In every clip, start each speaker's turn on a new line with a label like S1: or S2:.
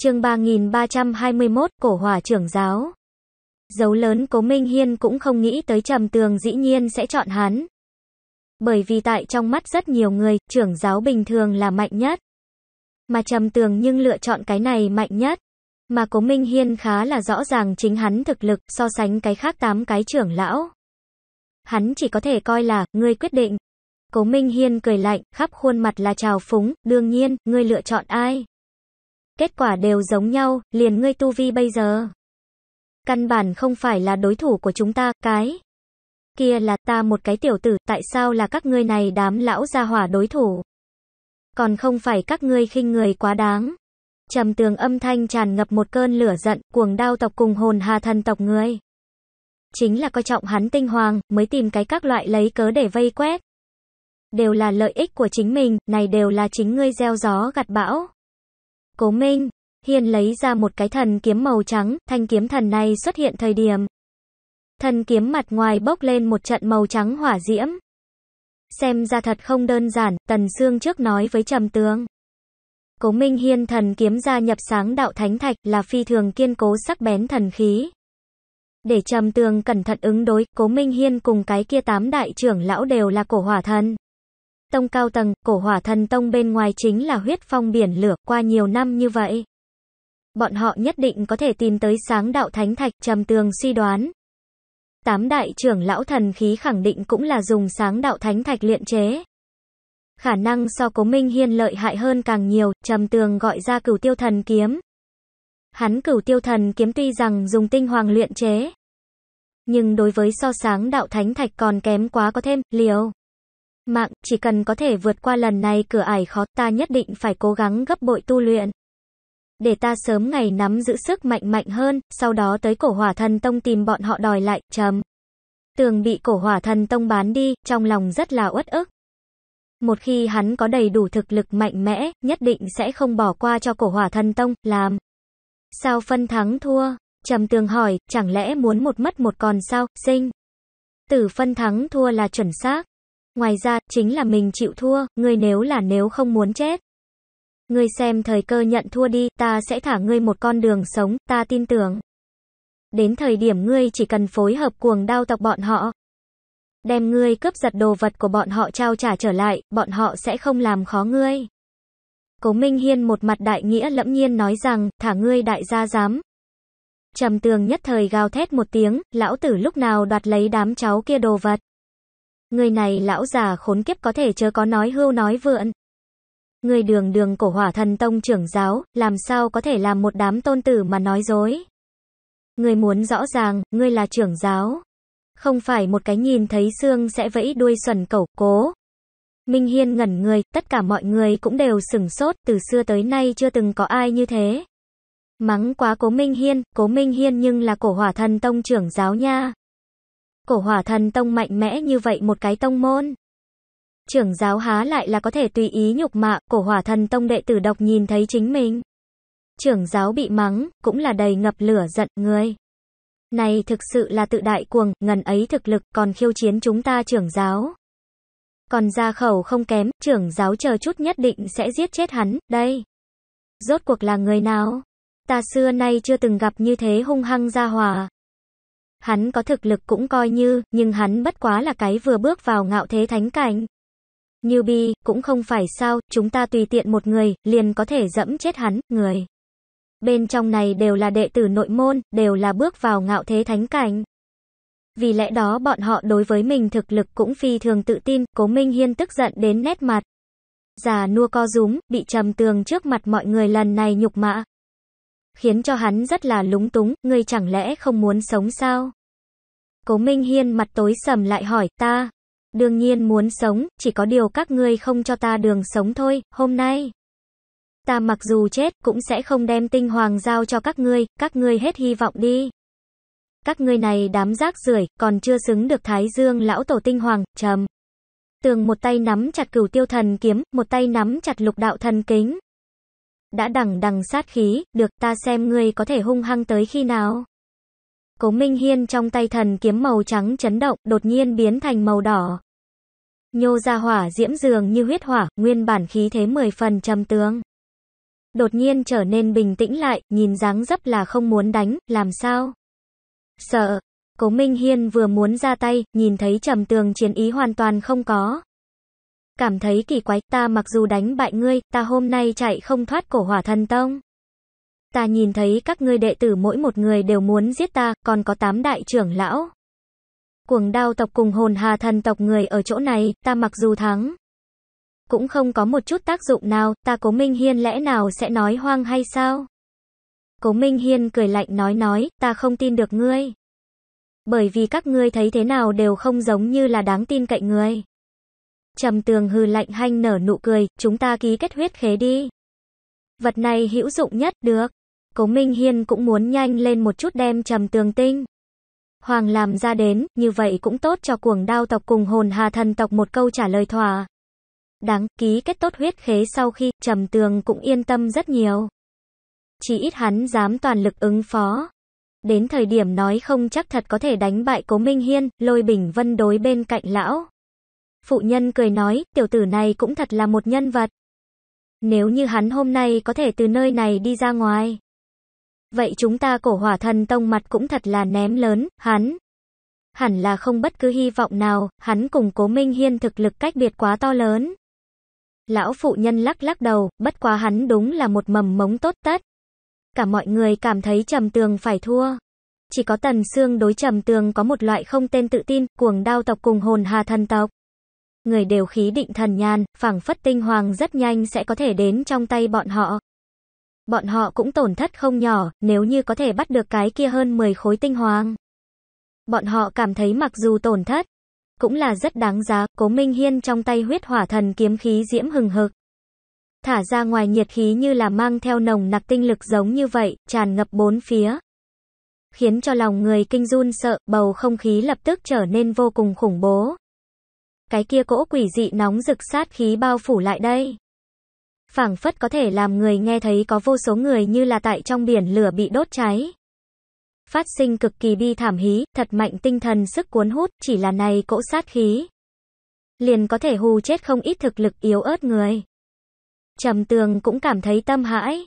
S1: Chương 3321, Cổ Hòa trưởng giáo. Dấu lớn Cố Minh Hiên cũng không nghĩ tới Trầm Tường dĩ nhiên sẽ chọn hắn. Bởi vì tại trong mắt rất nhiều người, trưởng giáo bình thường là mạnh nhất. Mà Trầm Tường nhưng lựa chọn cái này mạnh nhất. Mà Cố Minh Hiên khá là rõ ràng chính hắn thực lực so sánh cái khác tám cái trưởng lão. Hắn chỉ có thể coi là, ngươi quyết định. Cố Minh Hiên cười lạnh, khắp khuôn mặt là trào phúng, đương nhiên, ngươi lựa chọn ai? Kết quả đều giống nhau, liền ngươi tu vi bây giờ. Căn bản không phải là đối thủ của chúng ta, cái. Kia là ta một cái tiểu tử, tại sao là các ngươi này đám lão gia hỏa đối thủ? Còn không phải các ngươi khinh người quá đáng. Trầm tường âm thanh tràn ngập một cơn lửa giận, cuồng đao tộc cùng hồn hà thần tộc ngươi. Chính là coi trọng hắn tinh hoàng, mới tìm cái các loại lấy cớ để vây quét. Đều là lợi ích của chính mình, này đều là chính ngươi gieo gió gặt bão. Cố Minh, Hiền lấy ra một cái thần kiếm màu trắng, thanh kiếm thần này xuất hiện thời điểm. Thần kiếm mặt ngoài bốc lên một trận màu trắng hỏa diễm. Xem ra thật không đơn giản, Tần Sương trước nói với Trầm Tương. Cố Minh Hiên thần kiếm gia nhập sáng đạo thánh thạch là phi thường kiên cố sắc bén thần khí. Để Trầm Tương cẩn thận ứng đối, Cố Minh Hiên cùng cái kia tám đại trưởng lão đều là cổ hỏa thần. Tông cao tầng, cổ hỏa thần tông bên ngoài chính là huyết phong biển lửa qua nhiều năm như vậy. Bọn họ nhất định có thể tìm tới sáng đạo thánh thạch trầm tường suy đoán. Tám đại trưởng lão thần khí khẳng định cũng là dùng sáng đạo thánh thạch luyện chế. Khả năng so cố minh hiên lợi hại hơn càng nhiều, trầm tường gọi ra cửu tiêu thần kiếm. Hắn cửu tiêu thần kiếm tuy rằng dùng tinh hoàng luyện chế. Nhưng đối với so sáng đạo thánh thạch còn kém quá có thêm, liều mạng, chỉ cần có thể vượt qua lần này cửa ải khó, ta nhất định phải cố gắng gấp bội tu luyện. Để ta sớm ngày nắm giữ sức mạnh mạnh hơn, sau đó tới cổ hỏa thần tông tìm bọn họ đòi lại, chấm. Tường bị cổ hỏa thần tông bán đi, trong lòng rất là uất ức. Một khi hắn có đầy đủ thực lực mạnh mẽ, nhất định sẽ không bỏ qua cho cổ hỏa thần tông, làm. Sao phân thắng thua? Trầm tường hỏi, chẳng lẽ muốn một mất một còn sao, sinh? Tử phân thắng thua là chuẩn xác. Ngoài ra, chính là mình chịu thua, ngươi nếu là nếu không muốn chết. Ngươi xem thời cơ nhận thua đi, ta sẽ thả ngươi một con đường sống, ta tin tưởng. Đến thời điểm ngươi chỉ cần phối hợp cuồng đao tộc bọn họ. Đem ngươi cướp giật đồ vật của bọn họ trao trả trở lại, bọn họ sẽ không làm khó ngươi. Cố Minh Hiên một mặt đại nghĩa lẫm nhiên nói rằng, thả ngươi đại gia dám. Trầm tường nhất thời gào thét một tiếng, lão tử lúc nào đoạt lấy đám cháu kia đồ vật. Người này lão già khốn kiếp có thể chớ có nói hưu nói vượn. Người đường đường cổ hỏa thần tông trưởng giáo, làm sao có thể làm một đám tôn tử mà nói dối. Người muốn rõ ràng, ngươi là trưởng giáo. Không phải một cái nhìn thấy xương sẽ vẫy đuôi xuẩn cẩu cố. Minh Hiên ngẩn người, tất cả mọi người cũng đều sửng sốt, từ xưa tới nay chưa từng có ai như thế. Mắng quá cố Minh Hiên, cố Minh Hiên nhưng là cổ hỏa thần tông trưởng giáo nha cổ hỏa thần tông mạnh mẽ như vậy một cái tông môn. Trưởng giáo há lại là có thể tùy ý nhục mạ, cổ hỏa thần tông đệ tử độc nhìn thấy chính mình. Trưởng giáo bị mắng, cũng là đầy ngập lửa giận người. Này thực sự là tự đại cuồng, ngần ấy thực lực còn khiêu chiến chúng ta trưởng giáo. Còn ra khẩu không kém, trưởng giáo chờ chút nhất định sẽ giết chết hắn, đây. Rốt cuộc là người nào? Ta xưa nay chưa từng gặp như thế hung hăng ra hòa hắn có thực lực cũng coi như, nhưng hắn bất quá là cái vừa bước vào ngạo thế thánh cảnh. như bi cũng không phải sao, chúng ta tùy tiện một người, liền có thể dẫm chết hắn, người. Bên trong này đều là đệ tử nội môn, đều là bước vào ngạo thế thánh cảnh. Vì lẽ đó bọn họ đối với mình thực lực cũng phi thường tự tin, cố Minh Hiên tức giận đến nét mặt. Già nua co rúm, bị trầm tường trước mặt mọi người lần này nhục mạ. Khiến cho hắn rất là lúng túng, ngươi chẳng lẽ không muốn sống sao? Cố Minh Hiên mặt tối sầm lại hỏi ta. Đương nhiên muốn sống, chỉ có điều các ngươi không cho ta đường sống thôi, hôm nay. Ta mặc dù chết, cũng sẽ không đem tinh hoàng giao cho các ngươi, các ngươi hết hy vọng đi. Các ngươi này đám rác rưởi còn chưa xứng được Thái Dương lão tổ tinh hoàng, trầm. Tường một tay nắm chặt cửu tiêu thần kiếm, một tay nắm chặt lục đạo thần kính. Đã đằng đằng sát khí, được ta xem ngươi có thể hung hăng tới khi nào. Cố Minh Hiên trong tay thần kiếm màu trắng chấn động, đột nhiên biến thành màu đỏ. Nhô ra hỏa diễm dường như huyết hỏa, nguyên bản khí thế 10 phần trầm tướng. Đột nhiên trở nên bình tĩnh lại, nhìn dáng dấp là không muốn đánh, làm sao? Sợ. Cố Minh Hiên vừa muốn ra tay, nhìn thấy trầm tường chiến ý hoàn toàn không có. Cảm thấy kỳ quái, ta mặc dù đánh bại ngươi, ta hôm nay chạy không thoát cổ hỏa thần tông. Ta nhìn thấy các ngươi đệ tử mỗi một người đều muốn giết ta, còn có tám đại trưởng lão. Cuồng đao tộc cùng hồn hà thần tộc người ở chỗ này, ta mặc dù thắng. Cũng không có một chút tác dụng nào, ta cố Minh Hiên lẽ nào sẽ nói hoang hay sao? Cố Minh Hiên cười lạnh nói nói, ta không tin được ngươi. Bởi vì các ngươi thấy thế nào đều không giống như là đáng tin cậy ngươi. Trầm tường hư lạnh hanh nở nụ cười, chúng ta ký kết huyết khế đi. Vật này hữu dụng nhất được. Cố Minh Hiên cũng muốn nhanh lên một chút đem trầm tường tinh. Hoàng làm ra đến, như vậy cũng tốt cho cuồng đao tộc cùng hồn hà thần tộc một câu trả lời thỏa. Đáng, ký kết tốt huyết khế sau khi, trầm tường cũng yên tâm rất nhiều. Chỉ ít hắn dám toàn lực ứng phó. Đến thời điểm nói không chắc thật có thể đánh bại Cố Minh Hiên, lôi bình vân đối bên cạnh lão. Phụ nhân cười nói, tiểu tử này cũng thật là một nhân vật. Nếu như hắn hôm nay có thể từ nơi này đi ra ngoài. Vậy chúng ta cổ hỏa thần tông mặt cũng thật là ném lớn, hắn. Hẳn là không bất cứ hy vọng nào, hắn cùng cố minh hiên thực lực cách biệt quá to lớn. Lão phụ nhân lắc lắc đầu, bất quá hắn đúng là một mầm mống tốt tất. Cả mọi người cảm thấy trầm tường phải thua. Chỉ có tần xương đối trầm tường có một loại không tên tự tin, cuồng đao tộc cùng hồn hà thần tộc người đều khí định thần nhàn, phảng phất tinh hoàng rất nhanh sẽ có thể đến trong tay bọn họ. Bọn họ cũng tổn thất không nhỏ, nếu như có thể bắt được cái kia hơn 10 khối tinh hoàng. Bọn họ cảm thấy mặc dù tổn thất, cũng là rất đáng giá, cố Minh Hiên trong tay huyết hỏa thần kiếm khí diễm hừng hực. Thả ra ngoài nhiệt khí như là mang theo nồng nặc tinh lực giống như vậy, tràn ngập bốn phía. Khiến cho lòng người kinh run sợ, bầu không khí lập tức trở nên vô cùng khủng bố. Cái kia cỗ quỷ dị nóng rực sát khí bao phủ lại đây. phảng phất có thể làm người nghe thấy có vô số người như là tại trong biển lửa bị đốt cháy. Phát sinh cực kỳ bi thảm hí, thật mạnh tinh thần sức cuốn hút, chỉ là này cỗ sát khí. Liền có thể hù chết không ít thực lực yếu ớt người. Trầm tường cũng cảm thấy tâm hãi.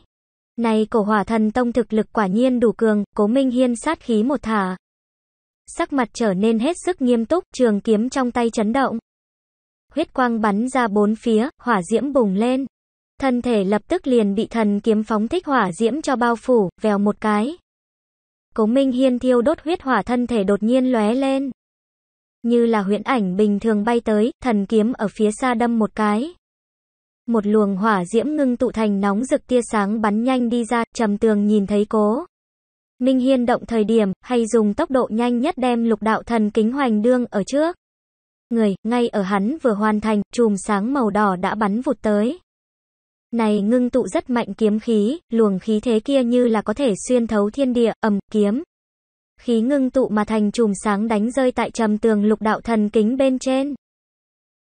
S1: Này cổ hỏa thần tông thực lực quả nhiên đủ cường, cố minh hiên sát khí một thả. Sắc mặt trở nên hết sức nghiêm túc, trường kiếm trong tay chấn động huyết quang bắn ra bốn phía, hỏa diễm bùng lên. Thân thể lập tức liền bị thần kiếm phóng thích hỏa diễm cho bao phủ, vèo một cái. Cố Minh Hiên thiêu đốt huyết hỏa thân thể đột nhiên lóe lên. Như là huyễn ảnh bình thường bay tới, thần kiếm ở phía xa đâm một cái. Một luồng hỏa diễm ngưng tụ thành nóng rực tia sáng bắn nhanh đi ra, trầm tường nhìn thấy cố. Minh Hiên động thời điểm, hay dùng tốc độ nhanh nhất đem lục đạo thần kính hoành đương ở trước người, ngay ở hắn vừa hoàn thành, chùm sáng màu đỏ đã bắn vụt tới. Này ngưng tụ rất mạnh kiếm khí, luồng khí thế kia như là có thể xuyên thấu thiên địa, ầm, kiếm. Khí ngưng tụ mà thành chùm sáng đánh rơi tại trầm tường lục đạo thần kính bên trên.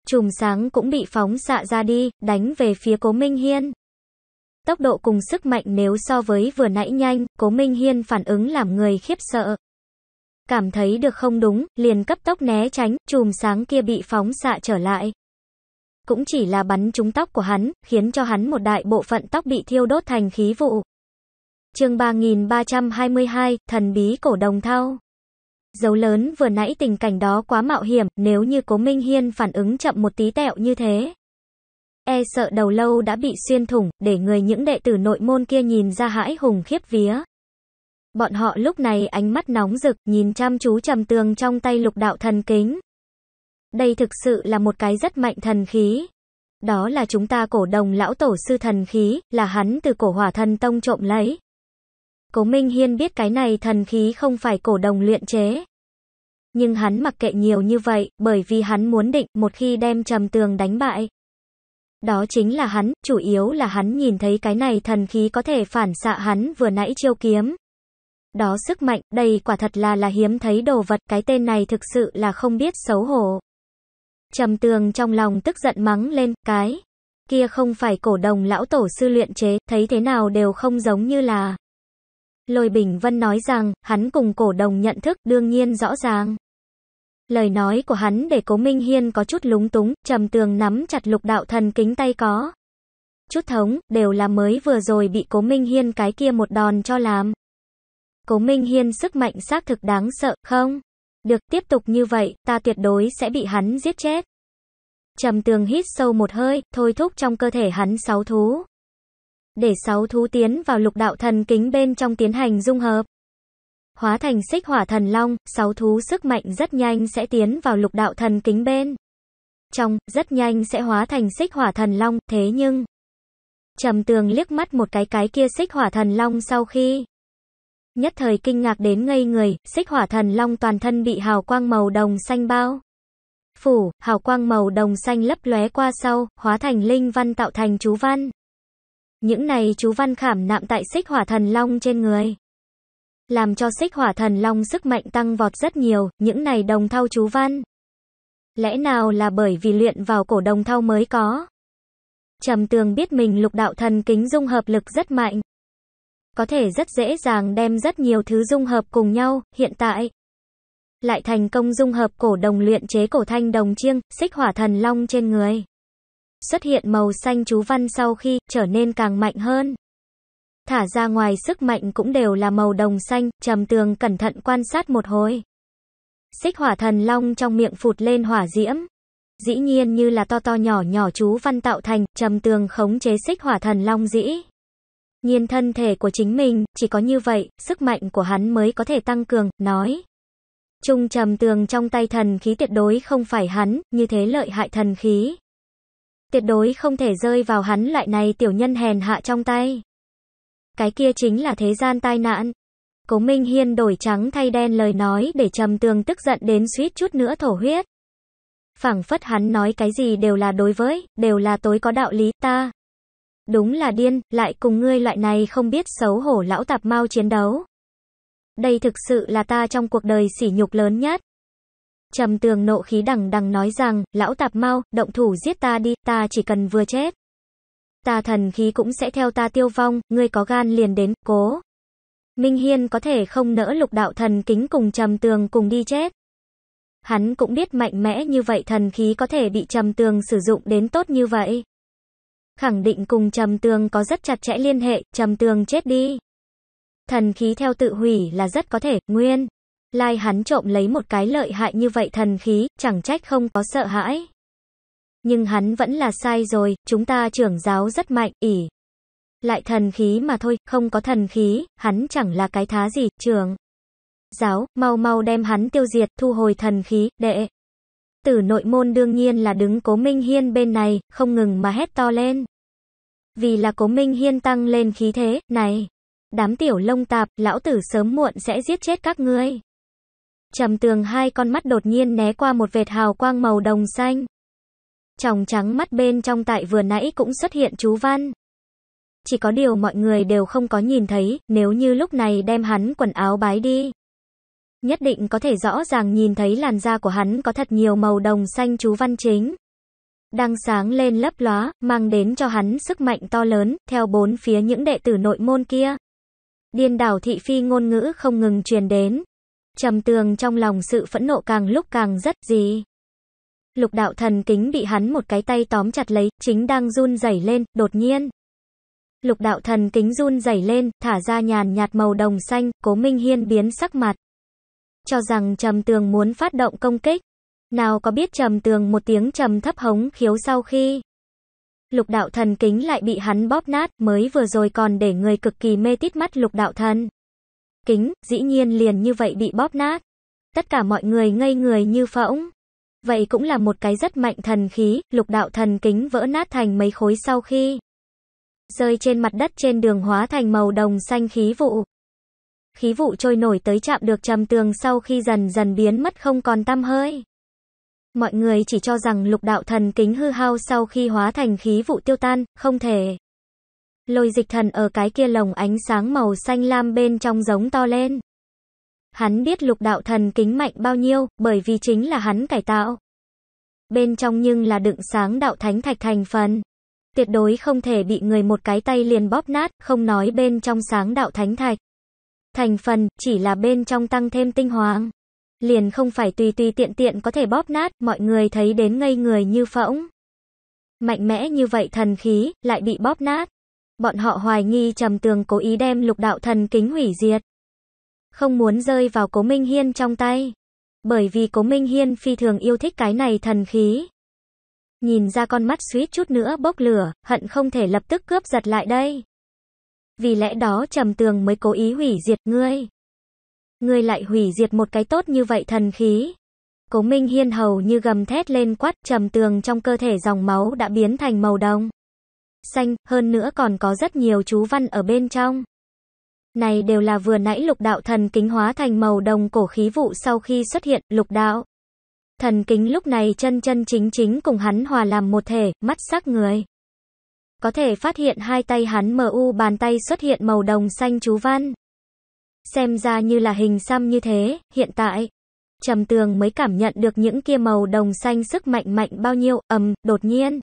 S1: Chùm sáng cũng bị phóng xạ ra đi, đánh về phía cố Minh Hiên. Tốc độ cùng sức mạnh nếu so với vừa nãy nhanh, cố Minh Hiên phản ứng làm người khiếp sợ cảm thấy được không đúng, liền cấp tốc né tránh, chùm sáng kia bị phóng xạ trở lại. Cũng chỉ là bắn trúng tóc của hắn, khiến cho hắn một đại bộ phận tóc bị thiêu đốt thành khí vụ. chương 3322, thần bí cổ đồng thao. Dấu lớn vừa nãy tình cảnh đó quá mạo hiểm, nếu như cố Minh Hiên phản ứng chậm một tí tẹo như thế. E sợ đầu lâu đã bị xuyên thủng, để người những đệ tử nội môn kia nhìn ra hãi hùng khiếp vía. Bọn họ lúc này ánh mắt nóng rực, nhìn chăm chú trầm tường trong tay lục đạo thần kính. Đây thực sự là một cái rất mạnh thần khí. Đó là chúng ta cổ đồng lão tổ sư thần khí, là hắn từ cổ hỏa thần tông trộm lấy. Cố Minh Hiên biết cái này thần khí không phải cổ đồng luyện chế. Nhưng hắn mặc kệ nhiều như vậy, bởi vì hắn muốn định một khi đem trầm tường đánh bại. Đó chính là hắn, chủ yếu là hắn nhìn thấy cái này thần khí có thể phản xạ hắn vừa nãy chiêu kiếm đó sức mạnh, đây quả thật là là hiếm thấy đồ vật, cái tên này thực sự là không biết xấu hổ. Trầm tường trong lòng tức giận mắng lên, cái kia không phải cổ đồng lão tổ sư luyện chế, thấy thế nào đều không giống như là. Lôi Bình Vân nói rằng, hắn cùng cổ đồng nhận thức đương nhiên rõ ràng. Lời nói của hắn để cố Minh Hiên có chút lúng túng, trầm tường nắm chặt lục đạo thần kính tay có. Chút thống, đều là mới vừa rồi bị cố Minh Hiên cái kia một đòn cho làm. Cố Minh Hiên sức mạnh xác thực đáng sợ, không? Được tiếp tục như vậy, ta tuyệt đối sẽ bị hắn giết chết. Trầm tường hít sâu một hơi, thôi thúc trong cơ thể hắn sáu thú. Để sáu thú tiến vào lục đạo thần kính bên trong tiến hành dung hợp. Hóa thành xích hỏa thần long, sáu thú sức mạnh rất nhanh sẽ tiến vào lục đạo thần kính bên. Trong, rất nhanh sẽ hóa thành xích hỏa thần long, thế nhưng... Trầm tường liếc mắt một cái cái kia xích hỏa thần long sau khi nhất thời kinh ngạc đến ngây người, xích hỏa thần long toàn thân bị hào quang màu đồng xanh bao. Phủ, hào quang màu đồng xanh lấp lóe qua sau, hóa thành linh văn tạo thành chú văn. Những này chú văn khảm nạm tại xích hỏa thần long trên người. Làm cho xích hỏa thần long sức mạnh tăng vọt rất nhiều, những này đồng thau chú văn. Lẽ nào là bởi vì luyện vào cổ đồng thau mới có. Trầm tường biết mình lục đạo thần kính dung hợp lực rất mạnh có thể rất dễ dàng đem rất nhiều thứ dung hợp cùng nhau, hiện tại lại thành công dung hợp cổ đồng luyện chế cổ thanh đồng chiêng, xích hỏa thần long trên người. Xuất hiện màu xanh chú văn sau khi trở nên càng mạnh hơn. Thả ra ngoài sức mạnh cũng đều là màu đồng xanh, trầm tường cẩn thận quan sát một hồi. Xích hỏa thần long trong miệng phụt lên hỏa diễm. Dĩ nhiên như là to to nhỏ nhỏ chú văn tạo thành, trầm tường khống chế xích hỏa thần long dĩ nhiên thân thể của chính mình, chỉ có như vậy, sức mạnh của hắn mới có thể tăng cường, nói. Trung trầm tường trong tay thần khí tuyệt đối không phải hắn, như thế lợi hại thần khí. Tuyệt đối không thể rơi vào hắn lại này tiểu nhân hèn hạ trong tay. Cái kia chính là thế gian tai nạn. Cố Minh Hiên đổi trắng thay đen lời nói để trầm tường tức giận đến suýt chút nữa thổ huyết. phảng phất hắn nói cái gì đều là đối với, đều là tối có đạo lý ta. Đúng là điên, lại cùng ngươi loại này không biết xấu hổ lão tạp mau chiến đấu. Đây thực sự là ta trong cuộc đời sỉ nhục lớn nhất. Trầm tường nộ khí đằng đằng nói rằng, lão tạp mau, động thủ giết ta đi, ta chỉ cần vừa chết. Ta thần khí cũng sẽ theo ta tiêu vong, ngươi có gan liền đến, cố. Minh Hiên có thể không nỡ lục đạo thần kính cùng trầm tường cùng đi chết. Hắn cũng biết mạnh mẽ như vậy thần khí có thể bị trầm tường sử dụng đến tốt như vậy khẳng định cùng Trầm Tương có rất chặt chẽ liên hệ, Trầm Tương chết đi. Thần khí theo tự hủy là rất có thể, nguyên. Lai hắn trộm lấy một cái lợi hại như vậy thần khí, chẳng trách không có sợ hãi. Nhưng hắn vẫn là sai rồi, chúng ta trưởng giáo rất mạnh, ỉ. Lại thần khí mà thôi, không có thần khí, hắn chẳng là cái thá gì, trưởng. Giáo, mau mau đem hắn tiêu diệt, thu hồi thần khí, đệ tử nội môn đương nhiên là đứng Cố Minh Hiên bên này, không ngừng mà hét to lên. Vì là Cố Minh Hiên tăng lên khí thế, này, đám tiểu lông tạp, lão tử sớm muộn sẽ giết chết các ngươi. Trầm tường hai con mắt đột nhiên né qua một vệt hào quang màu đồng xanh. Tròng trắng mắt bên trong tại vừa nãy cũng xuất hiện chú văn. Chỉ có điều mọi người đều không có nhìn thấy, nếu như lúc này đem hắn quần áo bái đi nhất định có thể rõ ràng nhìn thấy làn da của hắn có thật nhiều màu đồng xanh chú văn chính. Đang sáng lên lấp lóa, mang đến cho hắn sức mạnh to lớn, theo bốn phía những đệ tử nội môn kia. Điên đảo thị phi ngôn ngữ không ngừng truyền đến. Trầm tường trong lòng sự phẫn nộ càng lúc càng rất gì. Lục đạo thần kính bị hắn một cái tay tóm chặt lấy, chính đang run rẩy lên, đột nhiên. Lục đạo thần kính run rẩy lên, thả ra nhàn nhạt màu đồng xanh, cố minh hiên biến sắc mặt cho rằng Trầm Tường muốn phát động công kích. Nào có biết Trầm Tường một tiếng trầm thấp hống khiếu sau khi Lục đạo thần kính lại bị hắn bóp nát, mới vừa rồi còn để người cực kỳ mê tít mắt lục đạo thần. Kính, dĩ nhiên liền như vậy bị bóp nát. Tất cả mọi người ngây người như phỗng. Vậy cũng là một cái rất mạnh thần khí, lục đạo thần kính vỡ nát thành mấy khối sau khi rơi trên mặt đất trên đường hóa thành màu đồng xanh khí vụ khí vụ trôi nổi tới chạm được trầm tường sau khi dần dần biến mất không còn tăm hơi. Mọi người chỉ cho rằng lục đạo thần kính hư hao sau khi hóa thành khí vụ tiêu tan, không thể. Lôi dịch thần ở cái kia lồng ánh sáng màu xanh lam bên trong giống to lên. Hắn biết lục đạo thần kính mạnh bao nhiêu, bởi vì chính là hắn cải tạo. Bên trong nhưng là đựng sáng đạo thánh thạch thành phần. Tuyệt đối không thể bị người một cái tay liền bóp nát, không nói bên trong sáng đạo thánh thạch thành phần, chỉ là bên trong tăng thêm tinh hoàng. Liền không phải tùy tùy tiện tiện có thể bóp nát, mọi người thấy đến ngây người như phỗng. Mạnh mẽ như vậy thần khí, lại bị bóp nát. Bọn họ hoài nghi trầm tường cố ý đem lục đạo thần kính hủy diệt. Không muốn rơi vào cố Minh Hiên trong tay. Bởi vì cố Minh Hiên phi thường yêu thích cái này thần khí. Nhìn ra con mắt suýt chút nữa bốc lửa, hận không thể lập tức cướp giật lại đây. Vì lẽ đó trầm tường mới cố ý hủy diệt ngươi. Ngươi lại hủy diệt một cái tốt như vậy thần khí. Cố Minh Hiên hầu như gầm thét lên quát trầm tường trong cơ thể dòng máu đã biến thành màu đồng. Xanh, hơn nữa còn có rất nhiều chú văn ở bên trong. Này đều là vừa nãy lục đạo thần kính hóa thành màu đồng cổ khí vụ sau khi xuất hiện lục đạo. Thần kính lúc này chân chân chính chính cùng hắn hòa làm một thể, mắt sắc người. Có thể phát hiện hai tay hắn MU bàn tay xuất hiện màu đồng xanh chú văn. Xem ra như là hình xăm như thế, hiện tại. Trầm tường mới cảm nhận được những kia màu đồng xanh sức mạnh mạnh bao nhiêu, ầm, đột nhiên.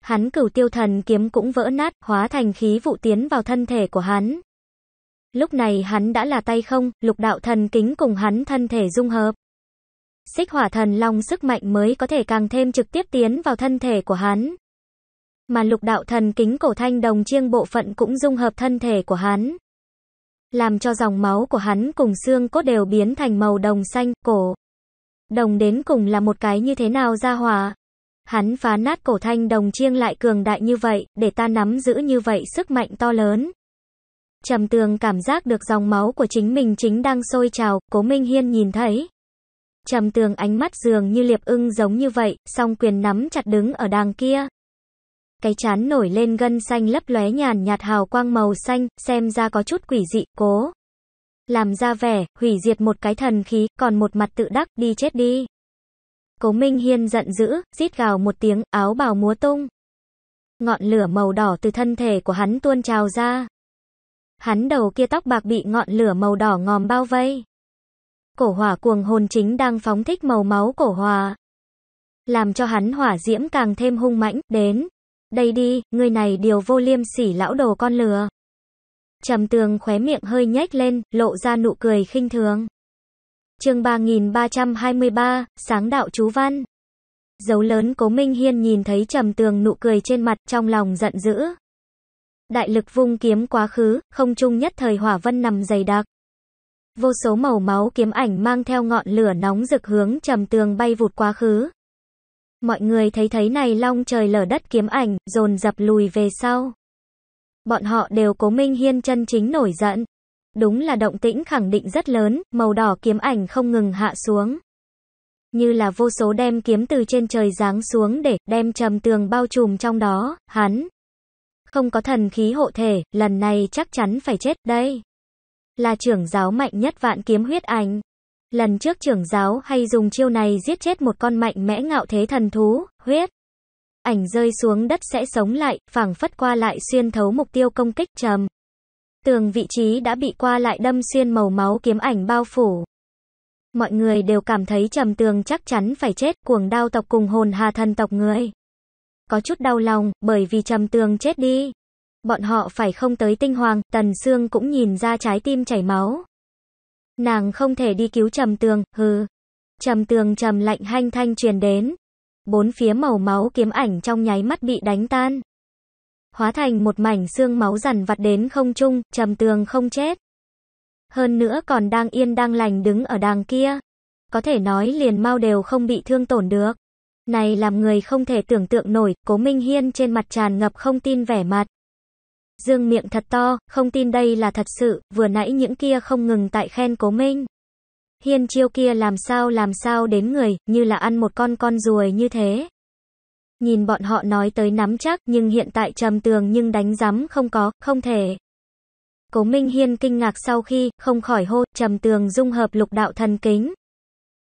S1: Hắn cửu tiêu thần kiếm cũng vỡ nát, hóa thành khí vụ tiến vào thân thể của hắn. Lúc này hắn đã là tay không, lục đạo thần kính cùng hắn thân thể dung hợp. Xích hỏa thần long sức mạnh mới có thể càng thêm trực tiếp tiến vào thân thể của hắn mà lục đạo thần kính cổ thanh đồng chiêng bộ phận cũng dung hợp thân thể của hắn. Làm cho dòng máu của hắn cùng xương cốt đều biến thành màu đồng xanh, cổ. Đồng đến cùng là một cái như thế nào ra hòa. Hắn phá nát cổ thanh đồng chiêng lại cường đại như vậy, để ta nắm giữ như vậy sức mạnh to lớn. Trầm tường cảm giác được dòng máu của chính mình chính đang sôi trào, cố Minh Hiên nhìn thấy. Trầm tường ánh mắt dường như liệp ưng giống như vậy, song quyền nắm chặt đứng ở đàng kia cái chán nổi lên gân xanh lấp lóe nhàn nhạt hào quang màu xanh, xem ra có chút quỷ dị, cố. Làm ra vẻ, hủy diệt một cái thần khí, còn một mặt tự đắc, đi chết đi. Cố Minh Hiên giận dữ, rít gào một tiếng, áo bào múa tung. Ngọn lửa màu đỏ từ thân thể của hắn tuôn trào ra. Hắn đầu kia tóc bạc bị ngọn lửa màu đỏ ngòm bao vây. Cổ hỏa cuồng hồn chính đang phóng thích màu máu cổ hỏa. Làm cho hắn hỏa diễm càng thêm hung mãnh, đến. Đây đi, người này điều vô liêm sỉ lão đồ con lừa. Trầm tường khóe miệng hơi nhếch lên, lộ ra nụ cười khinh thường. chương 3323, sáng đạo chú văn. Dấu lớn cố Minh Hiên nhìn thấy trầm tường nụ cười trên mặt trong lòng giận dữ. Đại lực vung kiếm quá khứ, không trung nhất thời hỏa vân nằm dày đặc. Vô số màu máu kiếm ảnh mang theo ngọn lửa nóng rực hướng trầm tường bay vụt quá khứ. Mọi người thấy thấy này long trời lở đất kiếm ảnh, dồn dập lùi về sau. Bọn họ đều cố minh hiên chân chính nổi giận. Đúng là động tĩnh khẳng định rất lớn, màu đỏ kiếm ảnh không ngừng hạ xuống. Như là vô số đem kiếm từ trên trời giáng xuống để đem trầm tường bao trùm trong đó, hắn. Không có thần khí hộ thể, lần này chắc chắn phải chết đây. Là trưởng giáo mạnh nhất vạn kiếm huyết ảnh. Lần trước trưởng giáo hay dùng chiêu này giết chết một con mạnh mẽ ngạo thế thần thú, huyết. Ảnh rơi xuống đất sẽ sống lại, phảng phất qua lại xuyên thấu mục tiêu công kích trầm. Tường vị trí đã bị qua lại đâm xuyên màu máu kiếm ảnh bao phủ. Mọi người đều cảm thấy trầm tường chắc chắn phải chết, cuồng đao tộc cùng hồn hà thần tộc người. Có chút đau lòng, bởi vì trầm tường chết đi. Bọn họ phải không tới tinh hoàng, tần xương cũng nhìn ra trái tim chảy máu. Nàng không thể đi cứu trầm tường, hừ. Trầm tường trầm lạnh hanh thanh truyền đến. Bốn phía màu máu kiếm ảnh trong nháy mắt bị đánh tan. Hóa thành một mảnh xương máu rằn vặt đến không trung, trầm tường không chết. Hơn nữa còn đang yên đang lành đứng ở đàng kia. Có thể nói liền mau đều không bị thương tổn được. Này làm người không thể tưởng tượng nổi, cố Minh Hiên trên mặt tràn ngập không tin vẻ mặt dương miệng thật to, không tin đây là thật sự, vừa nãy những kia không ngừng tại khen cố minh. Hiên chiêu kia làm sao làm sao đến người, như là ăn một con con ruồi như thế. Nhìn bọn họ nói tới nắm chắc, nhưng hiện tại trầm tường nhưng đánh rắm không có, không thể. Cố Minh Hiên kinh ngạc sau khi, không khỏi hô, trầm tường dung hợp lục đạo thần kính.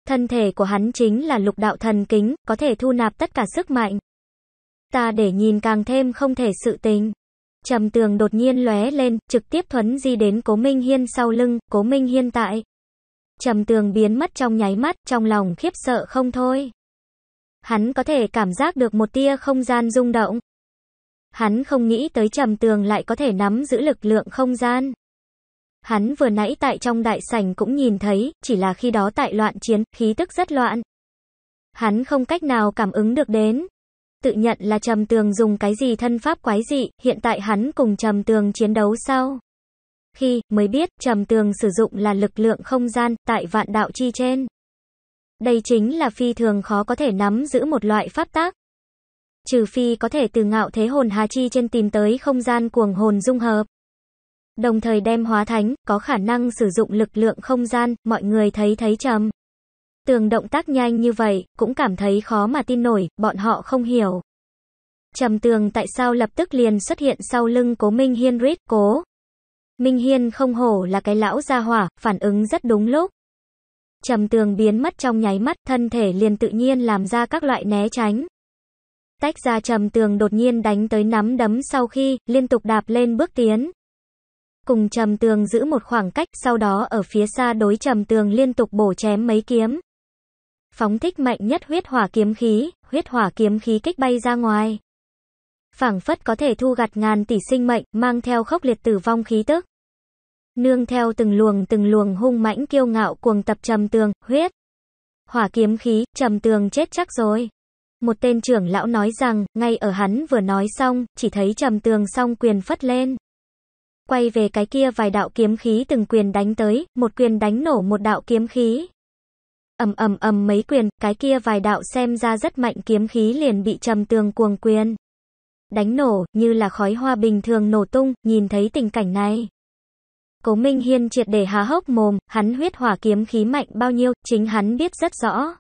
S1: Thân thể của hắn chính là lục đạo thần kính, có thể thu nạp tất cả sức mạnh. Ta để nhìn càng thêm không thể sự tình. Trầm tường đột nhiên lóe lên, trực tiếp thuấn di đến Cố Minh Hiên sau lưng, Cố Minh Hiên tại. Trầm tường biến mất trong nháy mắt, trong lòng khiếp sợ không thôi. Hắn có thể cảm giác được một tia không gian rung động. Hắn không nghĩ tới trầm tường lại có thể nắm giữ lực lượng không gian. Hắn vừa nãy tại trong đại sảnh cũng nhìn thấy, chỉ là khi đó tại loạn chiến, khí tức rất loạn. Hắn không cách nào cảm ứng được đến, tự nhận là Trầm Tường dùng cái gì thân pháp quái dị, hiện tại hắn cùng Trầm Tường chiến đấu sau. Khi, mới biết, Trầm Tường sử dụng là lực lượng không gian, tại vạn đạo chi trên. Đây chính là phi thường khó có thể nắm giữ một loại pháp tác. Trừ phi có thể từ ngạo thế hồn hà chi trên tìm tới không gian cuồng hồn dung hợp. Đồng thời đem hóa thánh, có khả năng sử dụng lực lượng không gian, mọi người thấy thấy trầm. Tường động tác nhanh như vậy, cũng cảm thấy khó mà tin nổi, bọn họ không hiểu. Trầm tường tại sao lập tức liền xuất hiện sau lưng cố Minh Hiên rít cố. Minh Hiên không hổ là cái lão gia hỏa, phản ứng rất đúng lúc. Trầm tường biến mất trong nháy mắt, thân thể liền tự nhiên làm ra các loại né tránh. Tách ra trầm tường đột nhiên đánh tới nắm đấm sau khi, liên tục đạp lên bước tiến. Cùng trầm tường giữ một khoảng cách, sau đó ở phía xa đối trầm tường liên tục bổ chém mấy kiếm phóng thích mạnh nhất huyết hỏa kiếm khí, huyết hỏa kiếm khí kích bay ra ngoài. Phảng phất có thể thu gặt ngàn tỷ sinh mệnh, mang theo khốc liệt tử vong khí tức. Nương theo từng luồng từng luồng hung mãnh kiêu ngạo cuồng tập trầm tường, huyết. Hỏa kiếm khí, trầm tường chết chắc rồi. Một tên trưởng lão nói rằng, ngay ở hắn vừa nói xong, chỉ thấy trầm tường song quyền phất lên. Quay về cái kia vài đạo kiếm khí từng quyền đánh tới, một quyền đánh nổ một đạo kiếm khí ầm ầm ầm mấy quyền, cái kia vài đạo xem ra rất mạnh kiếm khí liền bị trầm tường cuồng quyền. Đánh nổ, như là khói hoa bình thường nổ tung, nhìn thấy tình cảnh này. Cố Minh Hiên triệt để há hốc mồm, hắn huyết hỏa kiếm khí mạnh bao nhiêu, chính hắn biết rất rõ.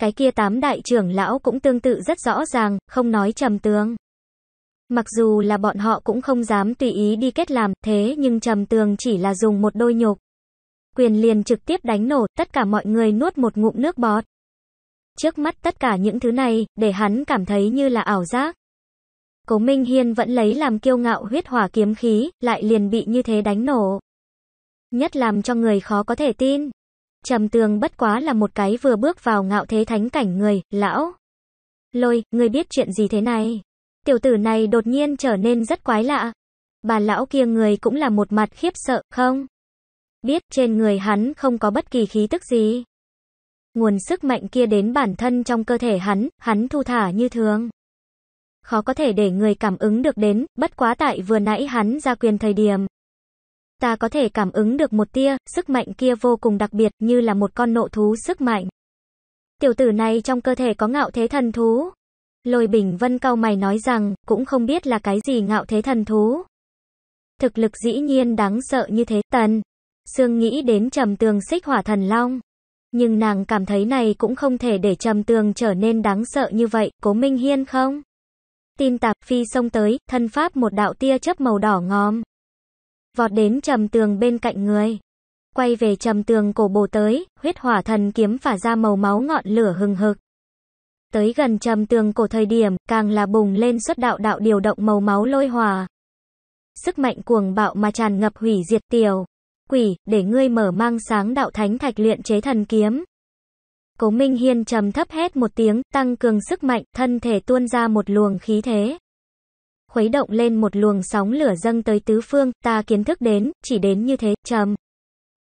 S1: Cái kia tám đại trưởng lão cũng tương tự rất rõ ràng, không nói trầm tường. Mặc dù là bọn họ cũng không dám tùy ý đi kết làm thế nhưng trầm tường chỉ là dùng một đôi nhục quyền liền trực tiếp đánh nổ, tất cả mọi người nuốt một ngụm nước bọt. Trước mắt tất cả những thứ này, để hắn cảm thấy như là ảo giác. Cố Minh Hiên vẫn lấy làm kiêu ngạo huyết hỏa kiếm khí, lại liền bị như thế đánh nổ. Nhất làm cho người khó có thể tin. Trầm tường bất quá là một cái vừa bước vào ngạo thế thánh cảnh người, lão. Lôi, người biết chuyện gì thế này? Tiểu tử này đột nhiên trở nên rất quái lạ. Bà lão kia người cũng là một mặt khiếp sợ, không? biết trên người hắn không có bất kỳ khí tức gì. Nguồn sức mạnh kia đến bản thân trong cơ thể hắn, hắn thu thả như thường. Khó có thể để người cảm ứng được đến, bất quá tại vừa nãy hắn ra quyền thời điểm. Ta có thể cảm ứng được một tia, sức mạnh kia vô cùng đặc biệt như là một con nộ thú sức mạnh. Tiểu tử này trong cơ thể có ngạo thế thần thú. Lôi Bình Vân cau mày nói rằng, cũng không biết là cái gì ngạo thế thần thú. Thực lực dĩ nhiên đáng sợ như thế, tần. Sương nghĩ đến trầm tường xích hỏa thần long. Nhưng nàng cảm thấy này cũng không thể để trầm tường trở nên đáng sợ như vậy, cố Minh Hiên không? Tin tạp phi xông tới, thân pháp một đạo tia chớp màu đỏ ngòm. Vọt đến trầm tường bên cạnh người. Quay về trầm tường cổ bồ tới, huyết hỏa thần kiếm phả ra màu máu ngọn lửa hừng hực. Tới gần trầm tường cổ thời điểm, càng là bùng lên xuất đạo đạo điều động màu máu lôi hòa. Sức mạnh cuồng bạo mà tràn ngập hủy diệt tiểu quỷ, để ngươi mở mang sáng đạo thánh thạch luyện chế thần kiếm. Cố Minh Hiên trầm thấp hét một tiếng, tăng cường sức mạnh, thân thể tuôn ra một luồng khí thế. Khuấy động lên một luồng sóng lửa dâng tới tứ phương, ta kiến thức đến, chỉ đến như thế, trầm.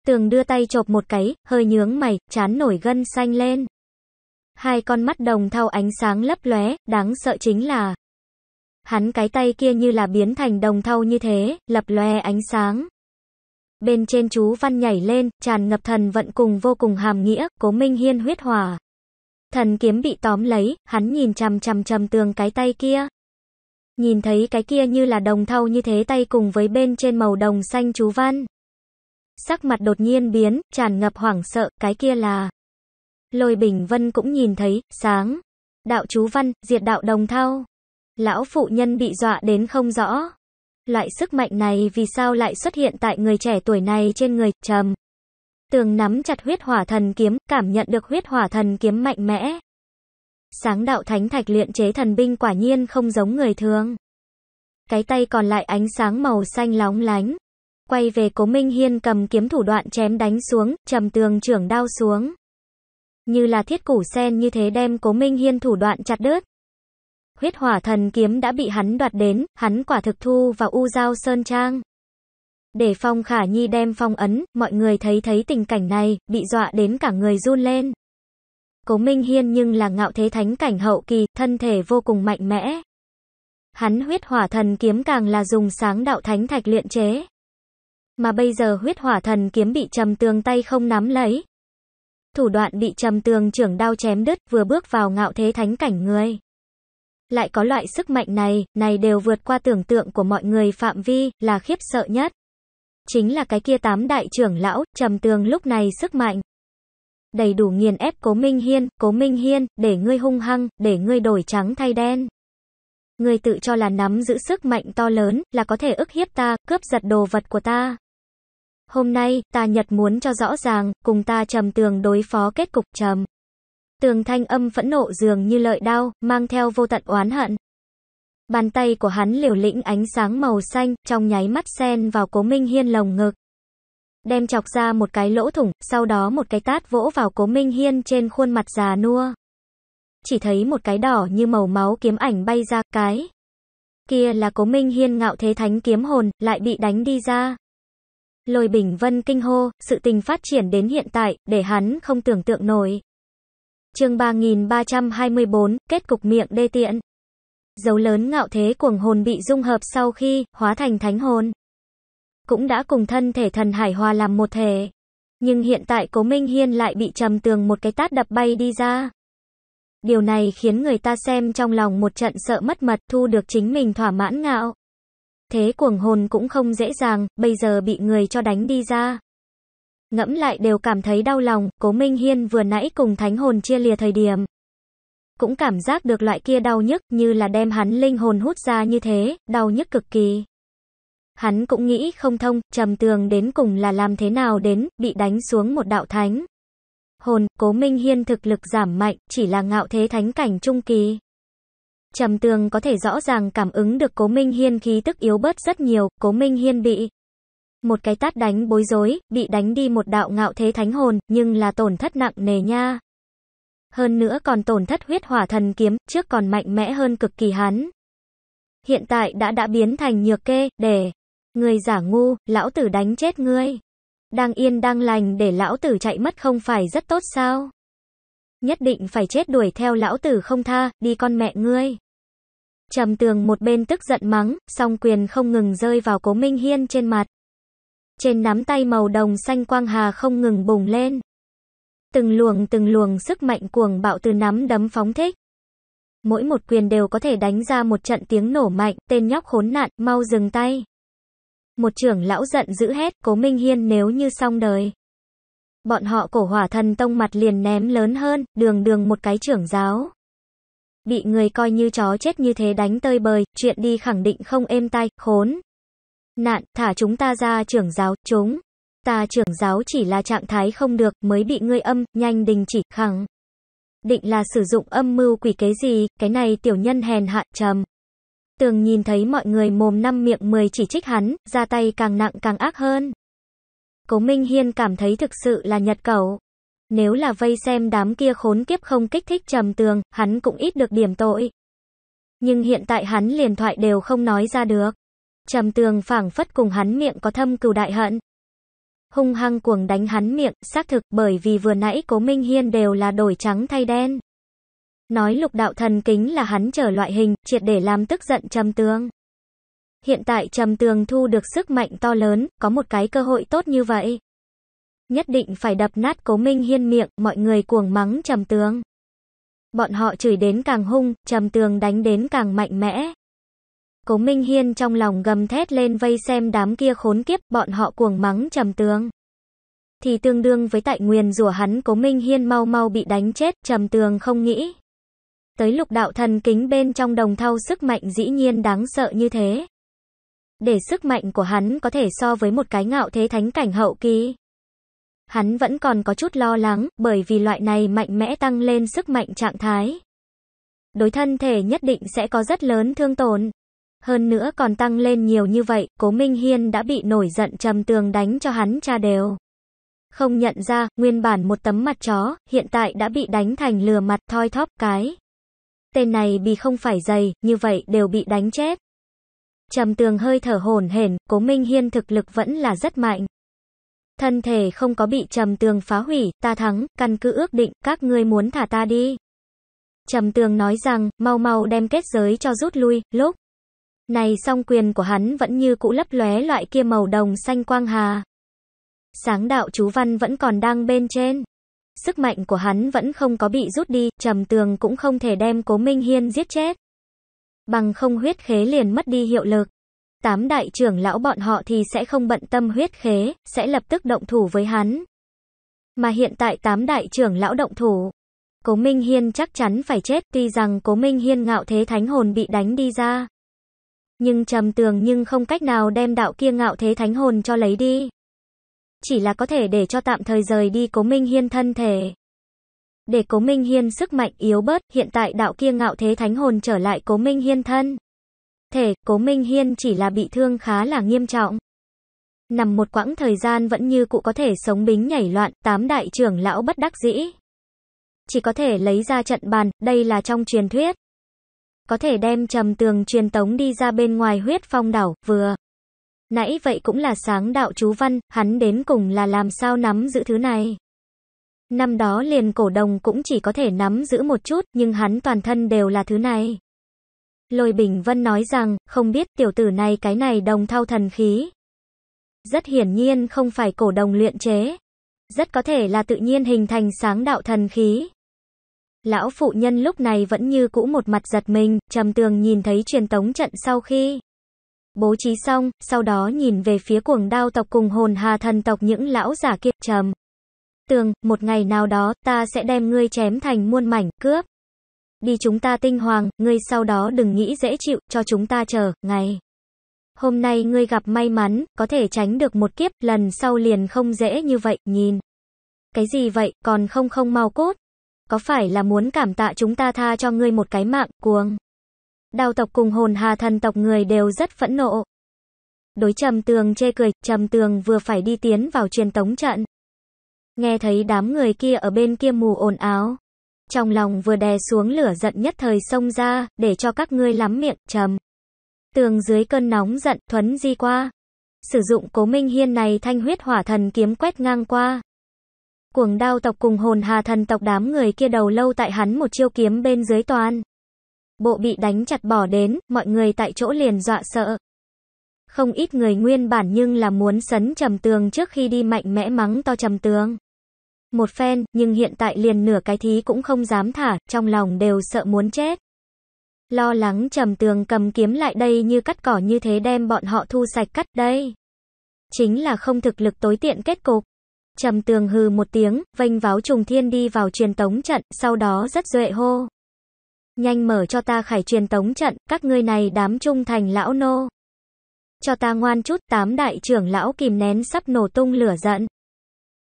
S1: Tường đưa tay chộp một cái, hơi nhướng mày, chán nổi gân xanh lên. Hai con mắt đồng thau ánh sáng lấp lóe, đáng sợ chính là. Hắn cái tay kia như là biến thành đồng thau như thế, lập lòe ánh sáng bên trên chú văn nhảy lên, tràn ngập thần vận cùng vô cùng hàm nghĩa, cố minh hiên huyết hòa. Thần kiếm bị tóm lấy, hắn nhìn chằm chằm chầm tường cái tay kia. Nhìn thấy cái kia như là đồng thau như thế tay cùng với bên trên màu đồng xanh chú văn. Sắc mặt đột nhiên biến, tràn ngập hoảng sợ, cái kia là... Lôi Bình Vân cũng nhìn thấy, sáng. Đạo chú văn, diệt đạo đồng thau. Lão phụ nhân bị dọa đến không rõ. Loại sức mạnh này vì sao lại xuất hiện tại người trẻ tuổi này trên người trầm? Tường nắm chặt huyết hỏa thần kiếm, cảm nhận được huyết hỏa thần kiếm mạnh mẽ. Sáng đạo thánh thạch luyện chế thần binh quả nhiên không giống người thường. Cái tay còn lại ánh sáng màu xanh lóng lánh. Quay về cố Minh Hiên cầm kiếm thủ đoạn chém đánh xuống, trầm tường trưởng đao xuống. Như là thiết củ sen như thế đem cố Minh Hiên thủ đoạn chặt đứt huyết hỏa thần kiếm đã bị hắn đoạt đến, hắn quả thực thu vào u giao sơn trang. Để phong khả nhi đem phong ấn, mọi người thấy thấy tình cảnh này, bị dọa đến cả người run lên. Cố Minh Hiên nhưng là ngạo thế thánh cảnh hậu kỳ, thân thể vô cùng mạnh mẽ. Hắn huyết hỏa thần kiếm càng là dùng sáng đạo thánh thạch luyện chế. Mà bây giờ huyết hỏa thần kiếm bị trầm tường tay không nắm lấy. Thủ đoạn bị trầm tường trưởng đao chém đứt vừa bước vào ngạo thế thánh cảnh người lại có loại sức mạnh này, này đều vượt qua tưởng tượng của mọi người phạm vi, là khiếp sợ nhất. Chính là cái kia tám đại trưởng lão, trầm tường lúc này sức mạnh. Đầy đủ nghiền ép cố Minh Hiên, cố Minh Hiên, để ngươi hung hăng, để ngươi đổi trắng thay đen. Ngươi tự cho là nắm giữ sức mạnh to lớn, là có thể ức hiếp ta, cướp giật đồ vật của ta. Hôm nay, ta nhật muốn cho rõ ràng, cùng ta trầm tường đối phó kết cục trầm. Tường thanh âm phẫn nộ dường như lợi đao, mang theo vô tận oán hận. Bàn tay của hắn liều lĩnh ánh sáng màu xanh, trong nháy mắt sen vào cố Minh Hiên lồng ngực. Đem chọc ra một cái lỗ thủng, sau đó một cái tát vỗ vào cố Minh Hiên trên khuôn mặt già nua. Chỉ thấy một cái đỏ như màu máu kiếm ảnh bay ra cái. Kia là cố Minh Hiên ngạo thế thánh kiếm hồn, lại bị đánh đi ra. Lôi Bình Vân kinh hô, sự tình phát triển đến hiện tại, để hắn không tưởng tượng nổi chương 3324, kết cục miệng đê tiện. Dấu lớn ngạo thế cuồng hồn bị dung hợp sau khi hóa thành thánh hồn. Cũng đã cùng thân thể thần hải hòa làm một thể. Nhưng hiện tại Cố Minh Hiên lại bị trầm tường một cái tát đập bay đi ra. Điều này khiến người ta xem trong lòng một trận sợ mất mật thu được chính mình thỏa mãn ngạo. Thế cuồng hồn cũng không dễ dàng, bây giờ bị người cho đánh đi ra ngẫm lại đều cảm thấy đau lòng, Cố Minh Hiên vừa nãy cùng thánh hồn chia lìa thời điểm. Cũng cảm giác được loại kia đau nhức như là đem hắn linh hồn hút ra như thế, đau nhức cực kỳ. Hắn cũng nghĩ không thông, trầm tường đến cùng là làm thế nào đến, bị đánh xuống một đạo thánh. Hồn, cố minh hiên thực lực giảm mạnh, chỉ là ngạo thế thánh cảnh trung kỳ. Trầm tường có thể rõ ràng cảm ứng được cố minh hiên khí tức yếu bớt rất nhiều, cố minh hiên bị một cái tát đánh bối rối, bị đánh đi một đạo ngạo thế thánh hồn, nhưng là tổn thất nặng nề nha. Hơn nữa còn tổn thất huyết hỏa thần kiếm, trước còn mạnh mẽ hơn cực kỳ hắn. Hiện tại đã đã biến thành nhược kê, để. Người giả ngu, lão tử đánh chết ngươi. Đang yên đang lành để lão tử chạy mất không phải rất tốt sao? Nhất định phải chết đuổi theo lão tử không tha, đi con mẹ ngươi. Trầm tường một bên tức giận mắng, song quyền không ngừng rơi vào cố Minh Hiên trên mặt. Trên nắm tay màu đồng xanh quang hà không ngừng bùng lên. Từng luồng từng luồng sức mạnh cuồng bạo từ nắm đấm phóng thích. Mỗi một quyền đều có thể đánh ra một trận tiếng nổ mạnh, tên nhóc khốn nạn, mau dừng tay. Một trưởng lão giận dữ hét, cố Minh Hiên nếu như xong đời. Bọn họ cổ hỏa thần tông mặt liền ném lớn hơn, đường đường một cái trưởng giáo. Bị người coi như chó chết như thế đánh tơi bời, chuyện đi khẳng định không êm tay, khốn nạn, thả chúng ta ra trưởng giáo, chúng. Ta trưởng giáo chỉ là trạng thái không được, mới bị ngươi âm, nhanh đình chỉ, khẳng. Định là sử dụng âm mưu quỷ kế gì, cái này tiểu nhân hèn hạ, trầm. Tường nhìn thấy mọi người mồm năm miệng mười chỉ trích hắn, ra tay càng nặng càng ác hơn. Cố Minh Hiên cảm thấy thực sự là nhật cầu. Nếu là vây xem đám kia khốn kiếp không kích thích trầm tường, hắn cũng ít được điểm tội. Nhưng hiện tại hắn liền thoại đều không nói ra được. Trầm tường phảng phất cùng hắn miệng có thâm cừu đại hận. Hung hăng cuồng đánh hắn miệng, xác thực bởi vì vừa nãy Cố Minh Hiên đều là đổi trắng thay đen. Nói lục đạo thần kính là hắn trở loại hình, triệt để làm tức giận trầm tường. Hiện tại trầm tường thu được sức mạnh to lớn, có một cái cơ hội tốt như vậy. Nhất định phải đập nát Cố Minh Hiên miệng, mọi người cuồng mắng trầm tường. Bọn họ chửi đến càng hung, trầm tường đánh đến càng mạnh mẽ. Cố Minh Hiên trong lòng gầm thét lên vây xem đám kia khốn kiếp, bọn họ cuồng mắng trầm tướng. Thì tương đương với tại nguyền rủa hắn Cố Minh Hiên mau mau bị đánh chết, trầm tường không nghĩ. Tới lục đạo thần kính bên trong đồng thau sức mạnh dĩ nhiên đáng sợ như thế. Để sức mạnh của hắn có thể so với một cái ngạo thế thánh cảnh hậu kỳ. Hắn vẫn còn có chút lo lắng, bởi vì loại này mạnh mẽ tăng lên sức mạnh trạng thái. Đối thân thể nhất định sẽ có rất lớn thương tổn hơn nữa còn tăng lên nhiều như vậy, Cố Minh Hiên đã bị nổi giận trầm tường đánh cho hắn cha đều. Không nhận ra, nguyên bản một tấm mặt chó, hiện tại đã bị đánh thành lừa mặt thoi thóp cái. Tên này bị không phải dày, như vậy đều bị đánh chết. Trầm tường hơi thở hổn hển, Cố Minh Hiên thực lực vẫn là rất mạnh. Thân thể không có bị trầm tường phá hủy, ta thắng, căn cứ ước định, các ngươi muốn thả ta đi. Trầm tường nói rằng, mau mau đem kết giới cho rút lui, lúc. Này song quyền của hắn vẫn như cũ lấp lóe loại kia màu đồng xanh quang hà. Sáng đạo chú văn vẫn còn đang bên trên. Sức mạnh của hắn vẫn không có bị rút đi, trầm tường cũng không thể đem cố Minh Hiên giết chết. Bằng không huyết khế liền mất đi hiệu lực. Tám đại trưởng lão bọn họ thì sẽ không bận tâm huyết khế, sẽ lập tức động thủ với hắn. Mà hiện tại tám đại trưởng lão động thủ. Cố Minh Hiên chắc chắn phải chết tuy rằng Cố Minh Hiên ngạo thế thánh hồn bị đánh đi ra nhưng trầm tường nhưng không cách nào đem đạo kia ngạo thế thánh hồn cho lấy đi. Chỉ là có thể để cho tạm thời rời đi cố minh hiên thân thể. Để cố minh hiên sức mạnh yếu bớt, hiện tại đạo kia ngạo thế thánh hồn trở lại cố minh hiên thân. Thể, cố minh hiên chỉ là bị thương khá là nghiêm trọng. Nằm một quãng thời gian vẫn như cụ có thể sống bính nhảy loạn, tám đại trưởng lão bất đắc dĩ. Chỉ có thể lấy ra trận bàn, đây là trong truyền thuyết có thể đem trầm tường truyền tống đi ra bên ngoài huyết phong đảo, vừa. Nãy vậy cũng là sáng đạo chú văn, hắn đến cùng là làm sao nắm giữ thứ này. Năm đó liền cổ đồng cũng chỉ có thể nắm giữ một chút, nhưng hắn toàn thân đều là thứ này. Lôi Bình Vân nói rằng, không biết tiểu tử này cái này đồng thao thần khí. Rất hiển nhiên không phải cổ đồng luyện chế. Rất có thể là tự nhiên hình thành sáng đạo thần khí. Lão phụ nhân lúc này vẫn như cũ một mặt giật mình, trầm tường nhìn thấy truyền tống trận sau khi bố trí xong, sau đó nhìn về phía cuồng đao tộc cùng hồn hà thần tộc những lão giả kia, trầm. Tường, một ngày nào đó, ta sẽ đem ngươi chém thành muôn mảnh, cướp. Đi chúng ta tinh hoàng, ngươi sau đó đừng nghĩ dễ chịu, cho chúng ta chờ, ngày. Hôm nay ngươi gặp may mắn, có thể tránh được một kiếp, lần sau liền không dễ như vậy, nhìn. Cái gì vậy, còn không không mau cốt có phải là muốn cảm tạ chúng ta tha cho ngươi một cái mạng, cuồng? Đào tộc cùng hồn hà thần tộc người đều rất phẫn nộ. Đối trầm tường chê cười, trầm tường vừa phải đi tiến vào truyền tống trận. Nghe thấy đám người kia ở bên kia mù ồn áo. Trong lòng vừa đè xuống lửa giận nhất thời xông ra, để cho các ngươi lắm miệng, trầm. Tường dưới cơn nóng giận, thuấn di qua. Sử dụng cố minh hiên này thanh huyết hỏa thần kiếm quét ngang qua, Cuồng đao tộc cùng hồn hà thần tộc đám người kia đầu lâu tại hắn một chiêu kiếm bên dưới toàn. Bộ bị đánh chặt bỏ đến, mọi người tại chỗ liền dọa sợ. Không ít người nguyên bản nhưng là muốn sấn trầm tường trước khi đi mạnh mẽ mắng to trầm tường. Một phen, nhưng hiện tại liền nửa cái thí cũng không dám thả, trong lòng đều sợ muốn chết. Lo lắng trầm tường cầm kiếm lại đây như cắt cỏ như thế đem bọn họ thu sạch cắt đây. Chính là không thực lực tối tiện kết cục trầm tường hừ một tiếng, vênh váo trùng thiên đi vào truyền tống trận, sau đó rất duệ hô. Nhanh mở cho ta khải truyền tống trận, các ngươi này đám trung thành lão nô. Cho ta ngoan chút, tám đại trưởng lão kìm nén sắp nổ tung lửa giận.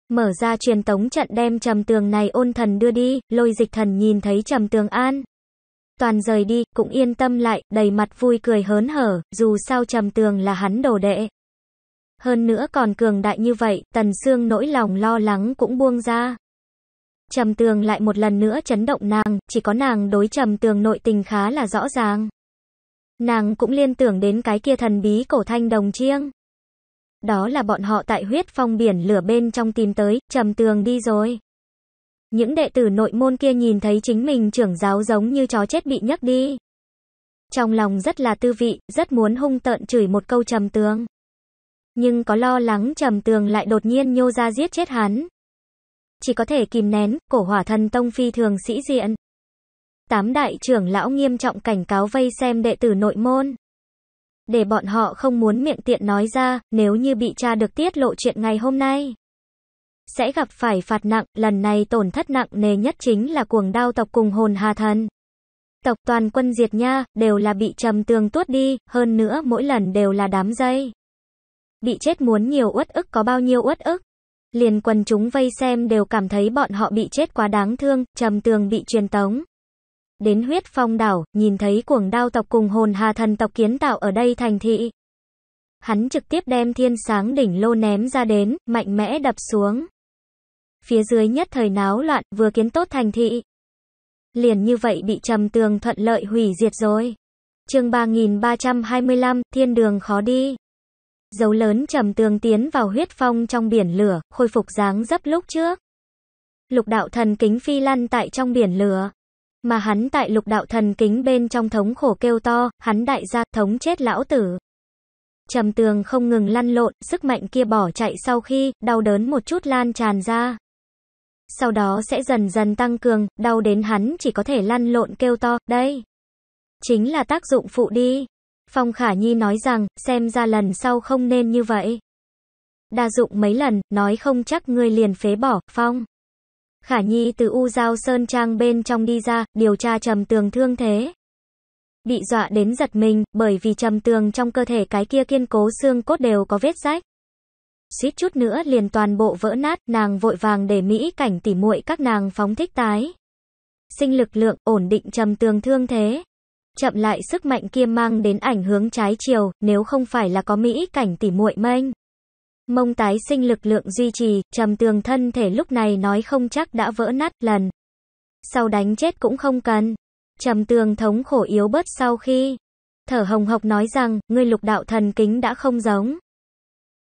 S1: Mở ra truyền tống trận đem trầm tường này ôn thần đưa đi, lôi dịch thần nhìn thấy trầm tường an. Toàn rời đi, cũng yên tâm lại, đầy mặt vui cười hớn hở, dù sao trầm tường là hắn đồ đệ hơn nữa còn cường đại như vậy, Tần Sương nỗi lòng lo lắng cũng buông ra. Trầm tường lại một lần nữa chấn động nàng, chỉ có nàng đối trầm tường nội tình khá là rõ ràng. Nàng cũng liên tưởng đến cái kia thần bí cổ thanh đồng chiêng. Đó là bọn họ tại huyết phong biển lửa bên trong tìm tới, trầm tường đi rồi. Những đệ tử nội môn kia nhìn thấy chính mình trưởng giáo giống như chó chết bị nhấc đi. Trong lòng rất là tư vị, rất muốn hung tợn chửi một câu trầm tường nhưng có lo lắng trầm tường lại đột nhiên nhô ra giết chết hắn. Chỉ có thể kìm nén, cổ hỏa thần tông phi thường sĩ diện. Tám đại trưởng lão nghiêm trọng cảnh cáo vây xem đệ tử nội môn. Để bọn họ không muốn miệng tiện nói ra, nếu như bị cha được tiết lộ chuyện ngày hôm nay. Sẽ gặp phải phạt nặng, lần này tổn thất nặng nề nhất chính là cuồng đao tộc cùng hồn hà thần tộc toàn quân diệt nha, đều là bị trầm tường tuốt đi, hơn nữa mỗi lần đều là đám dây bị chết muốn nhiều uất ức có bao nhiêu uất ức. Liền quần chúng vây xem đều cảm thấy bọn họ bị chết quá đáng thương, trầm tường bị truyền tống. Đến huyết phong đảo, nhìn thấy cuồng đao tộc cùng hồn hà thần tộc kiến tạo ở đây thành thị. Hắn trực tiếp đem thiên sáng đỉnh lô ném ra đến, mạnh mẽ đập xuống. Phía dưới nhất thời náo loạn, vừa kiến tốt thành thị. Liền như vậy bị trầm tường thuận lợi hủy diệt rồi. chương 3325, thiên đường khó đi dấu lớn trầm tường tiến vào huyết phong trong biển lửa, khôi phục dáng dấp lúc trước. Lục đạo thần kính phi lăn tại trong biển lửa. Mà hắn tại lục đạo thần kính bên trong thống khổ kêu to, hắn đại gia thống chết lão tử. Trầm tường không ngừng lăn lộn, sức mạnh kia bỏ chạy sau khi, đau đớn một chút lan tràn ra. Sau đó sẽ dần dần tăng cường, đau đến hắn chỉ có thể lăn lộn kêu to, đây. Chính là tác dụng phụ đi. Phong Khả Nhi nói rằng, xem ra lần sau không nên như vậy. Đa dụng mấy lần, nói không chắc ngươi liền phế bỏ, Phong. Khả Nhi từ U Giao Sơn Trang bên trong đi ra, điều tra trầm tường thương thế. Bị dọa đến giật mình, bởi vì trầm tường trong cơ thể cái kia kiên cố xương cốt đều có vết rách. Suýt chút nữa liền toàn bộ vỡ nát, nàng vội vàng để Mỹ cảnh tỉ muội các nàng phóng thích tái. Sinh lực lượng, ổn định trầm tường thương thế chậm lại sức mạnh kia mang đến ảnh hướng trái chiều, nếu không phải là có mỹ cảnh tỉ muội mênh. Mông tái sinh lực lượng duy trì, trầm tường thân thể lúc này nói không chắc đã vỡ nát lần. Sau đánh chết cũng không cần. Trầm tường thống khổ yếu bớt sau khi. Thở hồng hộc nói rằng, ngươi lục đạo thần kính đã không giống.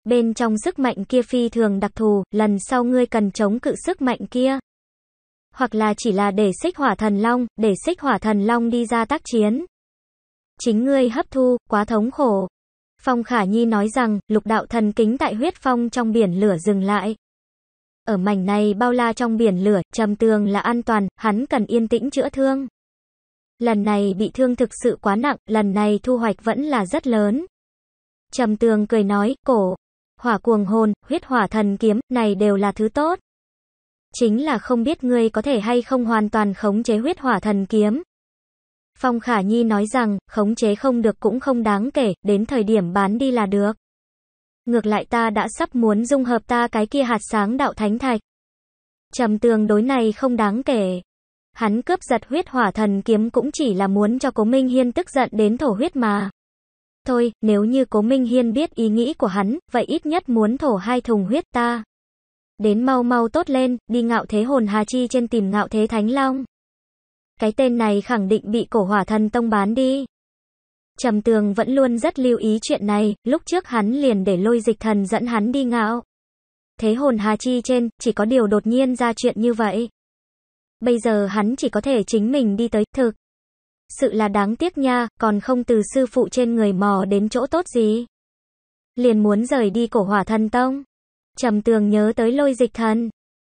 S1: Bên trong sức mạnh kia phi thường đặc thù, lần sau ngươi cần chống cự sức mạnh kia hoặc là chỉ là để xích hỏa thần long, để xích hỏa thần long đi ra tác chiến. Chính ngươi hấp thu, quá thống khổ. Phong Khả Nhi nói rằng, lục đạo thần kính tại huyết phong trong biển lửa dừng lại. Ở mảnh này bao la trong biển lửa, trầm tường là an toàn, hắn cần yên tĩnh chữa thương. Lần này bị thương thực sự quá nặng, lần này thu hoạch vẫn là rất lớn. Trầm tường cười nói, cổ, hỏa cuồng hồn, huyết hỏa thần kiếm, này đều là thứ tốt chính là không biết ngươi có thể hay không hoàn toàn khống chế huyết hỏa thần kiếm. Phong Khả Nhi nói rằng, khống chế không được cũng không đáng kể, đến thời điểm bán đi là được. Ngược lại ta đã sắp muốn dung hợp ta cái kia hạt sáng đạo thánh thạch. Trầm tường đối này không đáng kể. Hắn cướp giật huyết hỏa thần kiếm cũng chỉ là muốn cho Cố Minh Hiên tức giận đến thổ huyết mà. Thôi, nếu như Cố Minh Hiên biết ý nghĩ của hắn, vậy ít nhất muốn thổ hai thùng huyết ta. Đến mau mau tốt lên, đi ngạo thế hồn hà chi trên tìm ngạo thế thánh long. Cái tên này khẳng định bị cổ hỏa thần tông bán đi. Trầm tường vẫn luôn rất lưu ý chuyện này, lúc trước hắn liền để lôi dịch thần dẫn hắn đi ngạo. Thế hồn hà chi trên, chỉ có điều đột nhiên ra chuyện như vậy. Bây giờ hắn chỉ có thể chính mình đi tới, thực. Sự là đáng tiếc nha, còn không từ sư phụ trên người mò đến chỗ tốt gì. Liền muốn rời đi cổ hỏa thần tông. Trầm tường nhớ tới lôi dịch thần.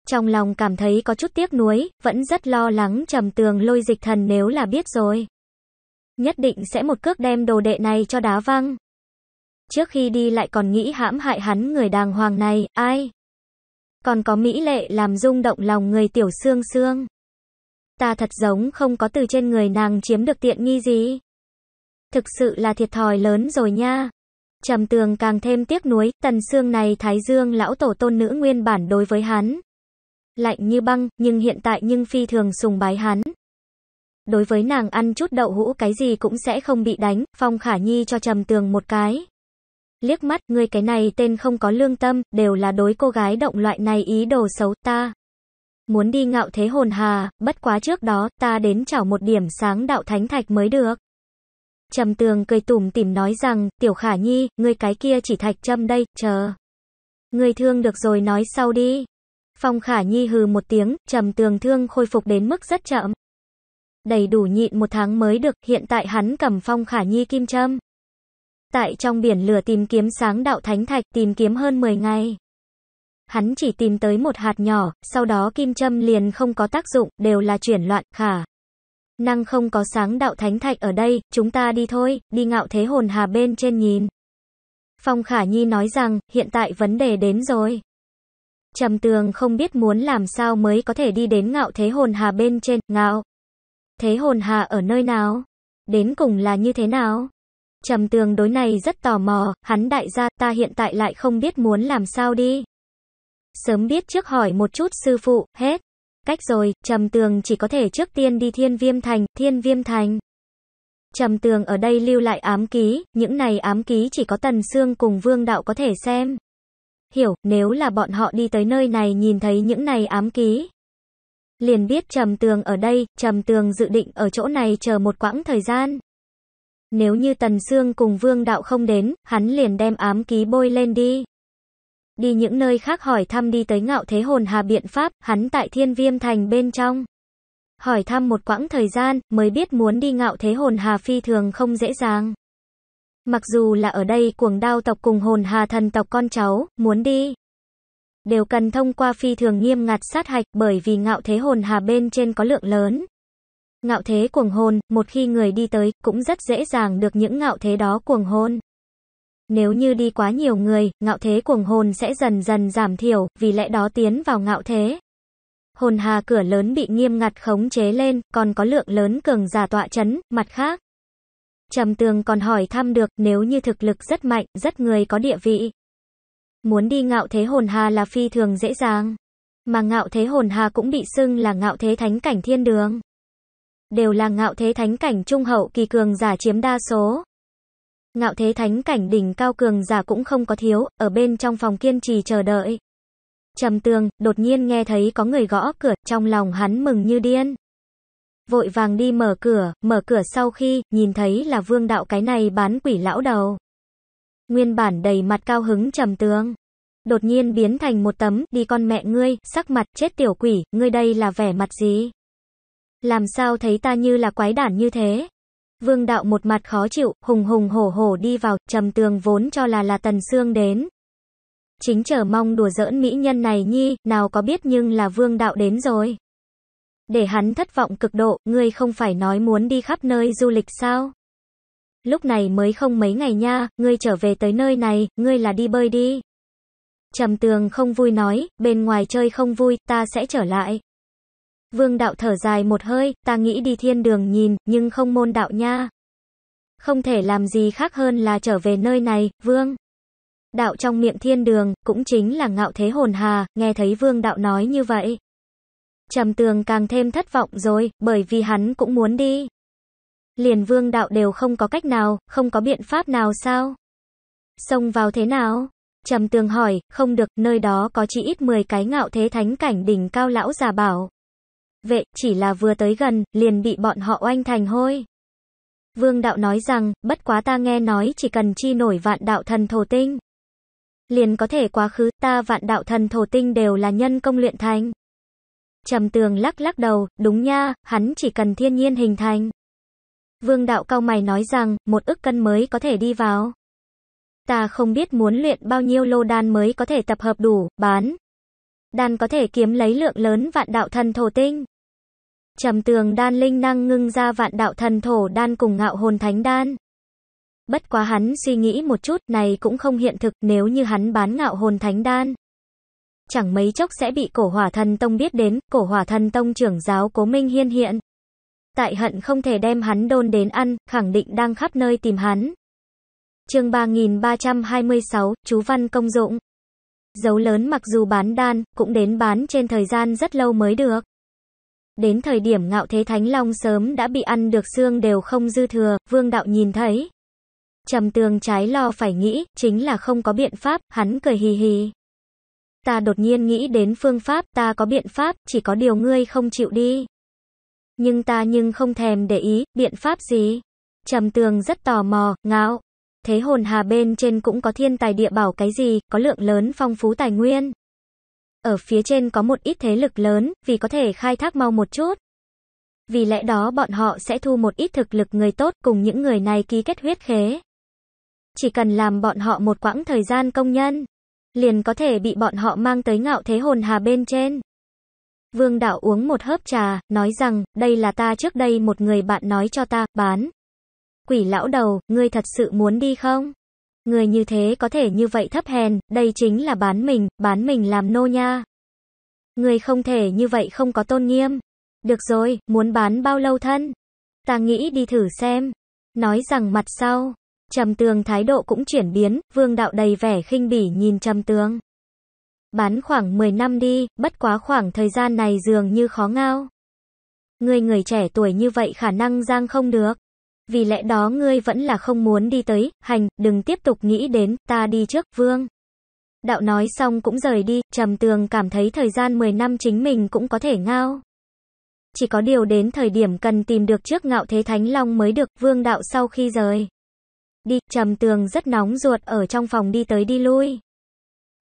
S1: Trong lòng cảm thấy có chút tiếc nuối, vẫn rất lo lắng trầm tường lôi dịch thần nếu là biết rồi. Nhất định sẽ một cước đem đồ đệ này cho đá văng. Trước khi đi lại còn nghĩ hãm hại hắn người đàng hoàng này, ai? Còn có mỹ lệ làm rung động lòng người tiểu xương xương. Ta thật giống không có từ trên người nàng chiếm được tiện nghi gì. Thực sự là thiệt thòi lớn rồi nha. Trầm tường càng thêm tiếc nuối, tần xương này Thái Dương lão tổ tôn nữ nguyên bản đối với hắn. Lạnh như băng, nhưng hiện tại nhưng phi thường sùng bái hắn. Đối với nàng ăn chút đậu hũ cái gì cũng sẽ không bị đánh, Phong Khả Nhi cho trầm tường một cái. Liếc mắt, ngươi cái này tên không có lương tâm, đều là đối cô gái động loại này ý đồ xấu ta. Muốn đi ngạo thế hồn hà, bất quá trước đó, ta đến chảo một điểm sáng đạo thánh thạch mới được. Trầm tường cười tủm tỉm nói rằng, tiểu khả nhi, ngươi cái kia chỉ thạch châm đây, chờ. Ngươi thương được rồi nói sau đi. Phong khả nhi hừ một tiếng, trầm tường thương khôi phục đến mức rất chậm. Đầy đủ nhịn một tháng mới được, hiện tại hắn cầm phong khả nhi kim châm. Tại trong biển lửa tìm kiếm sáng đạo thánh thạch, tìm kiếm hơn 10 ngày. Hắn chỉ tìm tới một hạt nhỏ, sau đó kim châm liền không có tác dụng, đều là chuyển loạn, khả năng không có sáng đạo thánh thạch ở đây, chúng ta đi thôi, đi ngạo thế hồn hà bên trên nhìn. Phong Khả Nhi nói rằng, hiện tại vấn đề đến rồi. Trầm tường không biết muốn làm sao mới có thể đi đến ngạo thế hồn hà bên trên, ngạo. Thế hồn hà ở nơi nào? Đến cùng là như thế nào? Trầm tường đối này rất tò mò, hắn đại gia ta hiện tại lại không biết muốn làm sao đi. Sớm biết trước hỏi một chút sư phụ, hết. Cách rồi, Trầm Tường chỉ có thể trước tiên đi Thiên Viêm Thành, Thiên Viêm Thành. Trầm Tường ở đây lưu lại ám ký, những này ám ký chỉ có Tần Sương cùng Vương Đạo có thể xem. Hiểu, nếu là bọn họ đi tới nơi này nhìn thấy những này ám ký. Liền biết Trầm Tường ở đây, Trầm Tường dự định ở chỗ này chờ một quãng thời gian. Nếu như Tần Sương cùng Vương Đạo không đến, hắn liền đem ám ký bôi lên đi đi những nơi khác hỏi thăm đi tới ngạo thế hồn hà biện pháp, hắn tại thiên viêm thành bên trong. Hỏi thăm một quãng thời gian, mới biết muốn đi ngạo thế hồn hà phi thường không dễ dàng. Mặc dù là ở đây cuồng đao tộc cùng hồn hà thần tộc con cháu, muốn đi. Đều cần thông qua phi thường nghiêm ngặt sát hạch bởi vì ngạo thế hồn hà bên trên có lượng lớn. Ngạo thế cuồng hồn, một khi người đi tới, cũng rất dễ dàng được những ngạo thế đó cuồng hồn. Nếu như đi quá nhiều người, ngạo thế cuồng hồn sẽ dần dần giảm thiểu, vì lẽ đó tiến vào ngạo thế. Hồn hà cửa lớn bị nghiêm ngặt khống chế lên, còn có lượng lớn cường giả tọa chấn, mặt khác. Trầm tường còn hỏi thăm được, nếu như thực lực rất mạnh, rất người có địa vị. Muốn đi ngạo thế hồn hà là phi thường dễ dàng. Mà ngạo thế hồn hà cũng bị xưng là ngạo thế thánh cảnh thiên đường. Đều là ngạo thế thánh cảnh trung hậu kỳ cường giả chiếm đa số. Ngạo thế thánh cảnh đỉnh cao cường giả cũng không có thiếu, ở bên trong phòng kiên trì chờ đợi. Trầm tường, đột nhiên nghe thấy có người gõ cửa, trong lòng hắn mừng như điên. Vội vàng đi mở cửa, mở cửa sau khi, nhìn thấy là vương đạo cái này bán quỷ lão đầu. Nguyên bản đầy mặt cao hứng trầm tường. Đột nhiên biến thành một tấm, đi con mẹ ngươi, sắc mặt chết tiểu quỷ, ngươi đây là vẻ mặt gì? Làm sao thấy ta như là quái đản như thế? Vương đạo một mặt khó chịu, hùng hùng hổ hổ đi vào, trầm tường vốn cho là là tần xương đến. Chính chờ mong đùa giỡn mỹ nhân này nhi, nào có biết nhưng là vương đạo đến rồi. Để hắn thất vọng cực độ, ngươi không phải nói muốn đi khắp nơi du lịch sao? Lúc này mới không mấy ngày nha, ngươi trở về tới nơi này, ngươi là đi bơi đi. Trầm tường không vui nói, bên ngoài chơi không vui, ta sẽ trở lại. Vương đạo thở dài một hơi, ta nghĩ đi thiên đường nhìn, nhưng không môn đạo nha. Không thể làm gì khác hơn là trở về nơi này, vương. Đạo trong miệng thiên đường, cũng chính là ngạo thế hồn hà, nghe thấy vương đạo nói như vậy. Trầm tường càng thêm thất vọng rồi, bởi vì hắn cũng muốn đi. Liền vương đạo đều không có cách nào, không có biện pháp nào sao? Xông vào thế nào? Trầm tường hỏi, không được, nơi đó có chỉ ít 10 cái ngạo thế thánh cảnh đỉnh cao lão già bảo vệ, chỉ là vừa tới gần, liền bị bọn họ oanh thành hôi. Vương đạo nói rằng, bất quá ta nghe nói chỉ cần chi nổi vạn đạo thần thổ tinh. Liền có thể quá khứ, ta vạn đạo thần thổ tinh đều là nhân công luyện thành. Trầm tường lắc lắc đầu, đúng nha, hắn chỉ cần thiên nhiên hình thành. Vương đạo cao mày nói rằng, một ức cân mới có thể đi vào. Ta không biết muốn luyện bao nhiêu lô đan mới có thể tập hợp đủ, bán. Đan có thể kiếm lấy lượng lớn vạn đạo thần thổ tinh. Trầm tường đan linh năng ngưng ra vạn đạo thần thổ đan cùng ngạo hồn thánh đan. Bất quá hắn suy nghĩ một chút này cũng không hiện thực nếu như hắn bán ngạo hồn thánh đan. Chẳng mấy chốc sẽ bị cổ hỏa thần tông biết đến, cổ hỏa thần tông trưởng giáo cố minh hiên hiện. Tại hận không thể đem hắn đôn đến ăn, khẳng định đang khắp nơi tìm hắn. chương 3326, chú Văn Công Dụng. Dấu lớn mặc dù bán đan, cũng đến bán trên thời gian rất lâu mới được. Đến thời điểm ngạo thế thánh long sớm đã bị ăn được xương đều không dư thừa, vương đạo nhìn thấy. Trầm tường trái lo phải nghĩ, chính là không có biện pháp, hắn cười hì hì. Ta đột nhiên nghĩ đến phương pháp, ta có biện pháp, chỉ có điều ngươi không chịu đi. Nhưng ta nhưng không thèm để ý, biện pháp gì? Trầm tường rất tò mò, ngạo. Thế hồn hà bên trên cũng có thiên tài địa bảo cái gì, có lượng lớn phong phú tài nguyên. Ở phía trên có một ít thế lực lớn, vì có thể khai thác mau một chút. Vì lẽ đó bọn họ sẽ thu một ít thực lực người tốt cùng những người này ký kết huyết khế. Chỉ cần làm bọn họ một quãng thời gian công nhân, liền có thể bị bọn họ mang tới ngạo thế hồn hà bên trên. Vương Đạo uống một hớp trà, nói rằng, đây là ta trước đây một người bạn nói cho ta, bán. Quỷ lão đầu, ngươi thật sự muốn đi không? Người như thế có thể như vậy thấp hèn, đây chính là bán mình, bán mình làm nô nha. Người không thể như vậy không có tôn nghiêm. Được rồi, muốn bán bao lâu thân? Ta nghĩ đi thử xem. Nói rằng mặt sau, Trầm Tường thái độ cũng chuyển biến, Vương Đạo đầy vẻ khinh bỉ nhìn Trầm Tường. Bán khoảng 10 năm đi, bất quá khoảng thời gian này dường như khó ngao. Người người trẻ tuổi như vậy khả năng giang không được vì lẽ đó ngươi vẫn là không muốn đi tới, hành, đừng tiếp tục nghĩ đến, ta đi trước, vương. Đạo nói xong cũng rời đi, trầm tường cảm thấy thời gian 10 năm chính mình cũng có thể ngao. Chỉ có điều đến thời điểm cần tìm được trước ngạo thế thánh long mới được, vương đạo sau khi rời. Đi, trầm tường rất nóng ruột ở trong phòng đi tới đi lui.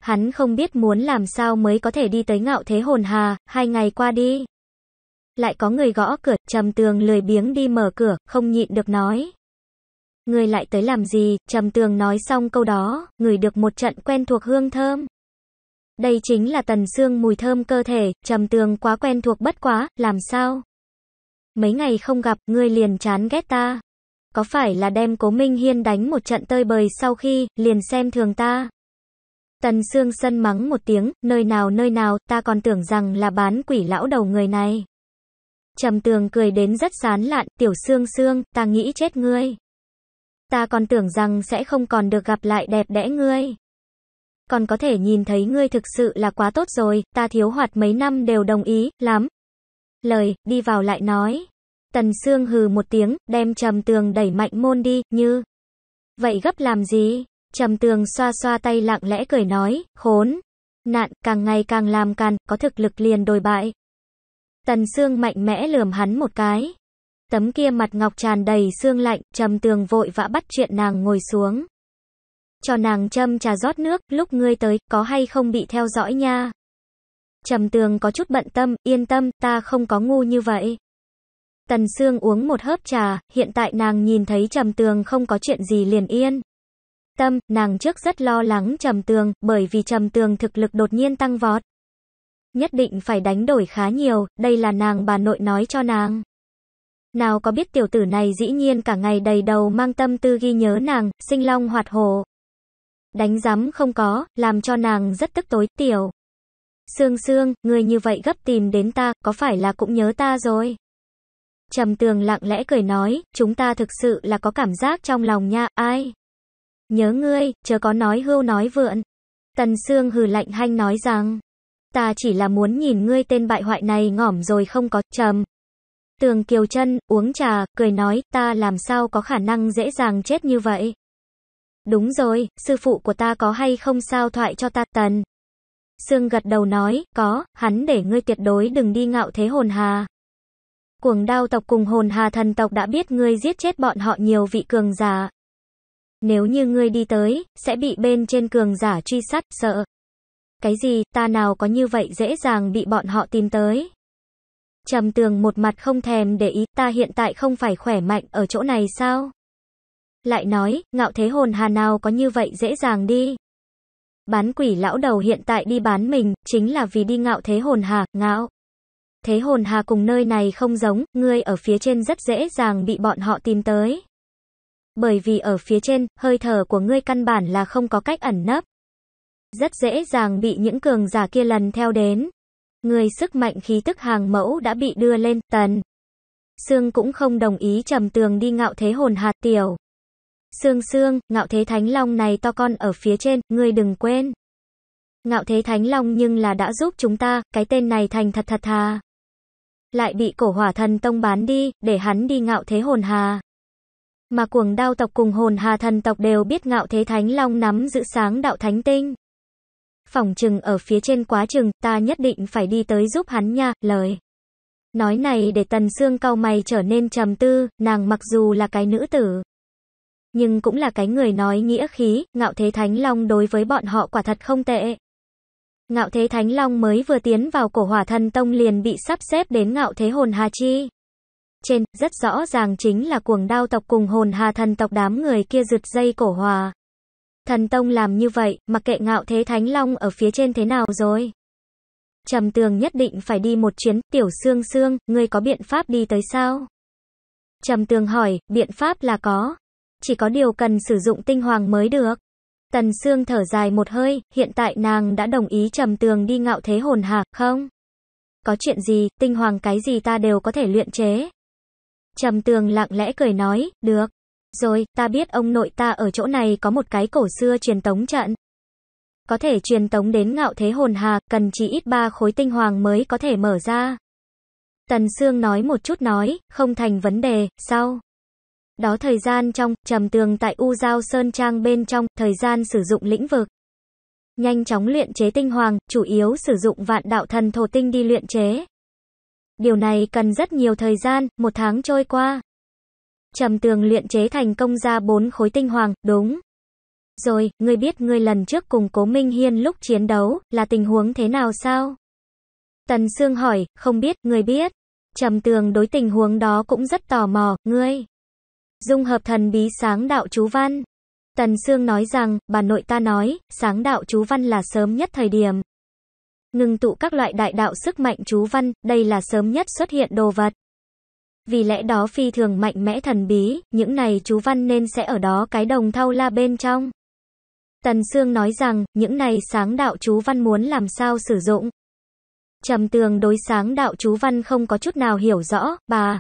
S1: Hắn không biết muốn làm sao mới có thể đi tới ngạo thế hồn hà, hai ngày qua đi lại có người gõ cửa, Trầm Tường lười biếng đi mở cửa, không nhịn được nói. Người lại tới làm gì, Trầm Tường nói xong câu đó, người được một trận quen thuộc hương thơm. Đây chính là tần xương mùi thơm cơ thể, Trầm Tường quá quen thuộc bất quá, làm sao? Mấy ngày không gặp, người liền chán ghét ta. Có phải là đem Cố Minh Hiên đánh một trận tơi bời sau khi, liền xem thường ta? Tần xương Sân mắng một tiếng, nơi nào nơi nào, ta còn tưởng rằng là bán quỷ lão đầu người này. Trầm tường cười đến rất sán lạn, tiểu xương xương, ta nghĩ chết ngươi. Ta còn tưởng rằng sẽ không còn được gặp lại đẹp đẽ ngươi. Còn có thể nhìn thấy ngươi thực sự là quá tốt rồi, ta thiếu hoạt mấy năm đều đồng ý, lắm. Lời, đi vào lại nói. Tần xương hừ một tiếng, đem trầm tường đẩy mạnh môn đi, như. Vậy gấp làm gì? Trầm tường xoa xoa tay lặng lẽ cười nói, khốn. Nạn, càng ngày càng làm càn, có thực lực liền đồi bại. Tần Sương mạnh mẽ lườm hắn một cái. Tấm kia mặt ngọc tràn đầy sương lạnh, trầm tường vội vã bắt chuyện nàng ngồi xuống. Cho nàng châm trà rót nước, lúc ngươi tới, có hay không bị theo dõi nha. Trầm tường có chút bận tâm, yên tâm, ta không có ngu như vậy. Tần Sương uống một hớp trà, hiện tại nàng nhìn thấy trầm tường không có chuyện gì liền yên. Tâm, nàng trước rất lo lắng trầm tường, bởi vì trầm tường thực lực đột nhiên tăng vọt. Nhất định phải đánh đổi khá nhiều, đây là nàng bà nội nói cho nàng. Nào có biết tiểu tử này dĩ nhiên cả ngày đầy đầu mang tâm tư ghi nhớ nàng, sinh long hoạt hồ. Đánh giám không có, làm cho nàng rất tức tối tiểu. Sương sương, người như vậy gấp tìm đến ta, có phải là cũng nhớ ta rồi? Trầm tường lặng lẽ cười nói, chúng ta thực sự là có cảm giác trong lòng nha, ai? Nhớ ngươi, chớ có nói hưu nói vượn. Tần Sương hừ lạnh hanh nói rằng, Ta chỉ là muốn nhìn ngươi tên bại hoại này ngỏm rồi không có, trầm. Tường Kiều chân uống trà, cười nói, ta làm sao có khả năng dễ dàng chết như vậy. Đúng rồi, sư phụ của ta có hay không sao thoại cho ta, tần. Sương gật đầu nói, có, hắn để ngươi tuyệt đối đừng đi ngạo thế hồn hà. Cuồng đao tộc cùng hồn hà thần tộc đã biết ngươi giết chết bọn họ nhiều vị cường giả. Nếu như ngươi đi tới, sẽ bị bên trên cường giả truy sát, sợ. Cái gì, ta nào có như vậy dễ dàng bị bọn họ tìm tới. Trầm tường một mặt không thèm để ý, ta hiện tại không phải khỏe mạnh ở chỗ này sao? Lại nói, ngạo thế hồn hà nào có như vậy dễ dàng đi. Bán quỷ lão đầu hiện tại đi bán mình, chính là vì đi ngạo thế hồn hà, ngạo. Thế hồn hà cùng nơi này không giống, ngươi ở phía trên rất dễ dàng bị bọn họ tìm tới. Bởi vì ở phía trên, hơi thở của ngươi căn bản là không có cách ẩn nấp rất dễ dàng bị những cường giả kia lần theo đến. Người sức mạnh khí tức hàng mẫu đã bị đưa lên tần. Sương cũng không đồng ý trầm tường đi ngạo thế hồn hạt tiểu. Sương sương, ngạo thế thánh long này to con ở phía trên, ngươi đừng quên. Ngạo thế thánh long nhưng là đã giúp chúng ta, cái tên này thành thật thật thà. Lại bị cổ hỏa thần tông bán đi, để hắn đi ngạo thế hồn hà. Mà cuồng đao tộc cùng hồn hà thần tộc đều biết ngạo thế thánh long nắm giữ sáng đạo thánh tinh phòng chừng ở phía trên quá chừng, ta nhất định phải đi tới giúp hắn nha, lời. Nói này để Tần xương cau mày trở nên trầm tư, nàng mặc dù là cái nữ tử. Nhưng cũng là cái người nói nghĩa khí, ngạo thế Thánh Long đối với bọn họ quả thật không tệ. Ngạo thế Thánh Long mới vừa tiến vào cổ hỏa thần tông liền bị sắp xếp đến ngạo thế hồn Hà Chi. Trên, rất rõ ràng chính là cuồng đao tộc cùng hồn Hà thần tộc đám người kia rượt dây cổ hòa. Thần Tông làm như vậy, mặc kệ ngạo thế Thánh Long ở phía trên thế nào rồi. Trầm tường nhất định phải đi một chuyến, tiểu xương xương, ngươi có biện pháp đi tới sao? Trầm tường hỏi, biện pháp là có. Chỉ có điều cần sử dụng tinh hoàng mới được. Tần xương thở dài một hơi, hiện tại nàng đã đồng ý trầm tường đi ngạo thế hồn hạc không? Có chuyện gì, tinh hoàng cái gì ta đều có thể luyện chế. Trầm tường lặng lẽ cười nói, được. Rồi, ta biết ông nội ta ở chỗ này có một cái cổ xưa truyền tống trận. Có thể truyền tống đến ngạo thế hồn hà, cần chỉ ít ba khối tinh hoàng mới có thể mở ra. Tần Sương nói một chút nói, không thành vấn đề, sau. Đó thời gian trong, trầm tường tại U Giao Sơn Trang bên trong, thời gian sử dụng lĩnh vực. Nhanh chóng luyện chế tinh hoàng, chủ yếu sử dụng vạn đạo thần thổ tinh đi luyện chế. Điều này cần rất nhiều thời gian, một tháng trôi qua. Trầm tường luyện chế thành công ra bốn khối tinh hoàng, đúng. Rồi, ngươi biết ngươi lần trước cùng Cố Minh Hiên lúc chiến đấu, là tình huống thế nào sao? Tần Sương hỏi, không biết, ngươi biết. Trầm tường đối tình huống đó cũng rất tò mò, ngươi. Dung hợp thần bí sáng đạo chú văn. Tần Sương nói rằng, bà nội ta nói, sáng đạo chú văn là sớm nhất thời điểm. Ngừng tụ các loại đại đạo sức mạnh chú văn, đây là sớm nhất xuất hiện đồ vật vì lẽ đó phi thường mạnh mẽ thần bí, những này chú Văn nên sẽ ở đó cái đồng thau la bên trong. Tần Sương nói rằng, những này sáng đạo chú Văn muốn làm sao sử dụng. Trầm tường đối sáng đạo chú Văn không có chút nào hiểu rõ, bà.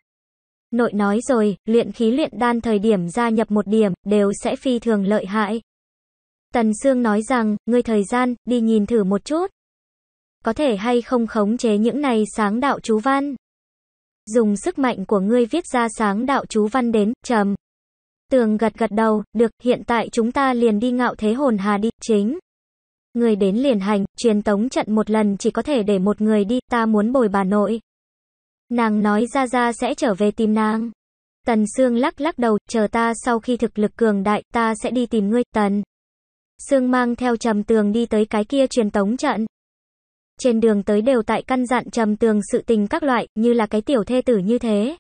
S1: Nội nói rồi, luyện khí luyện đan thời điểm gia nhập một điểm, đều sẽ phi thường lợi hại. Tần Sương nói rằng, ngươi thời gian, đi nhìn thử một chút. Có thể hay không khống chế những này sáng đạo chú Văn dùng sức mạnh của ngươi viết ra sáng đạo chú văn đến, trầm. Tường gật gật đầu, được, hiện tại chúng ta liền đi ngạo thế hồn hà đi, chính. Người đến liền hành, truyền tống trận một lần chỉ có thể để một người đi, ta muốn bồi bà nội. Nàng nói ra ra sẽ trở về tìm nàng. Tần Sương lắc lắc đầu, chờ ta sau khi thực lực cường đại, ta sẽ đi tìm ngươi, Tần. Sương mang theo trầm tường đi tới cái kia truyền tống trận trên đường tới đều tại căn dặn trầm tường sự tình các loại, như là cái tiểu thê tử như thế.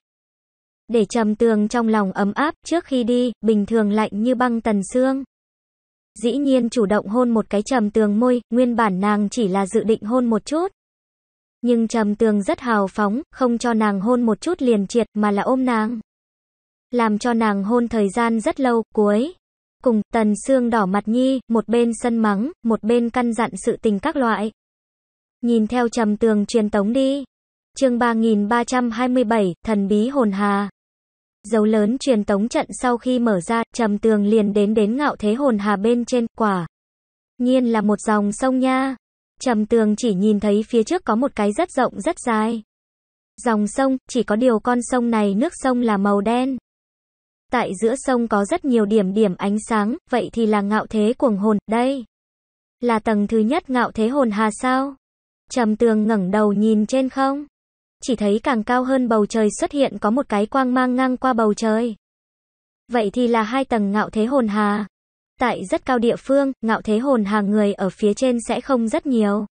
S1: Để trầm tường trong lòng ấm áp, trước khi đi, bình thường lạnh như băng tần xương. Dĩ nhiên chủ động hôn một cái trầm tường môi, nguyên bản nàng chỉ là dự định hôn một chút. Nhưng trầm tường rất hào phóng, không cho nàng hôn một chút liền triệt mà là ôm nàng. Làm cho nàng hôn thời gian rất lâu, cuối. Cùng, tần xương đỏ mặt nhi, một bên sân mắng, một bên căn dặn sự tình các loại. Nhìn theo trầm tường truyền tống đi. Chương 3327, thần bí hồn hà. Dấu lớn truyền tống trận sau khi mở ra, trầm tường liền đến đến ngạo thế hồn hà bên trên, quả. Nhiên là một dòng sông nha. Trầm tường chỉ nhìn thấy phía trước có một cái rất rộng rất dài. Dòng sông, chỉ có điều con sông này nước sông là màu đen. Tại giữa sông có rất nhiều điểm điểm ánh sáng, vậy thì là ngạo thế cuồng hồn, đây. Là tầng thứ nhất ngạo thế hồn hà sao? Trầm tường ngẩng đầu nhìn trên không. Chỉ thấy càng cao hơn bầu trời xuất hiện có một cái quang mang ngang qua bầu trời. Vậy thì là hai tầng ngạo thế hồn hà. Tại rất cao địa phương, ngạo thế hồn hà người ở phía trên sẽ không rất nhiều.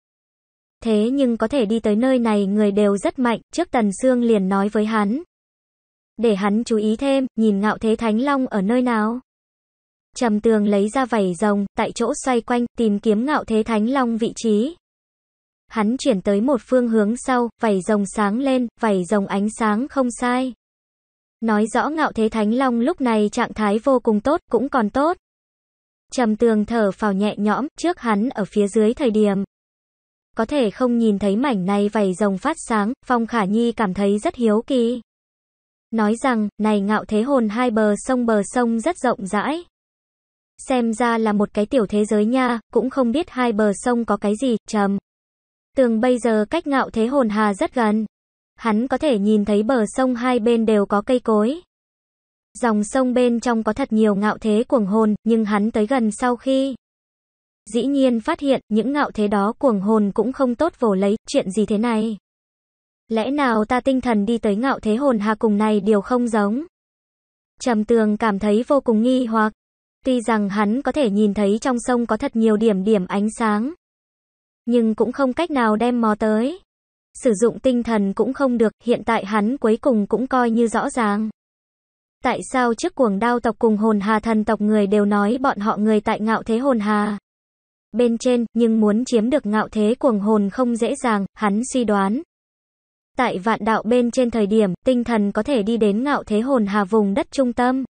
S1: Thế nhưng có thể đi tới nơi này người đều rất mạnh, trước Tần xương liền nói với hắn. Để hắn chú ý thêm, nhìn ngạo thế Thánh Long ở nơi nào. Trầm tường lấy ra vảy rồng, tại chỗ xoay quanh, tìm kiếm ngạo thế Thánh Long vị trí hắn chuyển tới một phương hướng sau, vảy rồng sáng lên, vảy rồng ánh sáng không sai. Nói rõ ngạo thế thánh long lúc này trạng thái vô cùng tốt, cũng còn tốt. Trầm tường thở phào nhẹ nhõm, trước hắn ở phía dưới thời điểm. Có thể không nhìn thấy mảnh này vảy rồng phát sáng, Phong Khả Nhi cảm thấy rất hiếu kỳ. Nói rằng, này ngạo thế hồn hai bờ sông bờ sông rất rộng rãi. Xem ra là một cái tiểu thế giới nha, cũng không biết hai bờ sông có cái gì, trầm. Tường bây giờ cách ngạo thế hồn hà rất gần. Hắn có thể nhìn thấy bờ sông hai bên đều có cây cối. Dòng sông bên trong có thật nhiều ngạo thế cuồng hồn, nhưng hắn tới gần sau khi. Dĩ nhiên phát hiện, những ngạo thế đó cuồng hồn cũng không tốt vồ lấy, chuyện gì thế này. Lẽ nào ta tinh thần đi tới ngạo thế hồn hà cùng này điều không giống. Trầm tường cảm thấy vô cùng nghi hoặc. Tuy rằng hắn có thể nhìn thấy trong sông có thật nhiều điểm điểm ánh sáng nhưng cũng không cách nào đem mò tới. Sử dụng tinh thần cũng không được, hiện tại hắn cuối cùng cũng coi như rõ ràng. Tại sao trước cuồng đao tộc cùng hồn hà thần tộc người đều nói bọn họ người tại ngạo thế hồn hà? Bên trên, nhưng muốn chiếm được ngạo thế cuồng hồn không dễ dàng, hắn suy đoán. Tại vạn đạo bên trên thời điểm, tinh thần có thể đi đến ngạo thế hồn hà vùng đất trung tâm.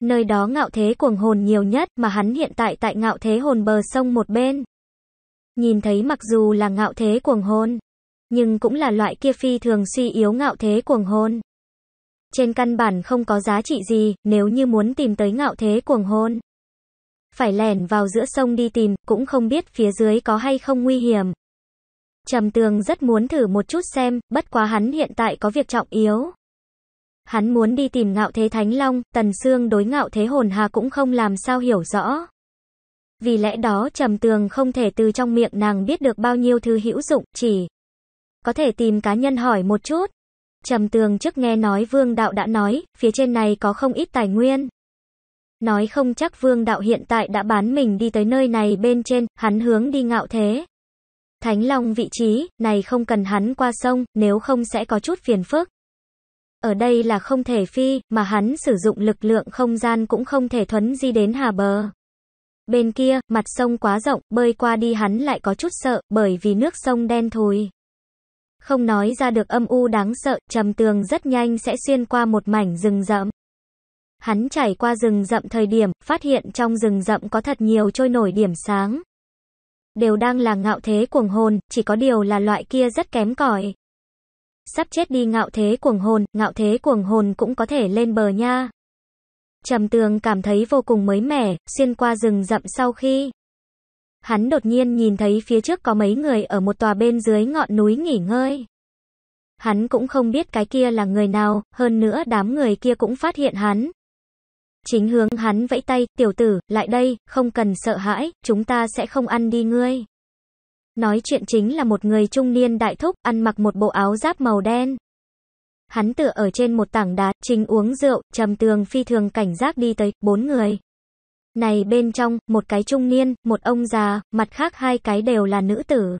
S1: Nơi đó ngạo thế cuồng hồn nhiều nhất mà hắn hiện tại tại ngạo thế hồn bờ sông một bên. Nhìn thấy mặc dù là ngạo thế cuồng hôn, nhưng cũng là loại kia phi thường suy yếu ngạo thế cuồng hôn. Trên căn bản không có giá trị gì, nếu như muốn tìm tới ngạo thế cuồng hôn. Phải lẻn vào giữa sông đi tìm, cũng không biết phía dưới có hay không nguy hiểm. Trầm tường rất muốn thử một chút xem, bất quá hắn hiện tại có việc trọng yếu. Hắn muốn đi tìm ngạo thế Thánh Long, Tần xương đối ngạo thế hồn hà cũng không làm sao hiểu rõ. Vì lẽ đó trầm tường không thể từ trong miệng nàng biết được bao nhiêu thứ hữu dụng, chỉ có thể tìm cá nhân hỏi một chút. Trầm tường trước nghe nói vương đạo đã nói, phía trên này có không ít tài nguyên. Nói không chắc vương đạo hiện tại đã bán mình đi tới nơi này bên trên, hắn hướng đi ngạo thế. Thánh Long vị trí, này không cần hắn qua sông, nếu không sẽ có chút phiền phức. Ở đây là không thể phi, mà hắn sử dụng lực lượng không gian cũng không thể thuấn di đến hà bờ. Bên kia, mặt sông quá rộng, bơi qua đi hắn lại có chút sợ, bởi vì nước sông đen thùi. Không nói ra được âm u đáng sợ, trầm tường rất nhanh sẽ xuyên qua một mảnh rừng rậm. Hắn chảy qua rừng rậm thời điểm, phát hiện trong rừng rậm có thật nhiều trôi nổi điểm sáng. Đều đang là ngạo thế cuồng hồn, chỉ có điều là loại kia rất kém cỏi. Sắp chết đi ngạo thế cuồng hồn, ngạo thế cuồng hồn cũng có thể lên bờ nha. Trầm tường cảm thấy vô cùng mới mẻ, xuyên qua rừng rậm sau khi. Hắn đột nhiên nhìn thấy phía trước có mấy người ở một tòa bên dưới ngọn núi nghỉ ngơi. Hắn cũng không biết cái kia là người nào, hơn nữa đám người kia cũng phát hiện hắn. Chính hướng hắn vẫy tay, tiểu tử, lại đây, không cần sợ hãi, chúng ta sẽ không ăn đi ngươi. Nói chuyện chính là một người trung niên đại thúc, ăn mặc một bộ áo giáp màu đen. Hắn tựa ở trên một tảng đá, trình uống rượu, trầm tường phi thường cảnh giác đi tới, bốn người. Này bên trong, một cái trung niên, một ông già, mặt khác hai cái đều là nữ tử.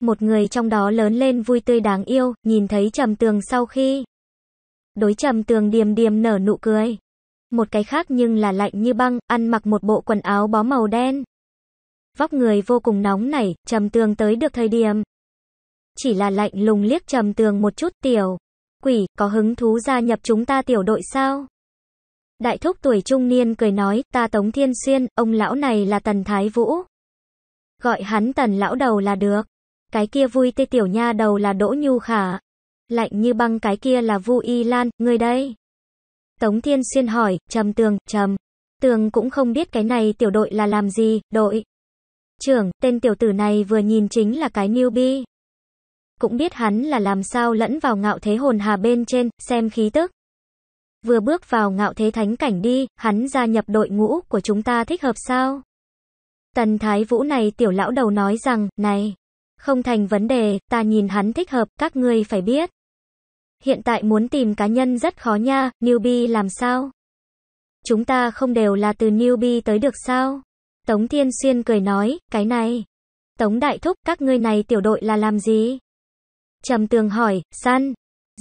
S1: Một người trong đó lớn lên vui tươi đáng yêu, nhìn thấy trầm tường sau khi. Đối trầm tường điềm điềm nở nụ cười. Một cái khác nhưng là lạnh như băng, ăn mặc một bộ quần áo bó màu đen. Vóc người vô cùng nóng nảy, trầm tường tới được thời điểm. Chỉ là lạnh lùng liếc trầm tường một chút tiểu, quỷ, có hứng thú gia nhập chúng ta tiểu đội sao? Đại thúc tuổi trung niên cười nói, ta Tống Thiên Xuyên, ông lão này là Tần Thái Vũ. Gọi hắn Tần lão đầu là được. Cái kia vui tê tiểu nha đầu là Đỗ Nhu Khả. Lạnh như băng cái kia là Vu Y Lan, người đây. Tống Thiên Xuyên hỏi, trầm tường, trầm. Tường cũng không biết cái này tiểu đội là làm gì, đội. Trưởng, tên tiểu tử này vừa nhìn chính là cái newbie cũng biết hắn là làm sao lẫn vào ngạo thế hồn hà bên trên, xem khí tức. Vừa bước vào ngạo thế thánh cảnh đi, hắn gia nhập đội ngũ của chúng ta thích hợp sao? Tần Thái Vũ này tiểu lão đầu nói rằng, này, không thành vấn đề, ta nhìn hắn thích hợp, các ngươi phải biết. Hiện tại muốn tìm cá nhân rất khó nha, newbie làm sao? Chúng ta không đều là từ newbie tới được sao? Tống Thiên Xuyên cười nói, cái này. Tống Đại Thúc, các ngươi này tiểu đội là làm gì? Trầm tường hỏi, san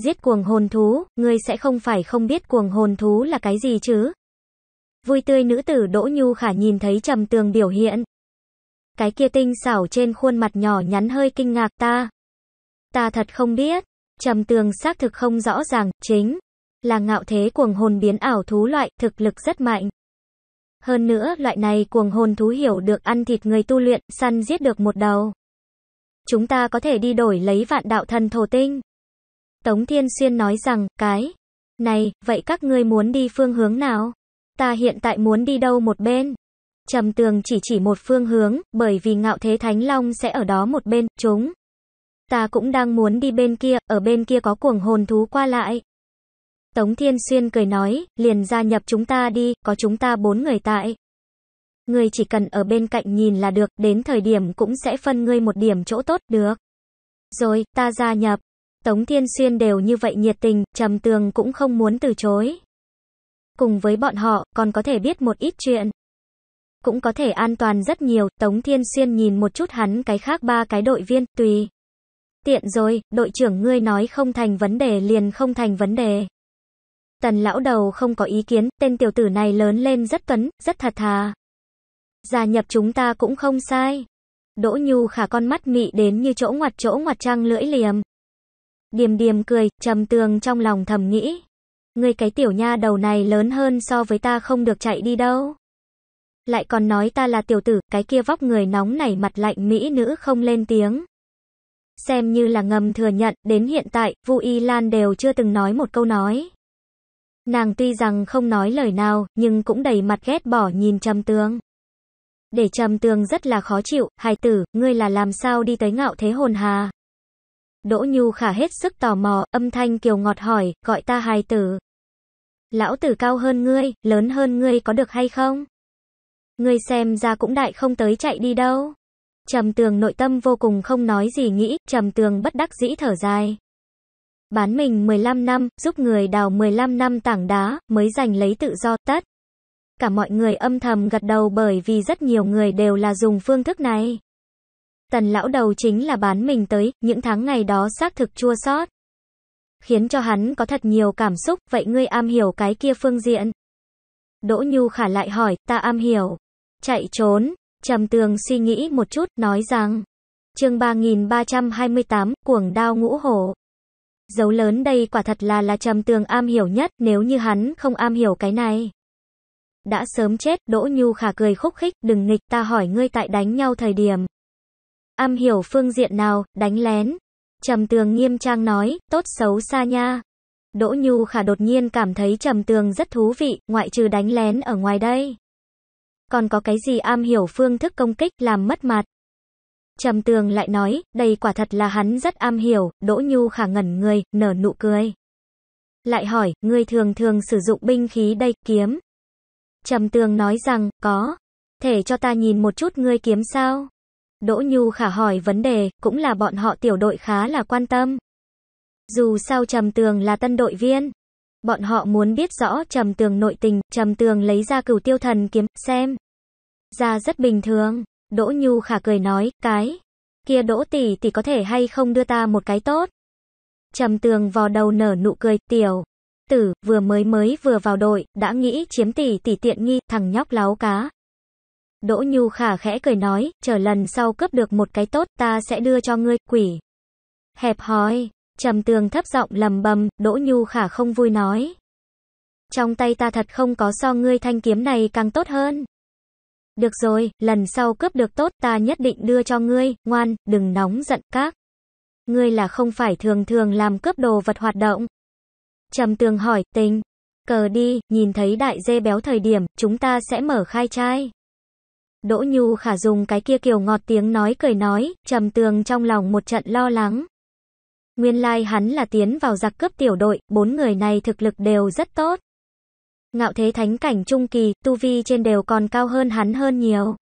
S1: giết cuồng hồn thú, ngươi sẽ không phải không biết cuồng hồn thú là cái gì chứ? Vui tươi nữ tử Đỗ Nhu Khả nhìn thấy trầm tường biểu hiện. Cái kia tinh xảo trên khuôn mặt nhỏ nhắn hơi kinh ngạc ta. Ta thật không biết, trầm tường xác thực không rõ ràng, chính là ngạo thế cuồng hồn biến ảo thú loại, thực lực rất mạnh. Hơn nữa, loại này cuồng hồn thú hiểu được ăn thịt người tu luyện, săn giết được một đầu. Chúng ta có thể đi đổi lấy vạn đạo thần thổ tinh. Tống Thiên Xuyên nói rằng, cái này, vậy các ngươi muốn đi phương hướng nào? Ta hiện tại muốn đi đâu một bên? Trầm tường chỉ chỉ một phương hướng, bởi vì ngạo thế thánh long sẽ ở đó một bên, chúng. Ta cũng đang muốn đi bên kia, ở bên kia có cuồng hồn thú qua lại. Tống Thiên Xuyên cười nói, liền gia nhập chúng ta đi, có chúng ta bốn người tại người chỉ cần ở bên cạnh nhìn là được, đến thời điểm cũng sẽ phân ngươi một điểm chỗ tốt, được. Rồi, ta gia nhập. Tống Thiên Xuyên đều như vậy nhiệt tình, Trầm Tường cũng không muốn từ chối. Cùng với bọn họ, còn có thể biết một ít chuyện. Cũng có thể an toàn rất nhiều, Tống Thiên Xuyên nhìn một chút hắn cái khác ba cái đội viên, tùy. Tiện rồi, đội trưởng ngươi nói không thành vấn đề liền không thành vấn đề. Tần lão đầu không có ý kiến, tên tiểu tử này lớn lên rất tuấn, rất thật thà. Gia nhập chúng ta cũng không sai. Đỗ Nhu khả con mắt mị đến như chỗ ngoặt chỗ ngoặt trăng lưỡi liềm. Điềm điềm cười, trầm tường trong lòng thầm nghĩ. Người cái tiểu nha đầu này lớn hơn so với ta không được chạy đi đâu. Lại còn nói ta là tiểu tử, cái kia vóc người nóng nảy mặt lạnh mỹ nữ không lên tiếng. Xem như là ngầm thừa nhận, đến hiện tại, Vu Y Lan đều chưa từng nói một câu nói. Nàng tuy rằng không nói lời nào, nhưng cũng đầy mặt ghét bỏ nhìn trầm tường. Để trầm tường rất là khó chịu, hài tử, ngươi là làm sao đi tới ngạo thế hồn hà? Đỗ Nhu khả hết sức tò mò, âm thanh kiều ngọt hỏi, gọi ta hài tử. Lão tử cao hơn ngươi, lớn hơn ngươi có được hay không? Ngươi xem ra cũng đại không tới chạy đi đâu. Trầm tường nội tâm vô cùng không nói gì nghĩ, trầm tường bất đắc dĩ thở dài. Bán mình 15 năm, giúp người đào 15 năm tảng đá, mới giành lấy tự do tất cả mọi người âm thầm gật đầu bởi vì rất nhiều người đều là dùng phương thức này. Tần lão đầu chính là bán mình tới, những tháng ngày đó xác thực chua xót Khiến cho hắn có thật nhiều cảm xúc, vậy ngươi am hiểu cái kia phương diện. Đỗ Nhu khả lại hỏi, ta am hiểu. Chạy trốn, trầm tường suy nghĩ một chút, nói rằng. chương 3328, cuồng đao ngũ hổ. Dấu lớn đây quả thật là là trầm tường am hiểu nhất, nếu như hắn không am hiểu cái này. Đã sớm chết, Đỗ Nhu khả cười khúc khích, đừng nghịch, ta hỏi ngươi tại đánh nhau thời điểm. Am hiểu phương diện nào, đánh lén. Trầm tường nghiêm trang nói, tốt xấu xa nha. Đỗ Nhu khả đột nhiên cảm thấy trầm tường rất thú vị, ngoại trừ đánh lén ở ngoài đây. Còn có cái gì am hiểu phương thức công kích làm mất mặt. Trầm tường lại nói, đây quả thật là hắn rất am hiểu, Đỗ Nhu khả ngẩn người, nở nụ cười. Lại hỏi, ngươi thường thường sử dụng binh khí đây, kiếm. Trầm tường nói rằng, có. Thể cho ta nhìn một chút ngươi kiếm sao? Đỗ Nhu khả hỏi vấn đề, cũng là bọn họ tiểu đội khá là quan tâm. Dù sao Trầm Tường là tân đội viên. Bọn họ muốn biết rõ Trầm Tường nội tình, Trầm Tường lấy ra cửu tiêu thần kiếm, xem. Ra rất bình thường. Đỗ Nhu khả cười nói, cái. Kia Đỗ tỷ tỷ có thể hay không đưa ta một cái tốt. Trầm Tường vò đầu nở nụ cười, tiểu tử, vừa mới mới vừa vào đội, đã nghĩ chiếm tỷ tỷ tiện nghi, thằng nhóc láo cá. Đỗ Nhu khả khẽ cười nói, chờ lần sau cướp được một cái tốt, ta sẽ đưa cho ngươi, quỷ. Hẹp hói, trầm tường thấp giọng lầm bầm, Đỗ Nhu khả không vui nói. Trong tay ta thật không có so ngươi thanh kiếm này càng tốt hơn. Được rồi, lần sau cướp được tốt ta nhất định đưa cho ngươi, ngoan, đừng nóng giận các. Ngươi là không phải thường thường làm cướp đồ vật hoạt động. Trầm tường hỏi, tình, cờ đi, nhìn thấy đại dê béo thời điểm, chúng ta sẽ mở khai trai. Đỗ Nhu khả dùng cái kia kiều ngọt tiếng nói cười nói, trầm tường trong lòng một trận lo lắng. Nguyên lai like hắn là tiến vào giặc cướp tiểu đội, bốn người này thực lực đều rất tốt. Ngạo thế thánh cảnh trung kỳ, tu vi trên đều còn cao hơn hắn hơn nhiều.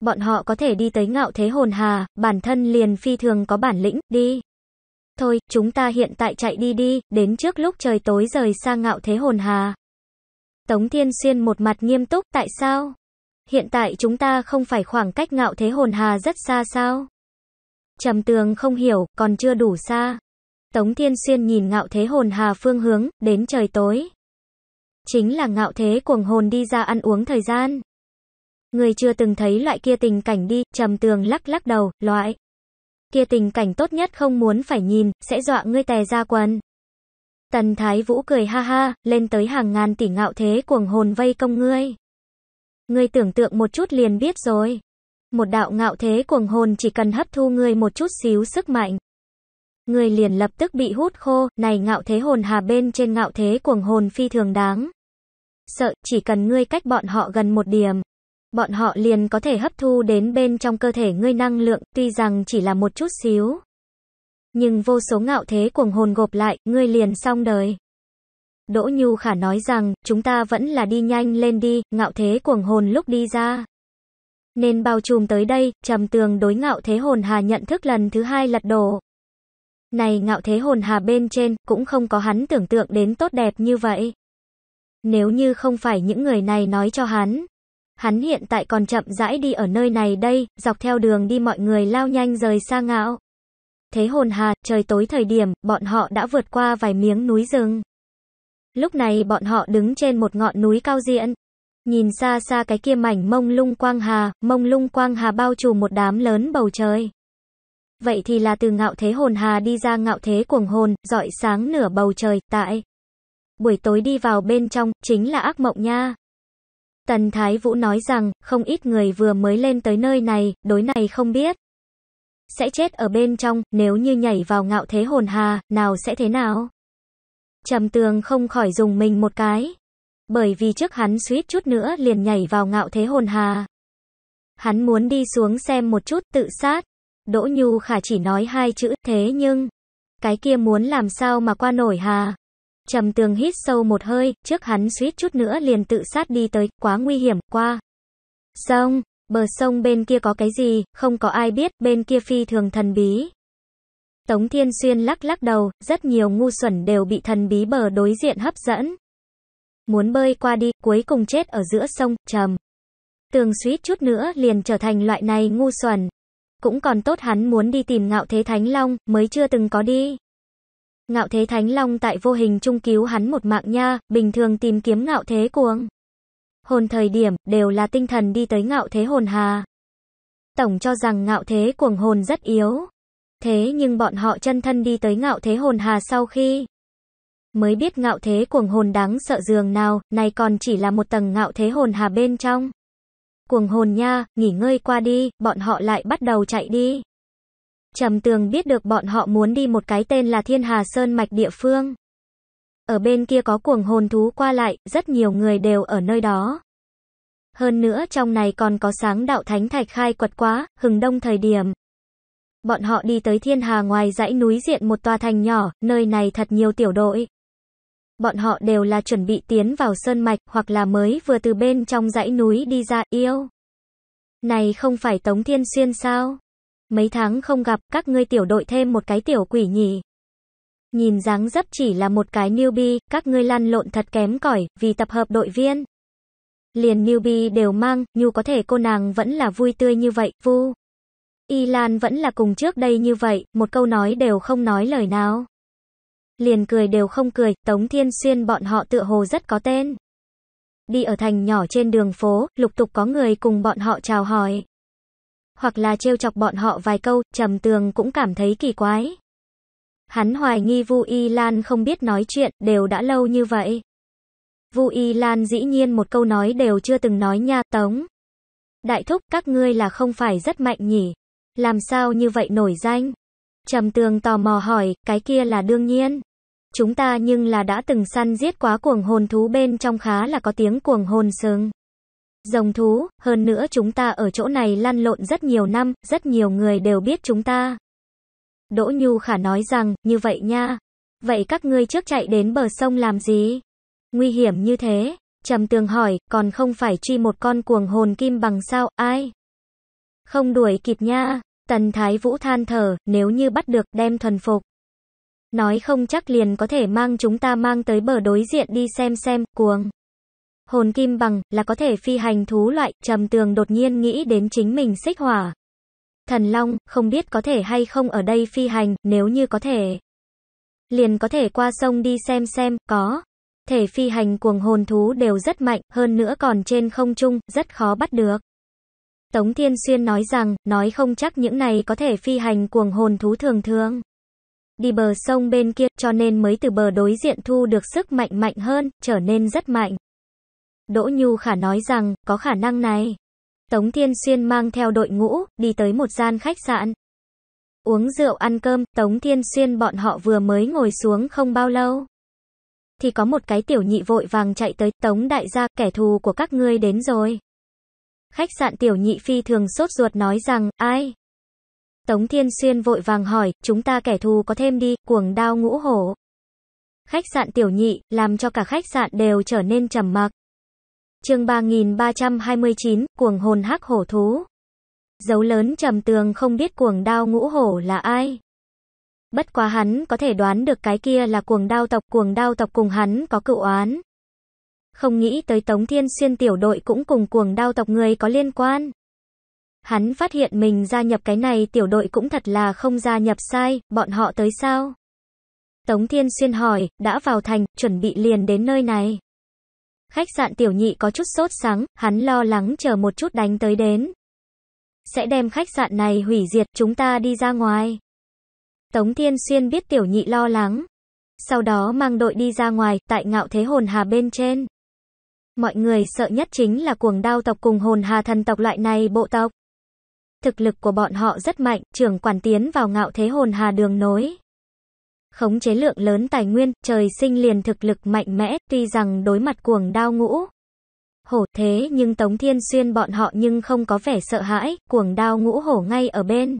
S1: Bọn họ có thể đi tới ngạo thế hồn hà, bản thân liền phi thường có bản lĩnh, đi. Thôi, chúng ta hiện tại chạy đi đi, đến trước lúc trời tối rời xa ngạo thế hồn hà. Tống Thiên Xuyên một mặt nghiêm túc, tại sao? Hiện tại chúng ta không phải khoảng cách ngạo thế hồn hà rất xa sao? Trầm tường không hiểu, còn chưa đủ xa. Tống Thiên Xuyên nhìn ngạo thế hồn hà phương hướng, đến trời tối. Chính là ngạo thế cuồng hồn đi ra ăn uống thời gian. Người chưa từng thấy loại kia tình cảnh đi, trầm tường lắc lắc đầu, loại kia tình cảnh tốt nhất không muốn phải nhìn, sẽ dọa ngươi tè ra quần. Tần Thái Vũ cười ha ha, lên tới hàng ngàn tỷ ngạo thế cuồng hồn vây công ngươi. Ngươi tưởng tượng một chút liền biết rồi. Một đạo ngạo thế cuồng hồn chỉ cần hấp thu ngươi một chút xíu sức mạnh. Ngươi liền lập tức bị hút khô, này ngạo thế hồn hà bên trên ngạo thế cuồng hồn phi thường đáng. Sợ, chỉ cần ngươi cách bọn họ gần một điểm, bọn họ liền có thể hấp thu đến bên trong cơ thể ngươi năng lượng, tuy rằng chỉ là một chút xíu. Nhưng vô số ngạo thế cuồng hồn gộp lại, ngươi liền xong đời. Đỗ Nhu Khả nói rằng, chúng ta vẫn là đi nhanh lên đi, ngạo thế cuồng hồn lúc đi ra. Nên bao trùm tới đây, trầm tường đối ngạo thế hồn hà nhận thức lần thứ hai lật đổ. Này ngạo thế hồn hà bên trên, cũng không có hắn tưởng tượng đến tốt đẹp như vậy. Nếu như không phải những người này nói cho hắn, Hắn hiện tại còn chậm rãi đi ở nơi này đây, dọc theo đường đi mọi người lao nhanh rời xa ngạo. Thế hồn hà, trời tối thời điểm, bọn họ đã vượt qua vài miếng núi rừng. Lúc này bọn họ đứng trên một ngọn núi cao diện. Nhìn xa xa cái kia mảnh mông lung quang hà, mông lung quang hà bao trùm một đám lớn bầu trời. Vậy thì là từ ngạo thế hồn hà đi ra ngạo thế cuồng hồn, dọi sáng nửa bầu trời, tại. Buổi tối đi vào bên trong, chính là ác mộng nha. Tần Thái Vũ nói rằng, không ít người vừa mới lên tới nơi này, đối này không biết. Sẽ chết ở bên trong, nếu như nhảy vào ngạo thế hồn hà, nào sẽ thế nào? Trầm tường không khỏi dùng mình một cái. Bởi vì trước hắn suýt chút nữa liền nhảy vào ngạo thế hồn hà. Hắn muốn đi xuống xem một chút tự sát. Đỗ Nhu Khả chỉ nói hai chữ thế nhưng, cái kia muốn làm sao mà qua nổi hà. Trầm tường hít sâu một hơi, trước hắn suýt chút nữa liền tự sát đi tới, quá nguy hiểm, qua. Sông, bờ sông bên kia có cái gì, không có ai biết, bên kia phi thường thần bí. Tống Thiên Xuyên lắc lắc đầu, rất nhiều ngu xuẩn đều bị thần bí bờ đối diện hấp dẫn. Muốn bơi qua đi, cuối cùng chết ở giữa sông, trầm. Tường suýt chút nữa liền trở thành loại này ngu xuẩn. Cũng còn tốt hắn muốn đi tìm ngạo thế Thánh Long, mới chưa từng có đi. Ngạo thế Thánh Long tại vô hình trung cứu hắn một mạng nha, bình thường tìm kiếm ngạo thế cuồng. Hồn thời điểm, đều là tinh thần đi tới ngạo thế hồn hà. Tổng cho rằng ngạo thế cuồng hồn rất yếu. Thế nhưng bọn họ chân thân đi tới ngạo thế hồn hà sau khi mới biết ngạo thế cuồng hồn đáng sợ giường nào, này còn chỉ là một tầng ngạo thế hồn hà bên trong. Cuồng hồn nha, nghỉ ngơi qua đi, bọn họ lại bắt đầu chạy đi. Trầm tường biết được bọn họ muốn đi một cái tên là Thiên Hà Sơn Mạch địa phương. Ở bên kia có cuồng hồn thú qua lại, rất nhiều người đều ở nơi đó. Hơn nữa trong này còn có sáng đạo thánh thạch khai quật quá, hừng đông thời điểm. Bọn họ đi tới thiên hà ngoài dãy núi diện một tòa thành nhỏ, nơi này thật nhiều tiểu đội. Bọn họ đều là chuẩn bị tiến vào sơn mạch hoặc là mới vừa từ bên trong dãy núi đi ra yêu. Này không phải Tống Thiên Xuyên sao? mấy tháng không gặp, các ngươi tiểu đội thêm một cái tiểu quỷ nhỉ. Nhìn dáng dấp chỉ là một cái newbie, các ngươi lăn lộn thật kém cỏi, vì tập hợp đội viên. Liền newbie đều mang, nhu có thể cô nàng vẫn là vui tươi như vậy, vu. Y Lan vẫn là cùng trước đây như vậy, một câu nói đều không nói lời nào. Liền cười đều không cười, Tống Thiên Xuyên bọn họ tựa hồ rất có tên. Đi ở thành nhỏ trên đường phố, lục tục có người cùng bọn họ chào hỏi hoặc là trêu chọc bọn họ vài câu, trầm tường cũng cảm thấy kỳ quái. Hắn hoài nghi Vu Y Lan không biết nói chuyện, đều đã lâu như vậy. Vu Y Lan dĩ nhiên một câu nói đều chưa từng nói nha, Tống. Đại thúc, các ngươi là không phải rất mạnh nhỉ? Làm sao như vậy nổi danh? Trầm tường tò mò hỏi, cái kia là đương nhiên. Chúng ta nhưng là đã từng săn giết quá cuồng hồn thú bên trong khá là có tiếng cuồng hồn sừng. Rồng thú, hơn nữa chúng ta ở chỗ này lăn lộn rất nhiều năm, rất nhiều người đều biết chúng ta. Đỗ Nhu Khả nói rằng, như vậy nha. Vậy các ngươi trước chạy đến bờ sông làm gì? Nguy hiểm như thế. Trầm tường hỏi, còn không phải truy một con cuồng hồn kim bằng sao, ai? Không đuổi kịp nha. Tần Thái Vũ than thở, nếu như bắt được, đem thuần phục. Nói không chắc liền có thể mang chúng ta mang tới bờ đối diện đi xem xem, cuồng. Hồn kim bằng là có thể phi hành thú loại, trầm tường đột nhiên nghĩ đến chính mình xích hỏa. Thần Long, không biết có thể hay không ở đây phi hành, nếu như có thể. Liền có thể qua sông đi xem xem, có. Thể phi hành cuồng hồn thú đều rất mạnh, hơn nữa còn trên không trung, rất khó bắt được. Tống Thiên Xuyên nói rằng, nói không chắc những này có thể phi hành cuồng hồn thú thường thường. Đi bờ sông bên kia, cho nên mới từ bờ đối diện thu được sức mạnh mạnh hơn, trở nên rất mạnh. Đỗ Nhu Khả nói rằng, có khả năng này. Tống Thiên Xuyên mang theo đội ngũ, đi tới một gian khách sạn. Uống rượu ăn cơm, Tống Thiên Xuyên bọn họ vừa mới ngồi xuống không bao lâu. Thì có một cái tiểu nhị vội vàng chạy tới, Tống đại gia, kẻ thù của các ngươi đến rồi. Khách sạn tiểu nhị phi thường sốt ruột nói rằng, ai? Tống Thiên Xuyên vội vàng hỏi, chúng ta kẻ thù có thêm đi, cuồng đao ngũ hổ. Khách sạn tiểu nhị, làm cho cả khách sạn đều trở nên trầm mặc chương 3329, cuồng hồn hắc hổ thú. Dấu lớn trầm tường không biết cuồng đao ngũ hổ là ai. Bất quá hắn có thể đoán được cái kia là cuồng đao tộc, cuồng đao tộc cùng hắn có cựu oán. Không nghĩ tới Tống Thiên Xuyên tiểu đội cũng cùng cuồng đao tộc người có liên quan. Hắn phát hiện mình gia nhập cái này tiểu đội cũng thật là không gia nhập sai, bọn họ tới sao? Tống Thiên Xuyên hỏi, đã vào thành, chuẩn bị liền đến nơi này. Khách sạn tiểu nhị có chút sốt sáng hắn lo lắng chờ một chút đánh tới đến. Sẽ đem khách sạn này hủy diệt, chúng ta đi ra ngoài. Tống Thiên Xuyên biết tiểu nhị lo lắng. Sau đó mang đội đi ra ngoài, tại ngạo thế hồn hà bên trên. Mọi người sợ nhất chính là cuồng đao tộc cùng hồn hà thần tộc loại này bộ tộc. Thực lực của bọn họ rất mạnh, trưởng quản tiến vào ngạo thế hồn hà đường nối khống chế lượng lớn tài nguyên, trời sinh liền thực lực mạnh mẽ, tuy rằng đối mặt cuồng đao ngũ. Hổ thế nhưng Tống Thiên Xuyên bọn họ nhưng không có vẻ sợ hãi, cuồng đao ngũ hổ ngay ở bên.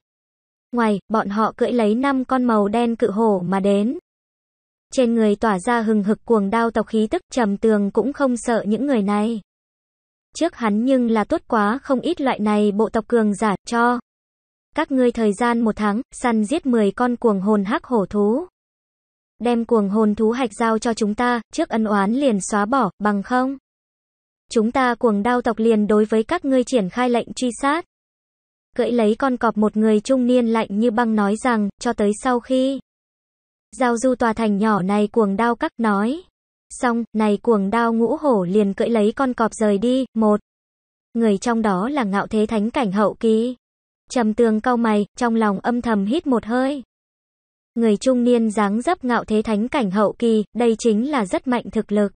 S1: Ngoài, bọn họ cưỡi lấy năm con màu đen cự hổ mà đến. Trên người tỏa ra hừng hực cuồng đao tộc khí tức trầm tường cũng không sợ những người này. Trước hắn nhưng là tốt quá không ít loại này bộ tộc cường giả cho. Các ngươi thời gian một tháng, săn giết 10 con cuồng hồn hắc hổ thú đem cuồng hồn thú hạch giao cho chúng ta, trước ân oán liền xóa bỏ, bằng không. Chúng ta cuồng đao tộc liền đối với các ngươi triển khai lệnh truy sát. Cưỡi lấy con cọp một người trung niên lạnh như băng nói rằng, cho tới sau khi giao du tòa thành nhỏ này cuồng đao các nói. Xong, này cuồng đao ngũ hổ liền cưỡi lấy con cọp rời đi, một. Người trong đó là ngạo thế thánh cảnh hậu kỳ. Trầm tường cau mày, trong lòng âm thầm hít một hơi người trung niên dáng dấp ngạo thế thánh cảnh hậu kỳ, đây chính là rất mạnh thực lực.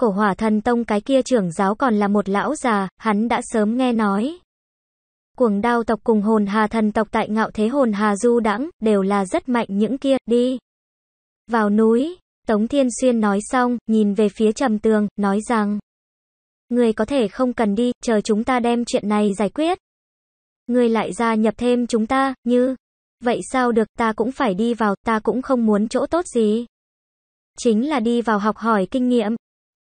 S1: Cổ hỏa thần tông cái kia trưởng giáo còn là một lão già, hắn đã sớm nghe nói. Cuồng đao tộc cùng hồn hà thần tộc tại ngạo thế hồn hà du đãng đều là rất mạnh những kia, đi. Vào núi, Tống Thiên Xuyên nói xong, nhìn về phía trầm tường, nói rằng. Người có thể không cần đi, chờ chúng ta đem chuyện này giải quyết. Người lại gia nhập thêm chúng ta, như... Vậy sao được, ta cũng phải đi vào, ta cũng không muốn chỗ tốt gì. Chính là đi vào học hỏi kinh nghiệm.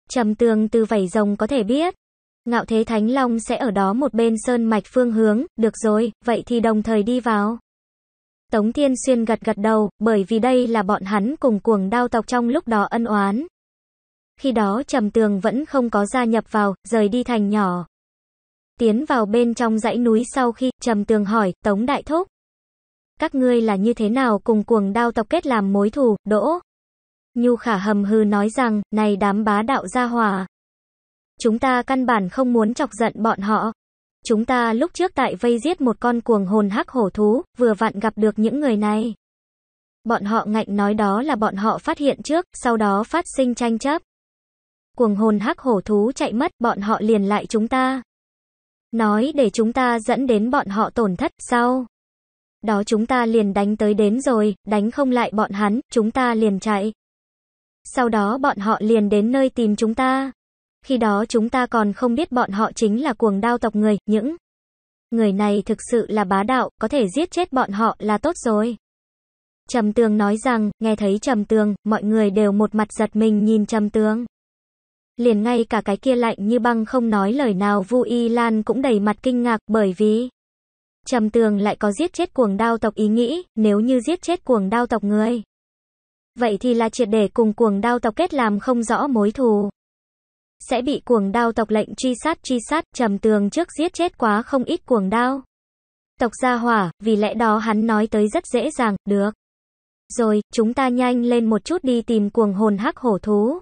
S1: Trầm tường từ vảy rồng có thể biết. Ngạo thế Thánh Long sẽ ở đó một bên sơn mạch phương hướng, được rồi, vậy thì đồng thời đi vào. Tống Thiên Xuyên gật gật đầu, bởi vì đây là bọn hắn cùng cuồng đao tộc trong lúc đó ân oán. Khi đó Trầm Tường vẫn không có gia nhập vào, rời đi thành nhỏ. Tiến vào bên trong dãy núi sau khi Trầm Tường hỏi, Tống Đại Thúc. Các ngươi là như thế nào cùng cuồng đao tộc kết làm mối thù, đỗ. Nhu khả hầm hư nói rằng, này đám bá đạo gia hòa. Chúng ta căn bản không muốn chọc giận bọn họ. Chúng ta lúc trước tại vây giết một con cuồng hồn hắc hổ thú, vừa vặn gặp được những người này. Bọn họ ngạnh nói đó là bọn họ phát hiện trước, sau đó phát sinh tranh chấp. Cuồng hồn hắc hổ thú chạy mất, bọn họ liền lại chúng ta. Nói để chúng ta dẫn đến bọn họ tổn thất, sau đó chúng ta liền đánh tới đến rồi, đánh không lại bọn hắn, chúng ta liền chạy. Sau đó bọn họ liền đến nơi tìm chúng ta. Khi đó chúng ta còn không biết bọn họ chính là cuồng đao tộc người, những người này thực sự là bá đạo, có thể giết chết bọn họ là tốt rồi. Trầm Tường nói rằng, nghe thấy Trầm Tường, mọi người đều một mặt giật mình nhìn Trầm Tường. Liền ngay cả cái kia lạnh như băng không nói lời nào Vu Y Lan cũng đầy mặt kinh ngạc bởi vì Trầm tường lại có giết chết cuồng đao tộc ý nghĩ, nếu như giết chết cuồng đao tộc người. Vậy thì là triệt để cùng cuồng đao tộc kết làm không rõ mối thù. Sẽ bị cuồng đao tộc lệnh truy sát truy sát, trầm tường trước giết chết quá không ít cuồng đao. Tộc gia hỏa, vì lẽ đó hắn nói tới rất dễ dàng, được. Rồi, chúng ta nhanh lên một chút đi tìm cuồng hồn hắc hổ thú.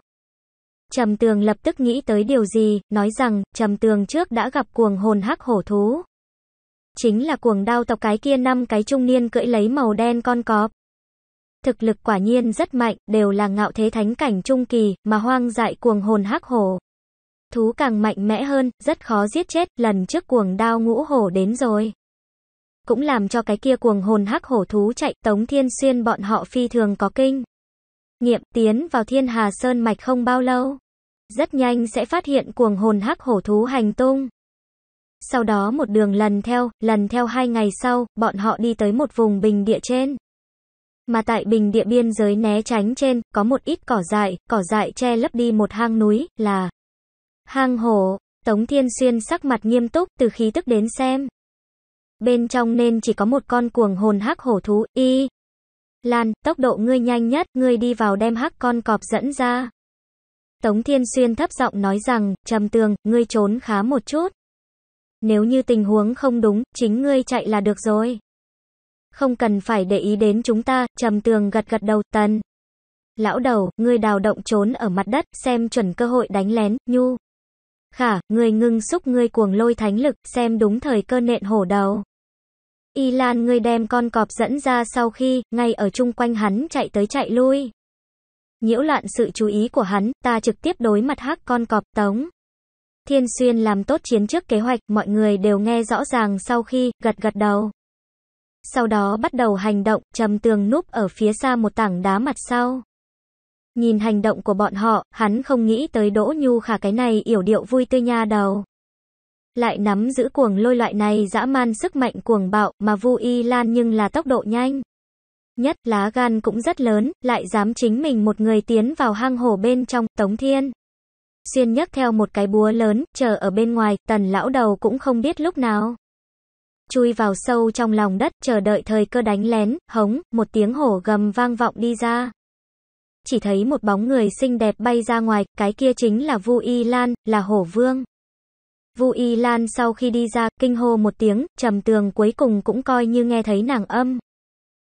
S1: Trầm tường lập tức nghĩ tới điều gì, nói rằng, trầm tường trước đã gặp cuồng hồn hắc hổ thú. Chính là cuồng đao tộc cái kia năm cái trung niên cưỡi lấy màu đen con cóp. Thực lực quả nhiên rất mạnh, đều là ngạo thế thánh cảnh trung kỳ, mà hoang dại cuồng hồn hắc hổ. Thú càng mạnh mẽ hơn, rất khó giết chết, lần trước cuồng đao ngũ hổ đến rồi. Cũng làm cho cái kia cuồng hồn hắc hổ thú chạy, tống thiên xuyên bọn họ phi thường có kinh. Nghiệm tiến vào thiên hà sơn mạch không bao lâu. Rất nhanh sẽ phát hiện cuồng hồn hắc hổ thú hành tung sau đó một đường lần theo, lần theo hai ngày sau, bọn họ đi tới một vùng bình địa trên. Mà tại bình địa biên giới né tránh trên, có một ít cỏ dại, cỏ dại che lấp đi một hang núi, là hang hổ. Tống Thiên Xuyên sắc mặt nghiêm túc, từ khí tức đến xem. Bên trong nên chỉ có một con cuồng hồn hắc hổ thú, y. Lan, tốc độ ngươi nhanh nhất, ngươi đi vào đem hắc con cọp dẫn ra. Tống Thiên Xuyên thấp giọng nói rằng, trầm tường, ngươi trốn khá một chút. Nếu như tình huống không đúng, chính ngươi chạy là được rồi. Không cần phải để ý đến chúng ta, trầm tường gật gật đầu, tần. Lão đầu, ngươi đào động trốn ở mặt đất, xem chuẩn cơ hội đánh lén, nhu. Khả, ngươi ngưng xúc ngươi cuồng lôi thánh lực, xem đúng thời cơ nện hổ đầu. Y Lan ngươi đem con cọp dẫn ra sau khi, ngay ở chung quanh hắn chạy tới chạy lui. Nhiễu loạn sự chú ý của hắn, ta trực tiếp đối mặt hắc con cọp tống. Thiên Xuyên làm tốt chiến trước kế hoạch, mọi người đều nghe rõ ràng sau khi gật gật đầu. Sau đó bắt đầu hành động, trầm tường núp ở phía xa một tảng đá mặt sau. Nhìn hành động của bọn họ, hắn không nghĩ tới Đỗ Nhu Khả cái này yểu điệu vui tươi nha đầu. Lại nắm giữ cuồng lôi loại này dã man sức mạnh cuồng bạo, mà Vu Y Lan nhưng là tốc độ nhanh. Nhất lá gan cũng rất lớn, lại dám chính mình một người tiến vào hang hổ bên trong, Tống Thiên. Xiên nhấc theo một cái búa lớn, chờ ở bên ngoài, tần lão đầu cũng không biết lúc nào. Chui vào sâu trong lòng đất, chờ đợi thời cơ đánh lén, hống, một tiếng hổ gầm vang vọng đi ra. Chỉ thấy một bóng người xinh đẹp bay ra ngoài, cái kia chính là Vu Y Lan, là hổ vương. Vu Y Lan sau khi đi ra, kinh hô một tiếng, trầm tường cuối cùng cũng coi như nghe thấy nàng âm.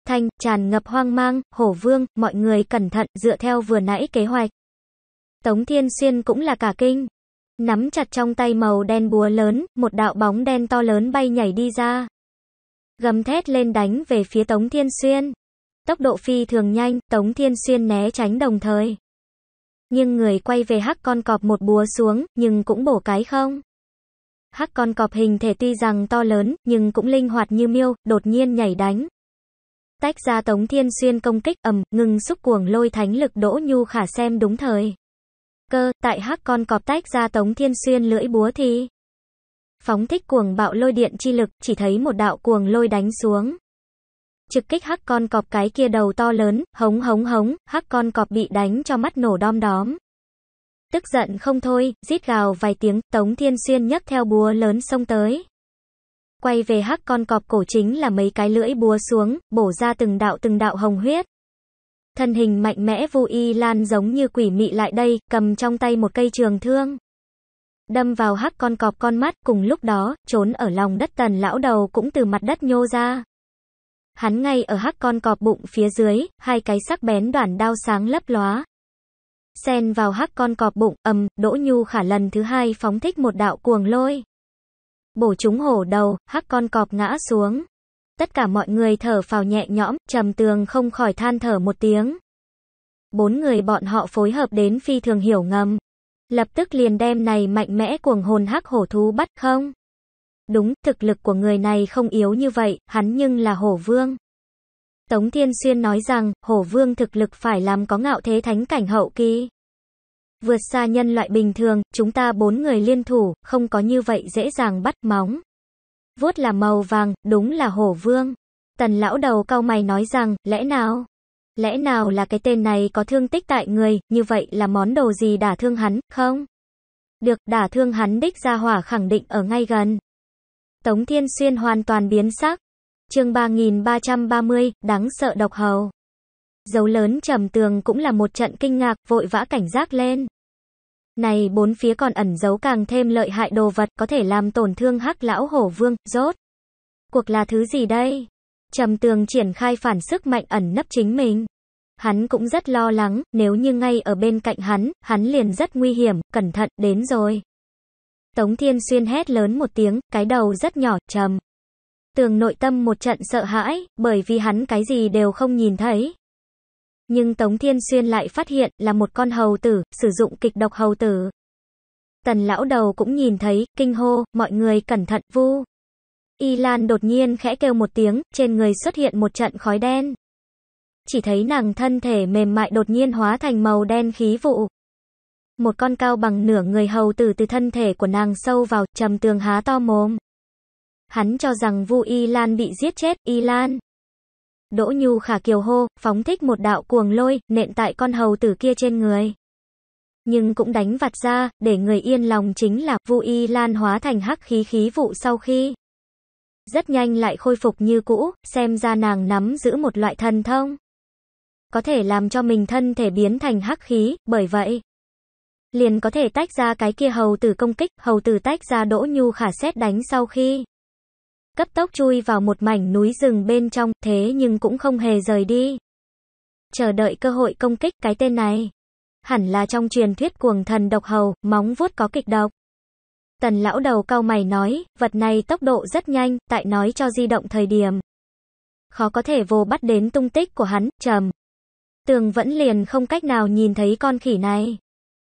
S1: Thanh, tràn ngập hoang mang, hổ vương, mọi người cẩn thận, dựa theo vừa nãy kế hoạch. Tống Thiên Xuyên cũng là cả kinh. Nắm chặt trong tay màu đen búa lớn, một đạo bóng đen to lớn bay nhảy đi ra. Gầm thét lên đánh về phía Tống Thiên Xuyên. Tốc độ phi thường nhanh, Tống Thiên Xuyên né tránh đồng thời. Nhưng người quay về hắc con cọp một búa xuống, nhưng cũng bổ cái không. Hắc con cọp hình thể tuy rằng to lớn, nhưng cũng linh hoạt như miêu, đột nhiên nhảy đánh. Tách ra Tống Thiên Xuyên công kích ầm, ngừng xúc cuồng lôi thánh lực đỗ nhu khả xem đúng thời cơ, tại hắc con cọp tách ra tống thiên xuyên lưỡi búa thì phóng thích cuồng bạo lôi điện chi lực, chỉ thấy một đạo cuồng lôi đánh xuống. Trực kích hắc con cọp cái kia đầu to lớn, hống hống hống, hắc con cọp bị đánh cho mắt nổ đom đóm. Tức giận không thôi, rít gào vài tiếng, Tống Thiên Xuyên nhấc theo búa lớn xông tới. Quay về hắc con cọp cổ chính là mấy cái lưỡi búa xuống, bổ ra từng đạo từng đạo hồng huyết. Thân hình mạnh mẽ Vu Y Lan giống như quỷ mị lại đây, cầm trong tay một cây trường thương. Đâm vào hắc con cọp con mắt, cùng lúc đó, trốn ở lòng đất tần lão đầu cũng từ mặt đất nhô ra. Hắn ngay ở hắc con cọp bụng phía dưới, hai cái sắc bén đoạn đao sáng lấp lóa. Xen vào hắc con cọp bụng, ầm, Đỗ Nhu Khả lần thứ hai phóng thích một đạo cuồng lôi. Bổ trúng hổ đầu, hắc con cọp ngã xuống. Tất cả mọi người thở phào nhẹ nhõm, trầm tường không khỏi than thở một tiếng. Bốn người bọn họ phối hợp đến phi thường hiểu ngầm. Lập tức liền đem này mạnh mẽ cuồng hồn hắc hổ thú bắt không. Đúng, thực lực của người này không yếu như vậy, hắn nhưng là hổ vương. Tống Thiên Xuyên nói rằng, hổ vương thực lực phải làm có ngạo thế thánh cảnh hậu kỳ. Vượt xa nhân loại bình thường, chúng ta bốn người liên thủ, không có như vậy dễ dàng bắt móng. Vuốt là màu vàng, đúng là hổ vương. Tần lão đầu cau mày nói rằng, lẽ nào? Lẽ nào là cái tên này có thương tích tại người, như vậy là món đồ gì đả thương hắn, không? Được, đả thương hắn đích ra hỏa khẳng định ở ngay gần. Tống Thiên Xuyên hoàn toàn biến sắc. chương 3330, đáng sợ độc hầu. Dấu lớn trầm tường cũng là một trận kinh ngạc, vội vã cảnh giác lên. Này bốn phía còn ẩn giấu càng thêm lợi hại đồ vật có thể làm tổn thương hắc lão hổ vương, rốt. Cuộc là thứ gì đây? Trầm tường triển khai phản sức mạnh ẩn nấp chính mình. Hắn cũng rất lo lắng, nếu như ngay ở bên cạnh hắn, hắn liền rất nguy hiểm, cẩn thận, đến rồi. Tống Thiên Xuyên hét lớn một tiếng, cái đầu rất nhỏ, trầm. Tường nội tâm một trận sợ hãi, bởi vì hắn cái gì đều không nhìn thấy. Nhưng Tống Thiên Xuyên lại phát hiện là một con hầu tử, sử dụng kịch độc hầu tử. Tần lão đầu cũng nhìn thấy, kinh hô, mọi người cẩn thận, vu. Y Lan đột nhiên khẽ kêu một tiếng, trên người xuất hiện một trận khói đen. Chỉ thấy nàng thân thể mềm mại đột nhiên hóa thành màu đen khí vụ. Một con cao bằng nửa người hầu tử từ thân thể của nàng sâu vào, trầm tường há to mồm. Hắn cho rằng Vu Y Lan bị giết chết, Y Lan. Đỗ Nhu khả kiều hô, phóng thích một đạo cuồng lôi, nện tại con hầu tử kia trên người. Nhưng cũng đánh vặt ra, để người yên lòng chính là Vu Y Lan hóa thành hắc khí khí vụ sau khi rất nhanh lại khôi phục như cũ, xem ra nàng nắm giữ một loại thần thông. Có thể làm cho mình thân thể biến thành hắc khí, bởi vậy. Liền có thể tách ra cái kia hầu tử công kích, hầu tử tách ra đỗ nhu khả xét đánh sau khi cấp tốc chui vào một mảnh núi rừng bên trong, thế nhưng cũng không hề rời đi. Chờ đợi cơ hội công kích cái tên này. Hẳn là trong truyền thuyết cuồng thần độc hầu, móng vuốt có kịch độc. Tần lão đầu cao mày nói, vật này tốc độ rất nhanh, tại nói cho di động thời điểm. Khó có thể vô bắt đến tung tích của hắn, trầm. Tường vẫn liền không cách nào nhìn thấy con khỉ này.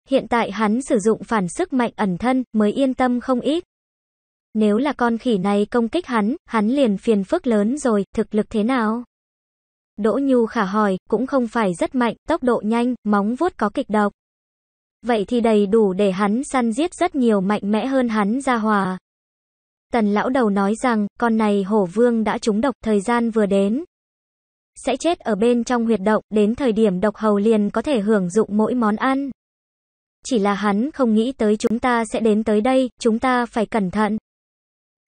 S1: Hiện tại hắn sử dụng phản sức mạnh ẩn thân mới yên tâm không ít. Nếu là con khỉ này công kích hắn, hắn liền phiền phức lớn rồi, thực lực thế nào? Đỗ Nhu khả hỏi, cũng không phải rất mạnh, tốc độ nhanh, móng vuốt có kịch độc. Vậy thì đầy đủ để hắn săn giết rất nhiều mạnh mẽ hơn hắn ra hòa. Tần lão đầu nói rằng, con này hổ vương đã trúng độc thời gian vừa đến. Sẽ chết ở bên trong huyệt động, đến thời điểm độc hầu liền có thể hưởng dụng mỗi món ăn. Chỉ là hắn không nghĩ tới chúng ta sẽ đến tới đây, chúng ta phải cẩn thận.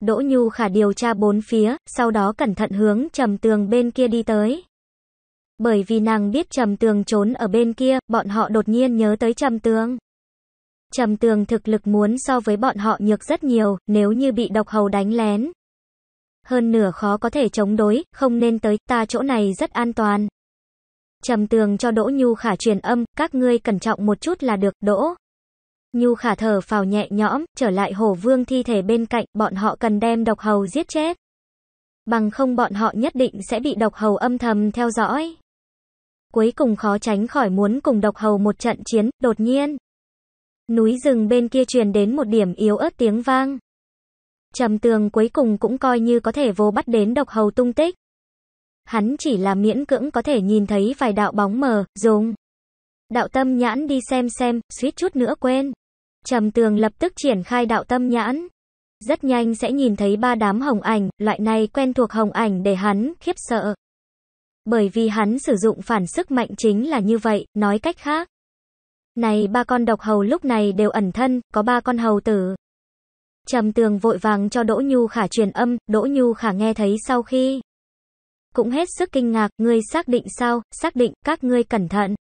S1: Đỗ Nhu Khả điều tra bốn phía, sau đó cẩn thận hướng trầm tường bên kia đi tới. Bởi vì nàng biết trầm tường trốn ở bên kia, bọn họ đột nhiên nhớ tới trầm tường. Trầm tường thực lực muốn so với bọn họ nhược rất nhiều, nếu như bị độc hầu đánh lén. Hơn nửa khó có thể chống đối, không nên tới, ta chỗ này rất an toàn. Trầm tường cho Đỗ Nhu Khả truyền âm, các ngươi cẩn trọng một chút là được, Đỗ. Nhu khả thở phào nhẹ nhõm, trở lại hổ vương thi thể bên cạnh, bọn họ cần đem độc hầu giết chết. Bằng không bọn họ nhất định sẽ bị độc hầu âm thầm theo dõi. Cuối cùng khó tránh khỏi muốn cùng độc hầu một trận chiến, đột nhiên. Núi rừng bên kia truyền đến một điểm yếu ớt tiếng vang. Trầm tường cuối cùng cũng coi như có thể vô bắt đến độc hầu tung tích. Hắn chỉ là miễn cưỡng có thể nhìn thấy vài đạo bóng mờ, dùng. Đạo tâm nhãn đi xem xem, suýt chút nữa quên. Trầm tường lập tức triển khai đạo tâm nhãn. Rất nhanh sẽ nhìn thấy ba đám hồng ảnh, loại này quen thuộc hồng ảnh để hắn khiếp sợ. Bởi vì hắn sử dụng phản sức mạnh chính là như vậy, nói cách khác. Này ba con độc hầu lúc này đều ẩn thân, có ba con hầu tử. Trầm tường vội vàng cho Đỗ Nhu Khả truyền âm, Đỗ Nhu Khả nghe thấy sau khi. Cũng hết sức kinh ngạc, ngươi xác định sao, xác định, các ngươi cẩn thận.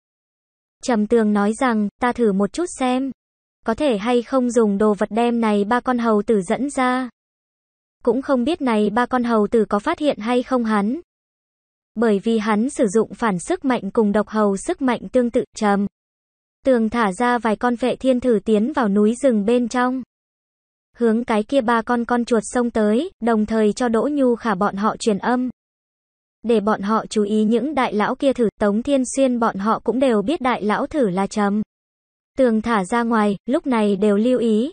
S1: Trầm tường nói rằng, ta thử một chút xem. Có thể hay không dùng đồ vật đem này ba con hầu tử dẫn ra. Cũng không biết này ba con hầu tử có phát hiện hay không hắn. Bởi vì hắn sử dụng phản sức mạnh cùng độc hầu sức mạnh tương tự trầm. Tường thả ra vài con vệ thiên thử tiến vào núi rừng bên trong. Hướng cái kia ba con con chuột sông tới, đồng thời cho Đỗ Nhu khả bọn họ truyền âm. Để bọn họ chú ý những đại lão kia thử, Tống Thiên Xuyên bọn họ cũng đều biết đại lão thử là trầm tường thả ra ngoài, lúc này đều lưu ý.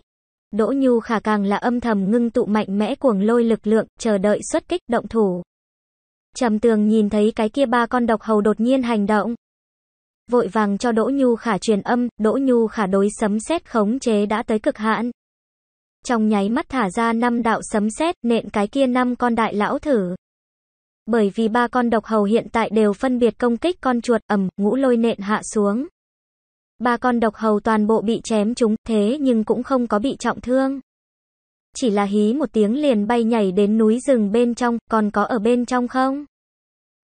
S1: Đỗ Nhu khả càng là âm thầm ngưng tụ mạnh mẽ cuồng lôi lực lượng, chờ đợi xuất kích động thủ. Trầm tường nhìn thấy cái kia ba con độc hầu đột nhiên hành động. Vội vàng cho Đỗ Nhu khả truyền âm, Đỗ Nhu khả đối sấm sét khống chế đã tới cực hạn. Trong nháy mắt thả ra năm đạo sấm sét nện cái kia năm con đại lão thử. Bởi vì ba con độc hầu hiện tại đều phân biệt công kích con chuột ẩm, ngũ lôi nện hạ xuống. Ba con độc hầu toàn bộ bị chém trúng, thế nhưng cũng không có bị trọng thương. Chỉ là hí một tiếng liền bay nhảy đến núi rừng bên trong, còn có ở bên trong không?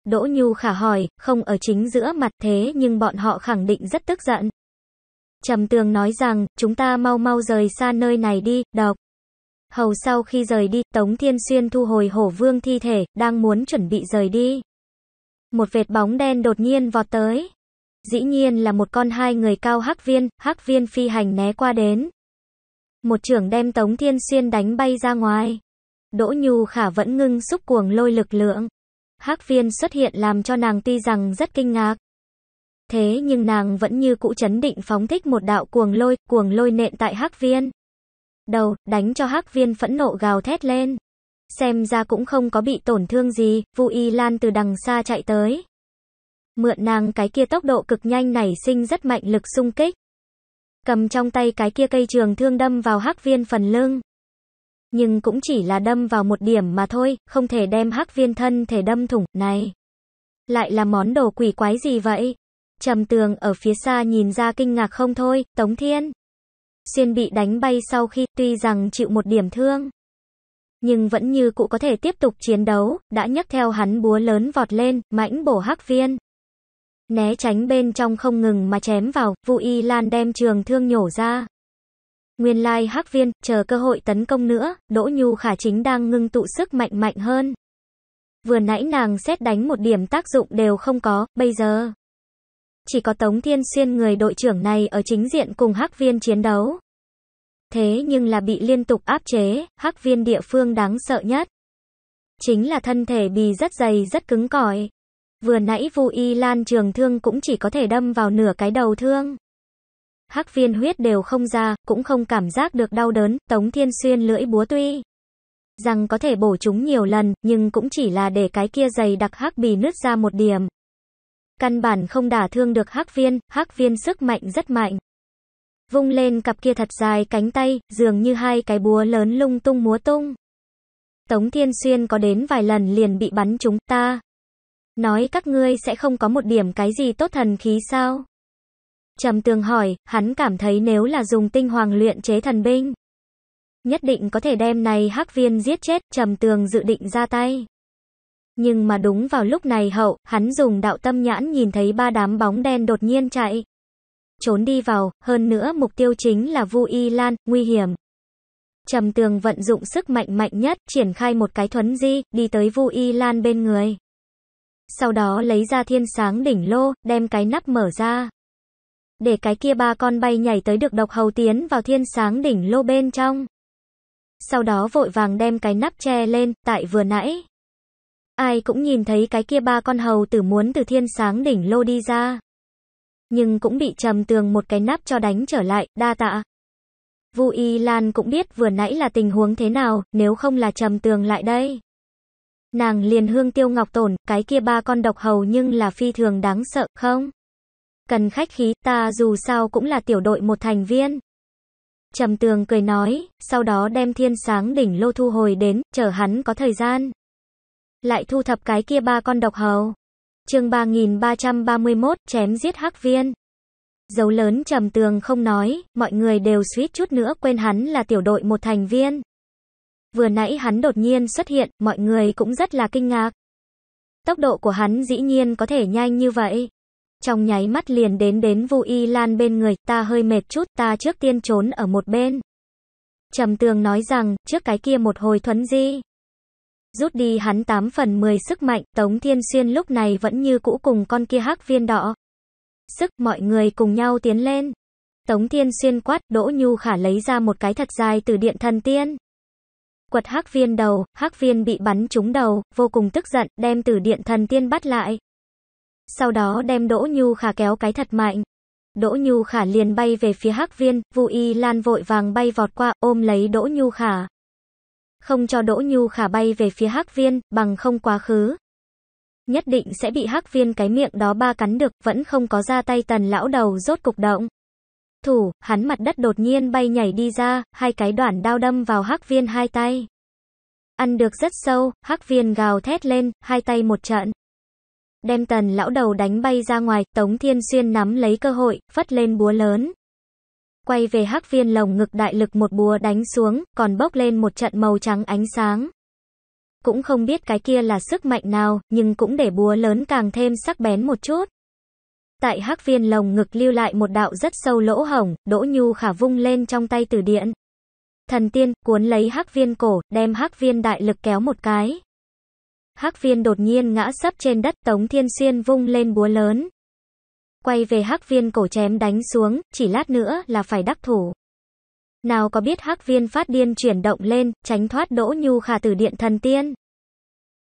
S1: Đỗ Nhu khả hỏi, không ở chính giữa mặt thế nhưng bọn họ khẳng định rất tức giận. Trầm Tường nói rằng, chúng ta mau mau rời xa nơi này đi, độc. Hầu sau khi rời đi, Tống Thiên Xuyên thu hồi hổ vương thi thể, đang muốn chuẩn bị rời đi. Một vệt bóng đen đột nhiên vọt tới. Dĩ nhiên là một con hai người cao hắc viên, hắc viên phi hành né qua đến. Một trưởng đem Tống Thiên Xuyên đánh bay ra ngoài. Đỗ Nhu Khả vẫn ngưng xúc cuồng lôi lực lượng. Hắc viên xuất hiện làm cho nàng tuy rằng rất kinh ngạc. Thế nhưng nàng vẫn như cũ chấn định phóng thích một đạo cuồng lôi, cuồng lôi nện tại hắc viên. Đầu, đánh cho hắc viên phẫn nộ gào thét lên. Xem ra cũng không có bị tổn thương gì, Vu Y Lan từ đằng xa chạy tới. Mượn nàng cái kia tốc độ cực nhanh này sinh rất mạnh lực xung kích. Cầm trong tay cái kia cây trường thương đâm vào hắc viên phần lưng. Nhưng cũng chỉ là đâm vào một điểm mà thôi, không thể đem hắc viên thân thể đâm thủng, này. Lại là món đồ quỷ quái gì vậy? Trầm tường ở phía xa nhìn ra kinh ngạc không thôi, Tống Thiên. Xuyên bị đánh bay sau khi tuy rằng chịu một điểm thương. Nhưng vẫn như cụ có thể tiếp tục chiến đấu, đã nhấc theo hắn búa lớn vọt lên, mãnh bổ hắc viên né tránh bên trong không ngừng mà chém vào, Vu Y Lan đem trường thương nhổ ra. Nguyên lai hắc viên, chờ cơ hội tấn công nữa, Đỗ Nhu Khả chính đang ngưng tụ sức mạnh mạnh hơn. Vừa nãy nàng xét đánh một điểm tác dụng đều không có, bây giờ. Chỉ có Tống Thiên Xuyên người đội trưởng này ở chính diện cùng hắc viên chiến đấu. Thế nhưng là bị liên tục áp chế, hắc viên địa phương đáng sợ nhất. Chính là thân thể bì rất dày rất cứng cỏi. Vừa nãy Vu Y Lan trường thương cũng chỉ có thể đâm vào nửa cái đầu thương. Hắc viên huyết đều không ra, cũng không cảm giác được đau đớn, Tống Thiên Xuyên lưỡi búa tuy. Rằng có thể bổ chúng nhiều lần, nhưng cũng chỉ là để cái kia dày đặc hắc bì nứt ra một điểm. Căn bản không đả thương được hắc viên, hắc viên sức mạnh rất mạnh. Vung lên cặp kia thật dài cánh tay, dường như hai cái búa lớn lung tung múa tung. Tống Thiên Xuyên có đến vài lần liền bị bắn chúng ta. Nói các ngươi sẽ không có một điểm cái gì tốt thần khí sao? Trầm tường hỏi, hắn cảm thấy nếu là dùng tinh hoàng luyện chế thần binh, nhất định có thể đem này hắc viên giết chết, trầm tường dự định ra tay. Nhưng mà đúng vào lúc này hậu, hắn dùng đạo tâm nhãn nhìn thấy ba đám bóng đen đột nhiên chạy. Trốn đi vào, hơn nữa mục tiêu chính là Vu Y Lan, nguy hiểm. Trầm tường vận dụng sức mạnh mạnh nhất, triển khai một cái thuấn di, đi tới Vu Y Lan bên người. Sau đó lấy ra thiên sáng đỉnh lô, đem cái nắp mở ra. Để cái kia ba con bay nhảy tới được độc hầu tiến vào thiên sáng đỉnh lô bên trong. Sau đó vội vàng đem cái nắp che lên, tại vừa nãy. Ai cũng nhìn thấy cái kia ba con hầu tử muốn từ thiên sáng đỉnh lô đi ra. Nhưng cũng bị trầm tường một cái nắp cho đánh trở lại, đa tạ. Vu Y Lan cũng biết vừa nãy là tình huống thế nào, nếu không là trầm tường lại đây. Nàng liền hương tiêu ngọc tổn, cái kia ba con độc hầu nhưng là phi thường đáng sợ, không? Cần khách khí, ta dù sao cũng là tiểu đội một thành viên. Trầm tường cười nói, sau đó đem thiên sáng đỉnh lô thu hồi đến, chờ hắn có thời gian. Lại thu thập cái kia ba con độc hầu. chương 3331, chém giết hắc viên. Dấu lớn trầm tường không nói, mọi người đều suýt chút nữa quên hắn là tiểu đội một thành viên vừa nãy hắn đột nhiên xuất hiện, mọi người cũng rất là kinh ngạc. Tốc độ của hắn dĩ nhiên có thể nhanh như vậy. Trong nháy mắt liền đến đến Vu Y Lan bên người, ta hơi mệt chút, ta trước tiên trốn ở một bên. Trầm tường nói rằng, trước cái kia một hồi thuấn di. Rút đi hắn 8 phần 10 sức mạnh, Tống Thiên Xuyên lúc này vẫn như cũ cùng con kia hắc viên đỏ. Sức, mọi người cùng nhau tiến lên. Tống Thiên Xuyên quát, Đỗ Nhu Khả lấy ra một cái thật dài từ điện thần tiên quật Hắc Viên đầu, Hắc Viên bị bắn trúng đầu, vô cùng tức giận, đem Tử Điện Thần Tiên bắt lại. Sau đó đem Đỗ Nhu Khả kéo cái thật mạnh. Đỗ Nhu Khả liền bay về phía Hắc Viên, Vu Y Lan vội vàng bay vọt qua, ôm lấy Đỗ Nhu Khả. Không cho Đỗ Nhu Khả bay về phía Hắc Viên, bằng không quá khứ. Nhất định sẽ bị Hắc Viên cái miệng đó ba cắn được, vẫn không có ra tay tần lão đầu rốt cục động thủ, hắn mặt đất đột nhiên bay nhảy đi ra, hai cái đoạn đao đâm vào hắc viên hai tay. Ăn được rất sâu, hắc viên gào thét lên, hai tay một trận. Đem tần lão đầu đánh bay ra ngoài, Tống Thiên Xuyên nắm lấy cơ hội, phất lên búa lớn. Quay về hắc viên lồng ngực đại lực một búa đánh xuống, còn bốc lên một trận màu trắng ánh sáng. Cũng không biết cái kia là sức mạnh nào, nhưng cũng để búa lớn càng thêm sắc bén một chút. Tại hắc viên lồng ngực lưu lại một đạo rất sâu lỗ hổng, Đỗ Nhu khả vung lên trong tay tử điện. Thần tiên cuốn lấy hắc viên cổ, đem hắc viên đại lực kéo một cái. Hắc viên đột nhiên ngã sấp trên đất, Tống Thiên Xuyên vung lên búa lớn. Quay về hắc viên cổ chém đánh xuống, chỉ lát nữa là phải đắc thủ. Nào có biết hắc viên phát điên chuyển động lên, tránh thoát Đỗ Nhu khả tử điện thần tiên.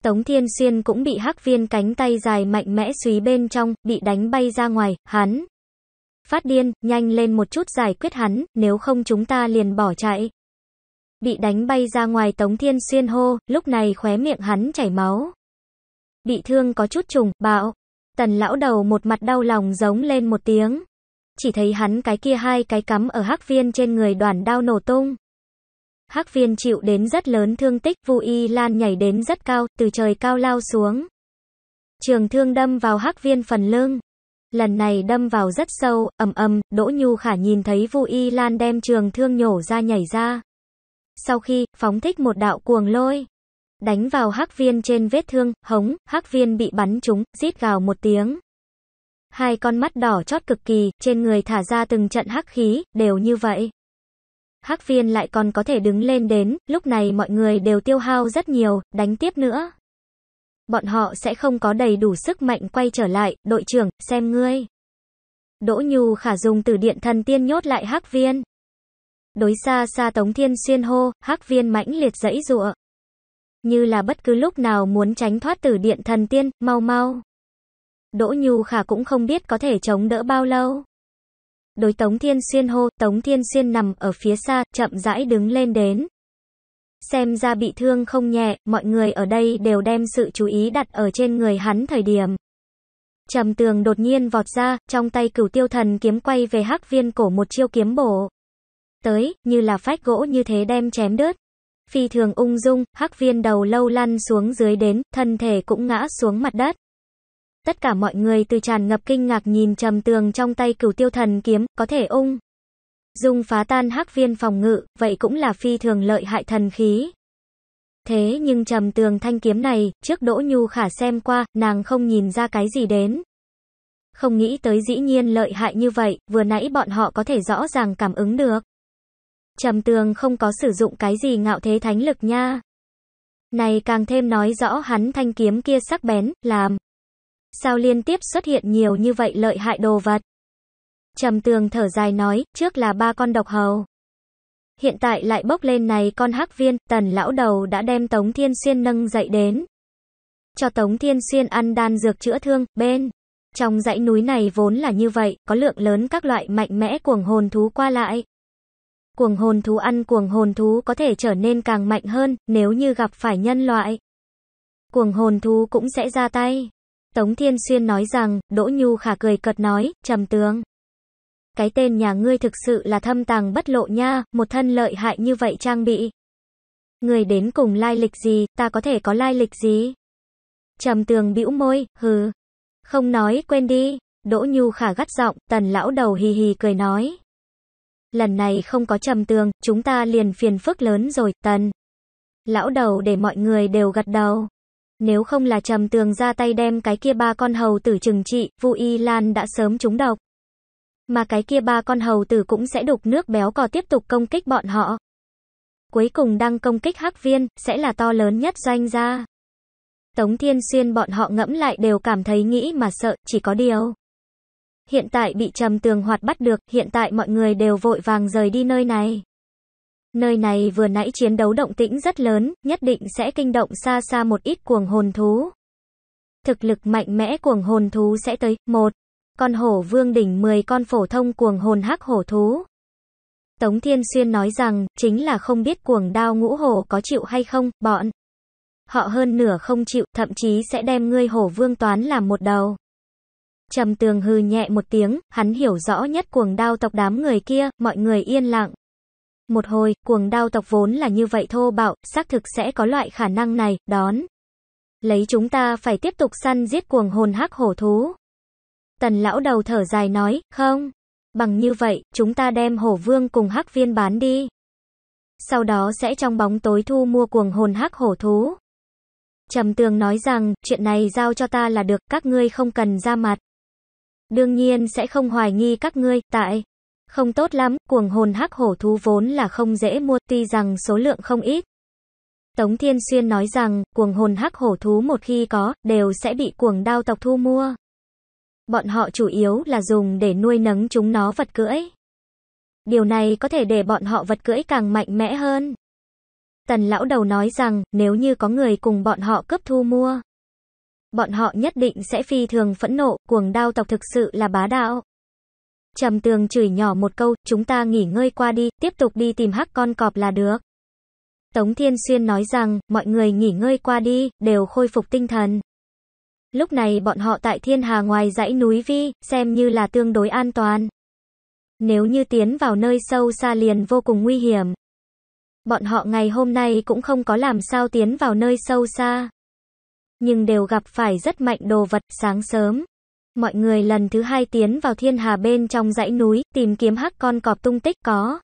S1: Tống Thiên Xuyên cũng bị hắc viên cánh tay dài mạnh mẽ xúy bên trong, bị đánh bay ra ngoài, hắn. Phát điên, nhanh lên một chút giải quyết hắn, nếu không chúng ta liền bỏ chạy. Bị đánh bay ra ngoài Tống Thiên Xuyên hô, lúc này khóe miệng hắn chảy máu. Bị thương có chút trùng, bạo. Tần lão đầu một mặt đau lòng giống lên một tiếng. Chỉ thấy hắn cái kia hai cái cắm ở hắc viên trên người đoàn đao nổ tung. Hắc Viên chịu đến rất lớn thương tích, Vu Y Lan nhảy đến rất cao, từ trời cao lao xuống. Trường thương đâm vào Hắc Viên phần lưng. Lần này đâm vào rất sâu, ầm ầm, Đỗ Nhu Khả nhìn thấy Vu Y Lan đem trường thương nhổ ra nhảy ra. Sau khi phóng thích một đạo cuồng lôi, đánh vào Hắc Viên trên vết thương, hống, Hắc Viên bị bắn trúng, rít gào một tiếng. Hai con mắt đỏ chót cực kỳ, trên người thả ra từng trận hắc khí, đều như vậy. Hắc viên lại còn có thể đứng lên đến, lúc này mọi người đều tiêu hao rất nhiều, đánh tiếp nữa. Bọn họ sẽ không có đầy đủ sức mạnh quay trở lại, đội trưởng, xem ngươi. Đỗ Nhu khả dùng từ điện thần tiên nhốt lại Hắc viên. Đối xa xa Tống Thiên xuyên hô, Hắc viên mãnh liệt dẫy dụa. Như là bất cứ lúc nào muốn tránh thoát từ điện thần tiên, mau mau. Đỗ Nhu khả cũng không biết có thể chống đỡ bao lâu đối Tống Thiên Xuyên hô, Tống Thiên Xuyên nằm ở phía xa, chậm rãi đứng lên đến. Xem ra bị thương không nhẹ, mọi người ở đây đều đem sự chú ý đặt ở trên người hắn thời điểm. Trầm tường đột nhiên vọt ra, trong tay cửu tiêu thần kiếm quay về hắc viên cổ một chiêu kiếm bổ. Tới, như là phách gỗ như thế đem chém đứt. Phi thường ung dung, hắc viên đầu lâu lăn xuống dưới đến, thân thể cũng ngã xuống mặt đất. Tất cả mọi người từ tràn ngập kinh ngạc nhìn trầm tường trong tay cửu tiêu thần kiếm, có thể ung. Dùng phá tan hắc viên phòng ngự, vậy cũng là phi thường lợi hại thần khí. Thế nhưng trầm tường thanh kiếm này, trước Đỗ Nhu khả xem qua, nàng không nhìn ra cái gì đến. Không nghĩ tới dĩ nhiên lợi hại như vậy, vừa nãy bọn họ có thể rõ ràng cảm ứng được. Trầm tường không có sử dụng cái gì ngạo thế thánh lực nha. Này càng thêm nói rõ hắn thanh kiếm kia sắc bén, làm. Sao liên tiếp xuất hiện nhiều như vậy lợi hại đồ vật? Trầm tường thở dài nói, trước là ba con độc hầu. Hiện tại lại bốc lên này con hắc viên, tần lão đầu đã đem Tống Thiên Xuyên nâng dậy đến. Cho Tống Thiên Xuyên ăn đan dược chữa thương, bên. Trong dãy núi này vốn là như vậy, có lượng lớn các loại mạnh mẽ cuồng hồn thú qua lại. Cuồng hồn thú ăn cuồng hồn thú có thể trở nên càng mạnh hơn, nếu như gặp phải nhân loại. Cuồng hồn thú cũng sẽ ra tay. Tống Thiên Xuyên nói rằng, Đỗ Nhu khả cười cợt nói, trầm tướng. Cái tên nhà ngươi thực sự là thâm tàng bất lộ nha, một thân lợi hại như vậy trang bị. Người đến cùng lai lịch gì, ta có thể có lai lịch gì? Trầm tường bĩu môi, hừ. Không nói, quên đi. Đỗ Nhu khả gắt giọng, tần lão đầu hì hì cười nói. Lần này không có trầm tường, chúng ta liền phiền phức lớn rồi, tần. Lão đầu để mọi người đều gật đầu. Nếu không là trầm tường ra tay đem cái kia ba con hầu tử trừng trị, Vu Y Lan đã sớm trúng độc. Mà cái kia ba con hầu tử cũng sẽ đục nước béo cò tiếp tục công kích bọn họ. Cuối cùng đang công kích hắc viên, sẽ là to lớn nhất doanh gia. Tống Thiên Xuyên bọn họ ngẫm lại đều cảm thấy nghĩ mà sợ, chỉ có điều. Hiện tại bị trầm tường hoạt bắt được, hiện tại mọi người đều vội vàng rời đi nơi này. Nơi này vừa nãy chiến đấu động tĩnh rất lớn, nhất định sẽ kinh động xa xa một ít cuồng hồn thú. Thực lực mạnh mẽ cuồng hồn thú sẽ tới, một Con hổ vương đỉnh 10 con phổ thông cuồng hồn hắc hổ thú. Tống Thiên Xuyên nói rằng, chính là không biết cuồng đao ngũ hổ có chịu hay không, bọn. Họ hơn nửa không chịu, thậm chí sẽ đem ngươi hổ vương toán làm một đầu. Trầm tường hư nhẹ một tiếng, hắn hiểu rõ nhất cuồng đao tộc đám người kia, mọi người yên lặng. Một hồi, cuồng đao tộc vốn là như vậy thô bạo, xác thực sẽ có loại khả năng này, đón. Lấy chúng ta phải tiếp tục săn giết cuồng hồn hắc hổ thú. Tần lão đầu thở dài nói, không. Bằng như vậy, chúng ta đem hổ vương cùng hắc viên bán đi. Sau đó sẽ trong bóng tối thu mua cuồng hồn hắc hổ thú. Trầm tường nói rằng, chuyện này giao cho ta là được, các ngươi không cần ra mặt. Đương nhiên sẽ không hoài nghi các ngươi, tại. Không tốt lắm, cuồng hồn hắc hổ thú vốn là không dễ mua, tuy rằng số lượng không ít. Tống Thiên Xuyên nói rằng, cuồng hồn hắc hổ thú một khi có, đều sẽ bị cuồng đao tộc thu mua. Bọn họ chủ yếu là dùng để nuôi nấng chúng nó vật cưỡi. Điều này có thể để bọn họ vật cưỡi càng mạnh mẽ hơn. Tần lão đầu nói rằng, nếu như có người cùng bọn họ cướp thu mua, bọn họ nhất định sẽ phi thường phẫn nộ, cuồng đao tộc thực sự là bá đạo. Trầm tường chửi nhỏ một câu, chúng ta nghỉ ngơi qua đi, tiếp tục đi tìm hắc con cọp là được. Tống Thiên Xuyên nói rằng, mọi người nghỉ ngơi qua đi, đều khôi phục tinh thần. Lúc này bọn họ tại thiên hà ngoài dãy núi Vi, xem như là tương đối an toàn. Nếu như tiến vào nơi sâu xa liền vô cùng nguy hiểm. Bọn họ ngày hôm nay cũng không có làm sao tiến vào nơi sâu xa. Nhưng đều gặp phải rất mạnh đồ vật sáng sớm mọi người lần thứ hai tiến vào thiên hà bên trong dãy núi, tìm kiếm hắc con cọp tung tích có.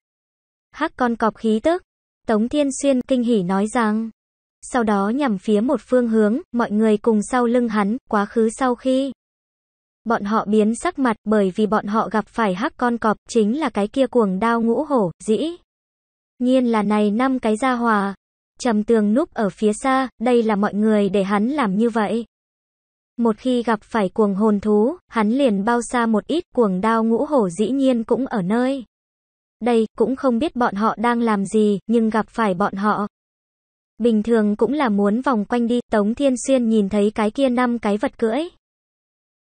S1: Hắc con cọp khí tức. Tống Thiên Xuyên kinh hỉ nói rằng. Sau đó nhằm phía một phương hướng, mọi người cùng sau lưng hắn, quá khứ sau khi. Bọn họ biến sắc mặt bởi vì bọn họ gặp phải hắc con cọp, chính là cái kia cuồng đao ngũ hổ, dĩ. Nhiên là này năm cái gia hòa. Trầm tường núp ở phía xa, đây là mọi người để hắn làm như vậy. Một khi gặp phải cuồng hồn thú, hắn liền bao xa một ít cuồng đao ngũ hổ dĩ nhiên cũng ở nơi. Đây, cũng không biết bọn họ đang làm gì, nhưng gặp phải bọn họ. Bình thường cũng là muốn vòng quanh đi, Tống Thiên Xuyên nhìn thấy cái kia năm cái vật cưỡi.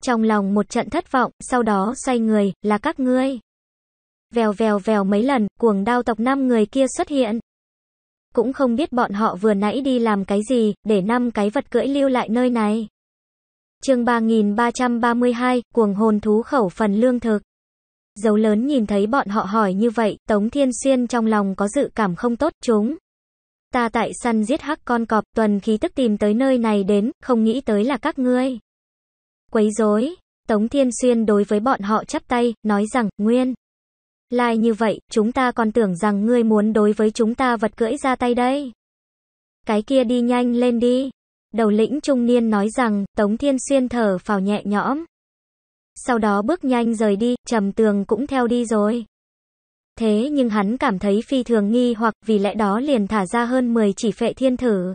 S1: Trong lòng một trận thất vọng, sau đó xoay người, là các ngươi. Vèo vèo vèo mấy lần, cuồng đao tộc năm người kia xuất hiện. Cũng không biết bọn họ vừa nãy đi làm cái gì, để năm cái vật cưỡi lưu lại nơi này chương 3332, cuồng hồn thú khẩu phần lương thực. Dấu lớn nhìn thấy bọn họ hỏi như vậy, Tống Thiên Xuyên trong lòng có dự cảm không tốt, chúng. Ta tại săn giết hắc con cọp, tuần khí tức tìm tới nơi này đến, không nghĩ tới là các ngươi. Quấy rối Tống Thiên Xuyên đối với bọn họ chắp tay, nói rằng, nguyên. Lai như vậy, chúng ta còn tưởng rằng ngươi muốn đối với chúng ta vật cưỡi ra tay đây. Cái kia đi nhanh lên đi. Đầu lĩnh trung niên nói rằng, Tống Thiên Xuyên thở phào nhẹ nhõm. Sau đó bước nhanh rời đi, Trầm Tường cũng theo đi rồi. Thế nhưng hắn cảm thấy phi thường nghi hoặc vì lẽ đó liền thả ra hơn 10 chỉ phệ thiên thử.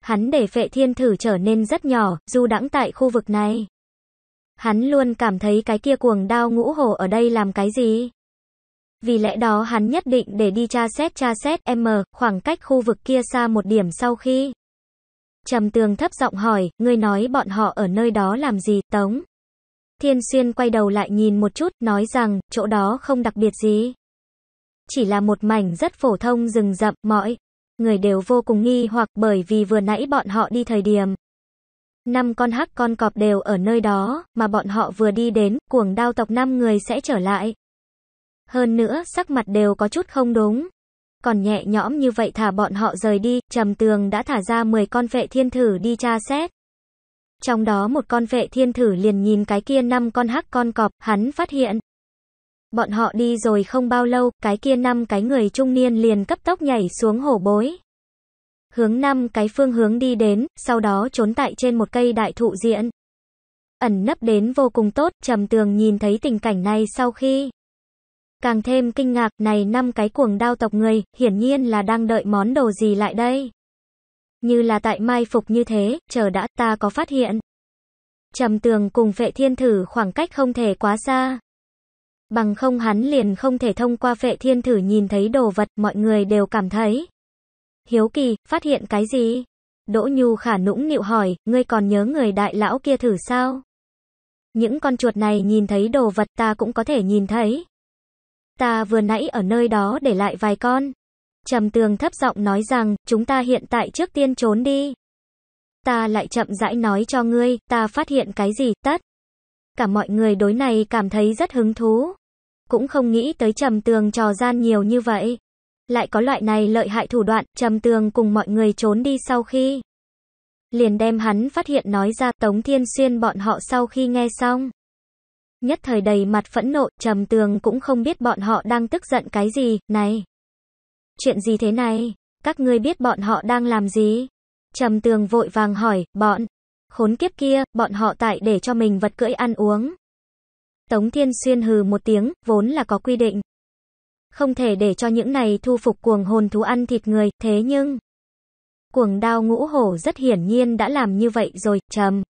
S1: Hắn để phệ thiên thử trở nên rất nhỏ, du đãng tại khu vực này. Hắn luôn cảm thấy cái kia cuồng đao ngũ hổ ở đây làm cái gì. Vì lẽ đó hắn nhất định để đi tra xét tra xét M, khoảng cách khu vực kia xa một điểm sau khi. Trầm tường thấp giọng hỏi, ngươi nói bọn họ ở nơi đó làm gì, Tống? Thiên xuyên quay đầu lại nhìn một chút, nói rằng, chỗ đó không đặc biệt gì. Chỉ là một mảnh rất phổ thông rừng rậm, mỏi Người đều vô cùng nghi hoặc bởi vì vừa nãy bọn họ đi thời điểm. Năm con hắc con cọp đều ở nơi đó, mà bọn họ vừa đi đến, cuồng đao tộc năm người sẽ trở lại. Hơn nữa, sắc mặt đều có chút không đúng còn nhẹ nhõm như vậy thả bọn họ rời đi, trầm tường đã thả ra 10 con vệ thiên thử đi tra xét. Trong đó một con vệ thiên thử liền nhìn cái kia năm con hắc con cọp, hắn phát hiện. Bọn họ đi rồi không bao lâu, cái kia năm cái người trung niên liền cấp tốc nhảy xuống hổ bối. Hướng năm cái phương hướng đi đến, sau đó trốn tại trên một cây đại thụ diện. Ẩn nấp đến vô cùng tốt, trầm tường nhìn thấy tình cảnh này sau khi Càng thêm kinh ngạc, này năm cái cuồng đao tộc người, hiển nhiên là đang đợi món đồ gì lại đây. Như là tại mai phục như thế, chờ đã, ta có phát hiện. Trầm tường cùng phệ thiên thử khoảng cách không thể quá xa. Bằng không hắn liền không thể thông qua phệ thiên thử nhìn thấy đồ vật, mọi người đều cảm thấy. Hiếu kỳ, phát hiện cái gì? Đỗ Nhu khả nũng nịu hỏi, ngươi còn nhớ người đại lão kia thử sao? Những con chuột này nhìn thấy đồ vật ta cũng có thể nhìn thấy. Ta vừa nãy ở nơi đó để lại vài con. Trầm tường thấp giọng nói rằng, chúng ta hiện tại trước tiên trốn đi. Ta lại chậm rãi nói cho ngươi, ta phát hiện cái gì, tất. Cả mọi người đối này cảm thấy rất hứng thú. Cũng không nghĩ tới trầm tường trò gian nhiều như vậy. Lại có loại này lợi hại thủ đoạn, trầm tường cùng mọi người trốn đi sau khi. Liền đem hắn phát hiện nói ra Tống Thiên Xuyên bọn họ sau khi nghe xong nhất thời đầy mặt phẫn nộ, trầm tường cũng không biết bọn họ đang tức giận cái gì, này. Chuyện gì thế này? Các ngươi biết bọn họ đang làm gì? Trầm tường vội vàng hỏi, bọn, khốn kiếp kia, bọn họ tại để cho mình vật cưỡi ăn uống. Tống Thiên Xuyên hừ một tiếng, vốn là có quy định. Không thể để cho những này thu phục cuồng hồn thú ăn thịt người, thế nhưng... Cuồng đao ngũ hổ rất hiển nhiên đã làm như vậy rồi, trầm.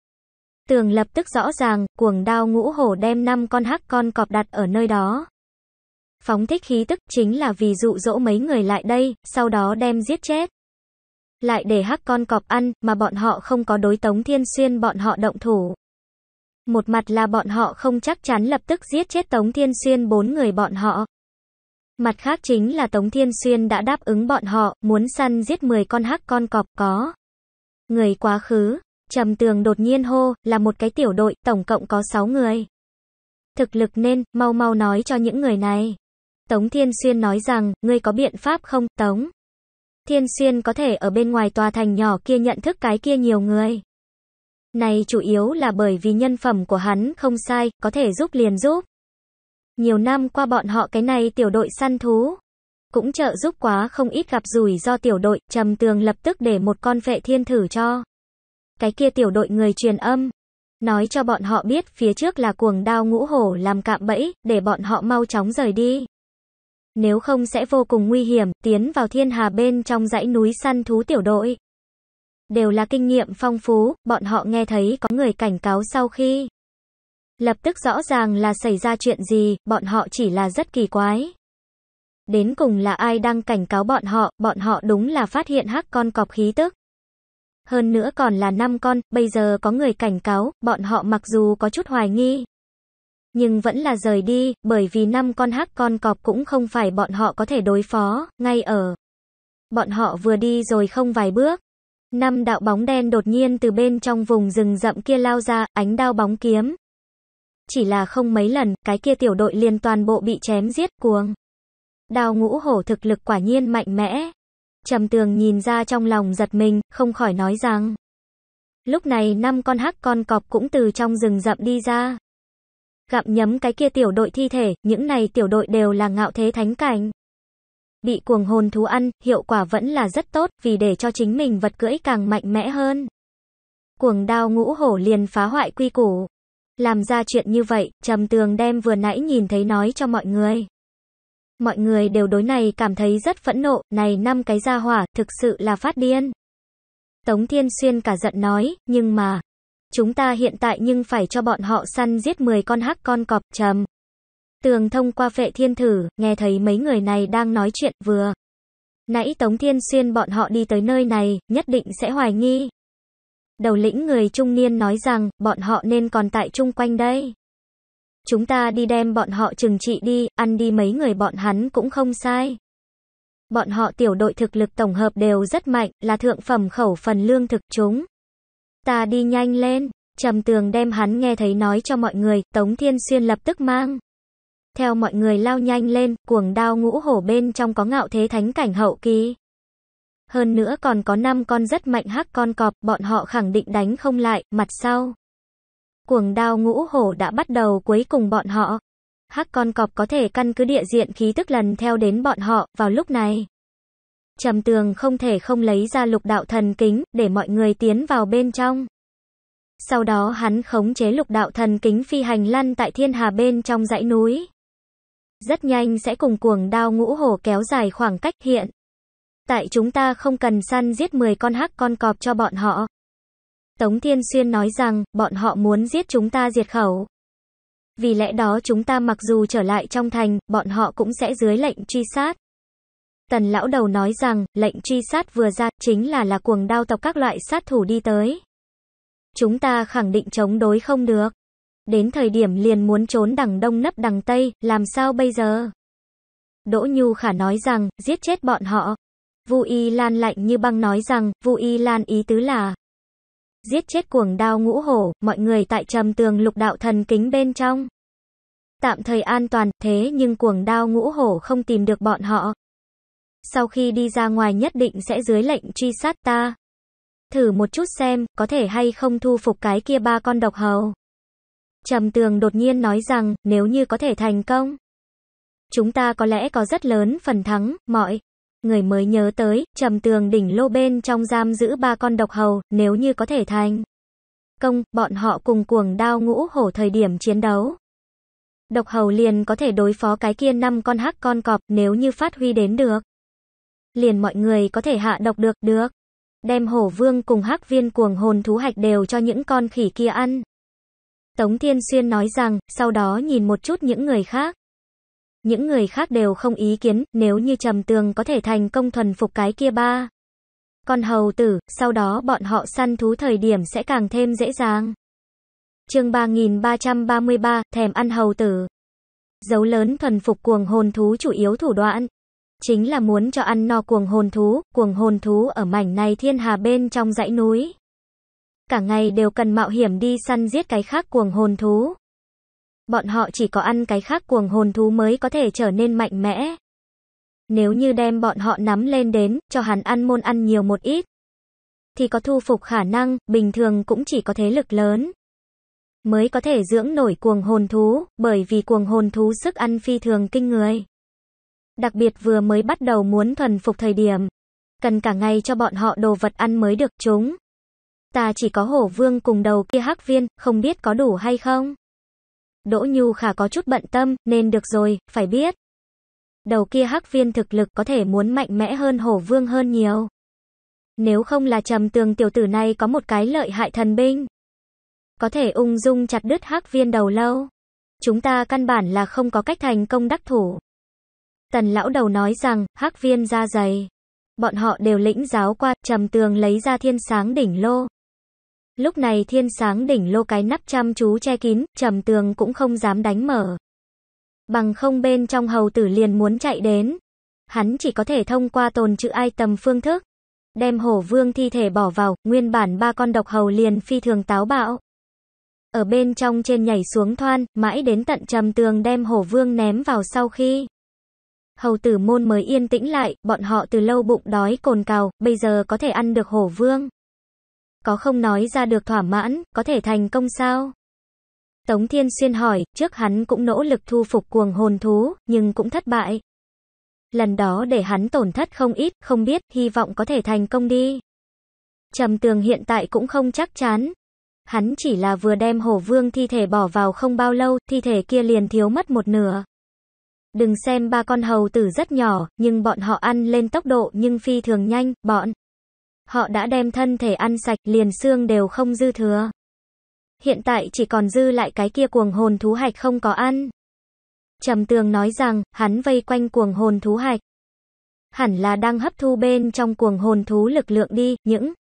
S1: Tường lập tức rõ ràng, cuồng đao ngũ hổ đem năm con hắc con cọp đặt ở nơi đó. Phóng thích khí tức chính là vì dụ dỗ mấy người lại đây, sau đó đem giết chết. Lại để hắc con cọp ăn, mà bọn họ không có đối tống thiên xuyên bọn họ động thủ. Một mặt là bọn họ không chắc chắn lập tức giết chết tống thiên xuyên bốn người bọn họ. Mặt khác chính là tống thiên xuyên đã đáp ứng bọn họ, muốn săn giết 10 con hắc con cọp có. Người quá khứ, Trầm tường đột nhiên hô, là một cái tiểu đội, tổng cộng có 6 người. Thực lực nên, mau mau nói cho những người này. Tống Thiên Xuyên nói rằng, ngươi có biện pháp không, Tống? Thiên Xuyên có thể ở bên ngoài tòa thành nhỏ kia nhận thức cái kia nhiều người. Này chủ yếu là bởi vì nhân phẩm của hắn không sai, có thể giúp liền giúp. Nhiều năm qua bọn họ cái này tiểu đội săn thú. Cũng trợ giúp quá không ít gặp rủi do tiểu đội, trầm tường lập tức để một con vệ thiên thử cho cái kia tiểu đội người truyền âm. Nói cho bọn họ biết phía trước là cuồng đao ngũ hổ làm cạm bẫy, để bọn họ mau chóng rời đi. Nếu không sẽ vô cùng nguy hiểm, tiến vào thiên hà bên trong dãy núi săn thú tiểu đội. Đều là kinh nghiệm phong phú, bọn họ nghe thấy có người cảnh cáo sau khi. Lập tức rõ ràng là xảy ra chuyện gì, bọn họ chỉ là rất kỳ quái. Đến cùng là ai đang cảnh cáo bọn họ, bọn họ đúng là phát hiện hắc con cọp khí tức hơn nữa còn là năm con, bây giờ có người cảnh cáo, bọn họ mặc dù có chút hoài nghi, nhưng vẫn là rời đi, bởi vì năm con hắc con cọp cũng không phải bọn họ có thể đối phó, ngay ở. Bọn họ vừa đi rồi không vài bước, năm đạo bóng đen đột nhiên từ bên trong vùng rừng rậm kia lao ra, ánh đao bóng kiếm. Chỉ là không mấy lần, cái kia tiểu đội liền toàn bộ bị chém giết cuồng. đào ngũ hổ thực lực quả nhiên mạnh mẽ, Trầm tường nhìn ra trong lòng giật mình, không khỏi nói rằng. Lúc này năm con hắc con cọp cũng từ trong rừng rậm đi ra. gặp nhấm cái kia tiểu đội thi thể, những này tiểu đội đều là ngạo thế thánh cảnh. Bị cuồng hồn thú ăn, hiệu quả vẫn là rất tốt, vì để cho chính mình vật cưỡi càng mạnh mẽ hơn. Cuồng đao ngũ hổ liền phá hoại quy củ. Làm ra chuyện như vậy, trầm tường đem vừa nãy nhìn thấy nói cho mọi người. Mọi người đều đối này cảm thấy rất phẫn nộ, này năm cái gia hỏa, thực sự là phát điên. Tống Thiên Xuyên cả giận nói, nhưng mà, chúng ta hiện tại nhưng phải cho bọn họ săn giết 10 con hắc con cọp, trầm. Tường thông qua vệ thiên thử, nghe thấy mấy người này đang nói chuyện vừa. Nãy Tống Thiên Xuyên bọn họ đi tới nơi này, nhất định sẽ hoài nghi. Đầu lĩnh người trung niên nói rằng, bọn họ nên còn tại chung quanh đây. Chúng ta đi đem bọn họ trừng trị đi, ăn đi mấy người bọn hắn cũng không sai. Bọn họ tiểu đội thực lực tổng hợp đều rất mạnh, là thượng phẩm khẩu phần lương thực chúng. Ta đi nhanh lên, trầm tường đem hắn nghe thấy nói cho mọi người, Tống Thiên Xuyên lập tức mang. Theo mọi người lao nhanh lên, cuồng đao ngũ hổ bên trong có ngạo thế thánh cảnh hậu kỳ. Hơn nữa còn có năm con rất mạnh hắc con cọp, bọn họ khẳng định đánh không lại, mặt sau cuồng đao ngũ hổ đã bắt đầu quấy cùng bọn họ. Hắc con cọp có thể căn cứ địa diện khí tức lần theo đến bọn họ vào lúc này. Trầm tường không thể không lấy ra lục đạo thần kính để mọi người tiến vào bên trong. Sau đó hắn khống chế lục đạo thần kính phi hành lăn tại thiên hà bên trong dãy núi. Rất nhanh sẽ cùng cuồng đao ngũ hổ kéo dài khoảng cách hiện. Tại chúng ta không cần săn giết 10 con hắc con cọp cho bọn họ. Tống Thiên Xuyên nói rằng, bọn họ muốn giết chúng ta diệt khẩu. Vì lẽ đó chúng ta mặc dù trở lại trong thành, bọn họ cũng sẽ dưới lệnh truy sát. Tần lão đầu nói rằng, lệnh truy sát vừa ra, chính là là cuồng đao tộc các loại sát thủ đi tới. Chúng ta khẳng định chống đối không được. Đến thời điểm liền muốn trốn đằng đông nấp đằng tây, làm sao bây giờ? Đỗ Nhu Khả nói rằng, giết chết bọn họ. Vu Y Lan lạnh như băng nói rằng, Vu Y Lan ý tứ là, giết chết cuồng đao ngũ hổ, mọi người tại trầm tường lục đạo thần kính bên trong. Tạm thời an toàn, thế nhưng cuồng đao ngũ hổ không tìm được bọn họ. Sau khi đi ra ngoài nhất định sẽ dưới lệnh truy sát ta. Thử một chút xem, có thể hay không thu phục cái kia ba con độc hầu. Trầm tường đột nhiên nói rằng, nếu như có thể thành công. Chúng ta có lẽ có rất lớn phần thắng, mọi người mới nhớ tới, trầm tường đỉnh lô bên trong giam giữ ba con độc hầu, nếu như có thể thành. Công, bọn họ cùng cuồng đao ngũ hổ thời điểm chiến đấu. Độc hầu liền có thể đối phó cái kia năm con hắc con cọp nếu như phát huy đến được. Liền mọi người có thể hạ độc được, được. Đem hổ vương cùng hắc viên cuồng hồn thú hạch đều cho những con khỉ kia ăn. Tống Thiên Xuyên nói rằng, sau đó nhìn một chút những người khác những người khác đều không ý kiến, nếu như Trầm Tường có thể thành công thuần phục cái kia ba. con hầu tử, sau đó bọn họ săn thú thời điểm sẽ càng thêm dễ dàng. chương 3333, thèm ăn hầu tử. Dấu lớn thuần phục cuồng hồn thú chủ yếu thủ đoạn. Chính là muốn cho ăn no cuồng hồn thú, cuồng hồn thú ở mảnh này thiên hà bên trong dãy núi. Cả ngày đều cần mạo hiểm đi săn giết cái khác cuồng hồn thú. Bọn họ chỉ có ăn cái khác cuồng hồn thú mới có thể trở nên mạnh mẽ. Nếu như đem bọn họ nắm lên đến, cho hắn ăn môn ăn nhiều một ít, thì có thu phục khả năng, bình thường cũng chỉ có thế lực lớn. Mới có thể dưỡng nổi cuồng hồn thú, bởi vì cuồng hồn thú sức ăn phi thường kinh người. Đặc biệt vừa mới bắt đầu muốn thuần phục thời điểm. Cần cả ngày cho bọn họ đồ vật ăn mới được chúng. Ta chỉ có hổ vương cùng đầu kia hắc viên, không biết có đủ hay không. Đỗ Nhu Khả có chút bận tâm, nên được rồi, phải biết. Đầu kia hắc viên thực lực có thể muốn mạnh mẽ hơn hổ vương hơn nhiều. Nếu không là trầm tường tiểu tử này có một cái lợi hại thần binh. Có thể ung dung chặt đứt hắc viên đầu lâu. Chúng ta căn bản là không có cách thành công đắc thủ. Tần lão đầu nói rằng, hắc viên ra dày. Bọn họ đều lĩnh giáo qua, trầm tường lấy ra thiên sáng đỉnh lô. Lúc này thiên sáng đỉnh lô cái nắp chăm chú che kín, trầm tường cũng không dám đánh mở. Bằng không bên trong hầu tử liền muốn chạy đến. Hắn chỉ có thể thông qua tồn chữ ai tầm phương thức. Đem hổ vương thi thể bỏ vào, nguyên bản ba con độc hầu liền phi thường táo bạo. Ở bên trong trên nhảy xuống thoan, mãi đến tận trầm tường đem hổ vương ném vào sau khi. Hầu tử môn mới yên tĩnh lại, bọn họ từ lâu bụng đói cồn cào, bây giờ có thể ăn được hổ vương có không nói ra được thỏa mãn, có thể thành công sao? Tống Thiên Xuyên hỏi, trước hắn cũng nỗ lực thu phục cuồng hồn thú, nhưng cũng thất bại. Lần đó để hắn tổn thất không ít, không biết, hy vọng có thể thành công đi. Trầm tường hiện tại cũng không chắc chắn. Hắn chỉ là vừa đem hổ vương thi thể bỏ vào không bao lâu, thi thể kia liền thiếu mất một nửa. Đừng xem ba con hầu tử rất nhỏ, nhưng bọn họ ăn lên tốc độ nhưng phi thường nhanh, bọn. Họ đã đem thân thể ăn sạch liền xương đều không dư thừa. Hiện tại chỉ còn dư lại cái kia cuồng hồn thú hạch không có ăn. Trầm tường nói rằng, hắn vây quanh cuồng hồn thú hạch. Hẳn là đang hấp thu bên trong cuồng hồn thú lực lượng đi, những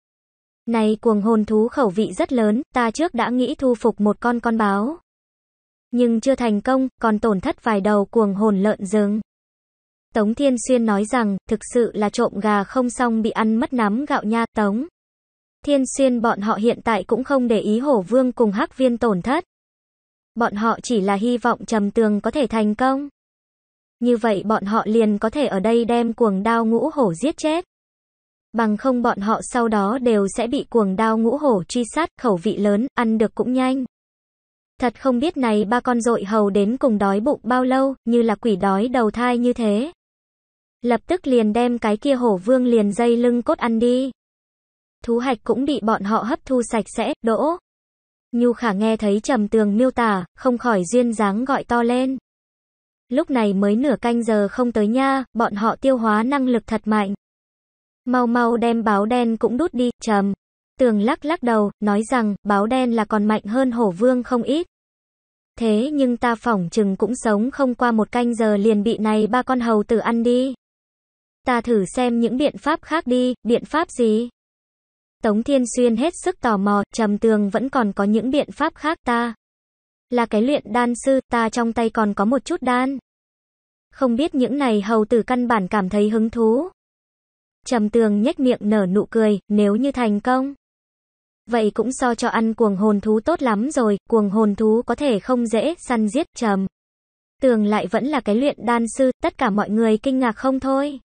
S1: này cuồng hồn thú khẩu vị rất lớn, ta trước đã nghĩ thu phục một con con báo. Nhưng chưa thành công, còn tổn thất vài đầu cuồng hồn lợn rừng. Tống Thiên Xuyên nói rằng, thực sự là trộm gà không xong bị ăn mất nắm gạo nha, Tống. Thiên Xuyên bọn họ hiện tại cũng không để ý hổ vương cùng hắc viên tổn thất. Bọn họ chỉ là hy vọng trầm tường có thể thành công. Như vậy bọn họ liền có thể ở đây đem cuồng đao ngũ hổ giết chết. Bằng không bọn họ sau đó đều sẽ bị cuồng đao ngũ hổ truy sát, khẩu vị lớn, ăn được cũng nhanh. Thật không biết này ba con dội hầu đến cùng đói bụng bao lâu, như là quỷ đói đầu thai như thế. Lập tức liền đem cái kia hổ vương liền dây lưng cốt ăn đi. Thú hạch cũng bị bọn họ hấp thu sạch sẽ, đỗ. Nhu khả nghe thấy trầm tường miêu tả, không khỏi duyên dáng gọi to lên. Lúc này mới nửa canh giờ không tới nha, bọn họ tiêu hóa năng lực thật mạnh. Mau mau đem báo đen cũng đút đi, trầm. Tường lắc lắc đầu, nói rằng, báo đen là còn mạnh hơn hổ vương không ít. Thế nhưng ta phỏng chừng cũng sống không qua một canh giờ liền bị này ba con hầu tử ăn đi. Ta thử xem những biện pháp khác đi, biện pháp gì? Tống Thiên Xuyên hết sức tò mò, trầm tường vẫn còn có những biện pháp khác ta. Là cái luyện đan sư, ta trong tay còn có một chút đan. Không biết những này hầu tử căn bản cảm thấy hứng thú. Trầm tường nhếch miệng nở nụ cười, nếu như thành công. Vậy cũng so cho ăn cuồng hồn thú tốt lắm rồi, cuồng hồn thú có thể không dễ, săn giết, trầm. Tường lại vẫn là cái luyện đan sư, tất cả mọi người kinh ngạc không thôi.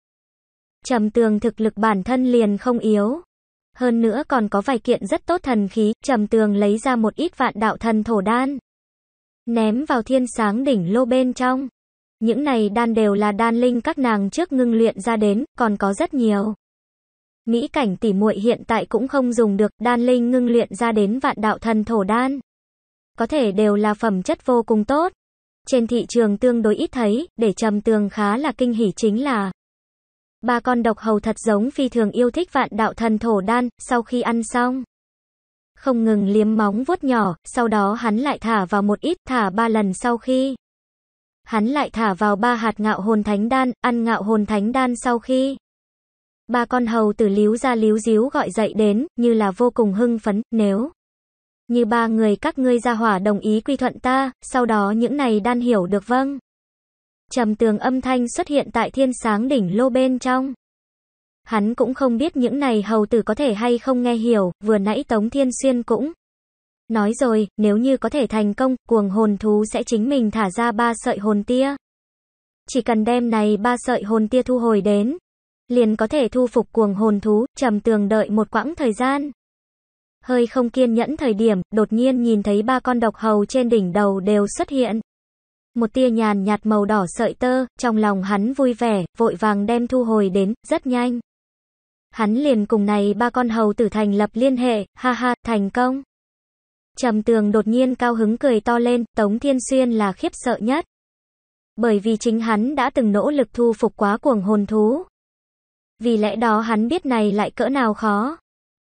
S1: Trầm tường thực lực bản thân liền không yếu. Hơn nữa còn có vài kiện rất tốt thần khí, trầm tường lấy ra một ít vạn đạo thần thổ đan. Ném vào thiên sáng đỉnh lô bên trong. Những này đan đều là đan linh các nàng trước ngưng luyện ra đến, còn có rất nhiều. Mỹ cảnh tỉ muội hiện tại cũng không dùng được, đan linh ngưng luyện ra đến vạn đạo thần thổ đan. Có thể đều là phẩm chất vô cùng tốt. Trên thị trường tương đối ít thấy, để trầm tường khá là kinh hỉ chính là Ba con độc hầu thật giống phi thường yêu thích vạn đạo thần thổ đan, sau khi ăn xong. Không ngừng liếm móng vuốt nhỏ, sau đó hắn lại thả vào một ít, thả ba lần sau khi. Hắn lại thả vào ba hạt ngạo hồn thánh đan, ăn ngạo hồn thánh đan sau khi. Ba con hầu tử líu ra líu díu gọi dậy đến, như là vô cùng hưng phấn, nếu. Như ba người các ngươi ra hỏa đồng ý quy thuận ta, sau đó những này đan hiểu được vâng trầm tường âm thanh xuất hiện tại thiên sáng đỉnh lô bên trong. Hắn cũng không biết những này hầu tử có thể hay không nghe hiểu, vừa nãy Tống Thiên Xuyên cũng nói rồi, nếu như có thể thành công, cuồng hồn thú sẽ chính mình thả ra ba sợi hồn tia. Chỉ cần đem này ba sợi hồn tia thu hồi đến, liền có thể thu phục cuồng hồn thú, trầm tường đợi một quãng thời gian. Hơi không kiên nhẫn thời điểm, đột nhiên nhìn thấy ba con độc hầu trên đỉnh đầu đều xuất hiện một tia nhàn nhạt màu đỏ sợi tơ, trong lòng hắn vui vẻ, vội vàng đem thu hồi đến, rất nhanh. Hắn liền cùng này ba con hầu tử thành lập liên hệ, ha ha, thành công. Trầm tường đột nhiên cao hứng cười to lên, Tống Thiên Xuyên là khiếp sợ nhất. Bởi vì chính hắn đã từng nỗ lực thu phục quá cuồng hồn thú. Vì lẽ đó hắn biết này lại cỡ nào khó.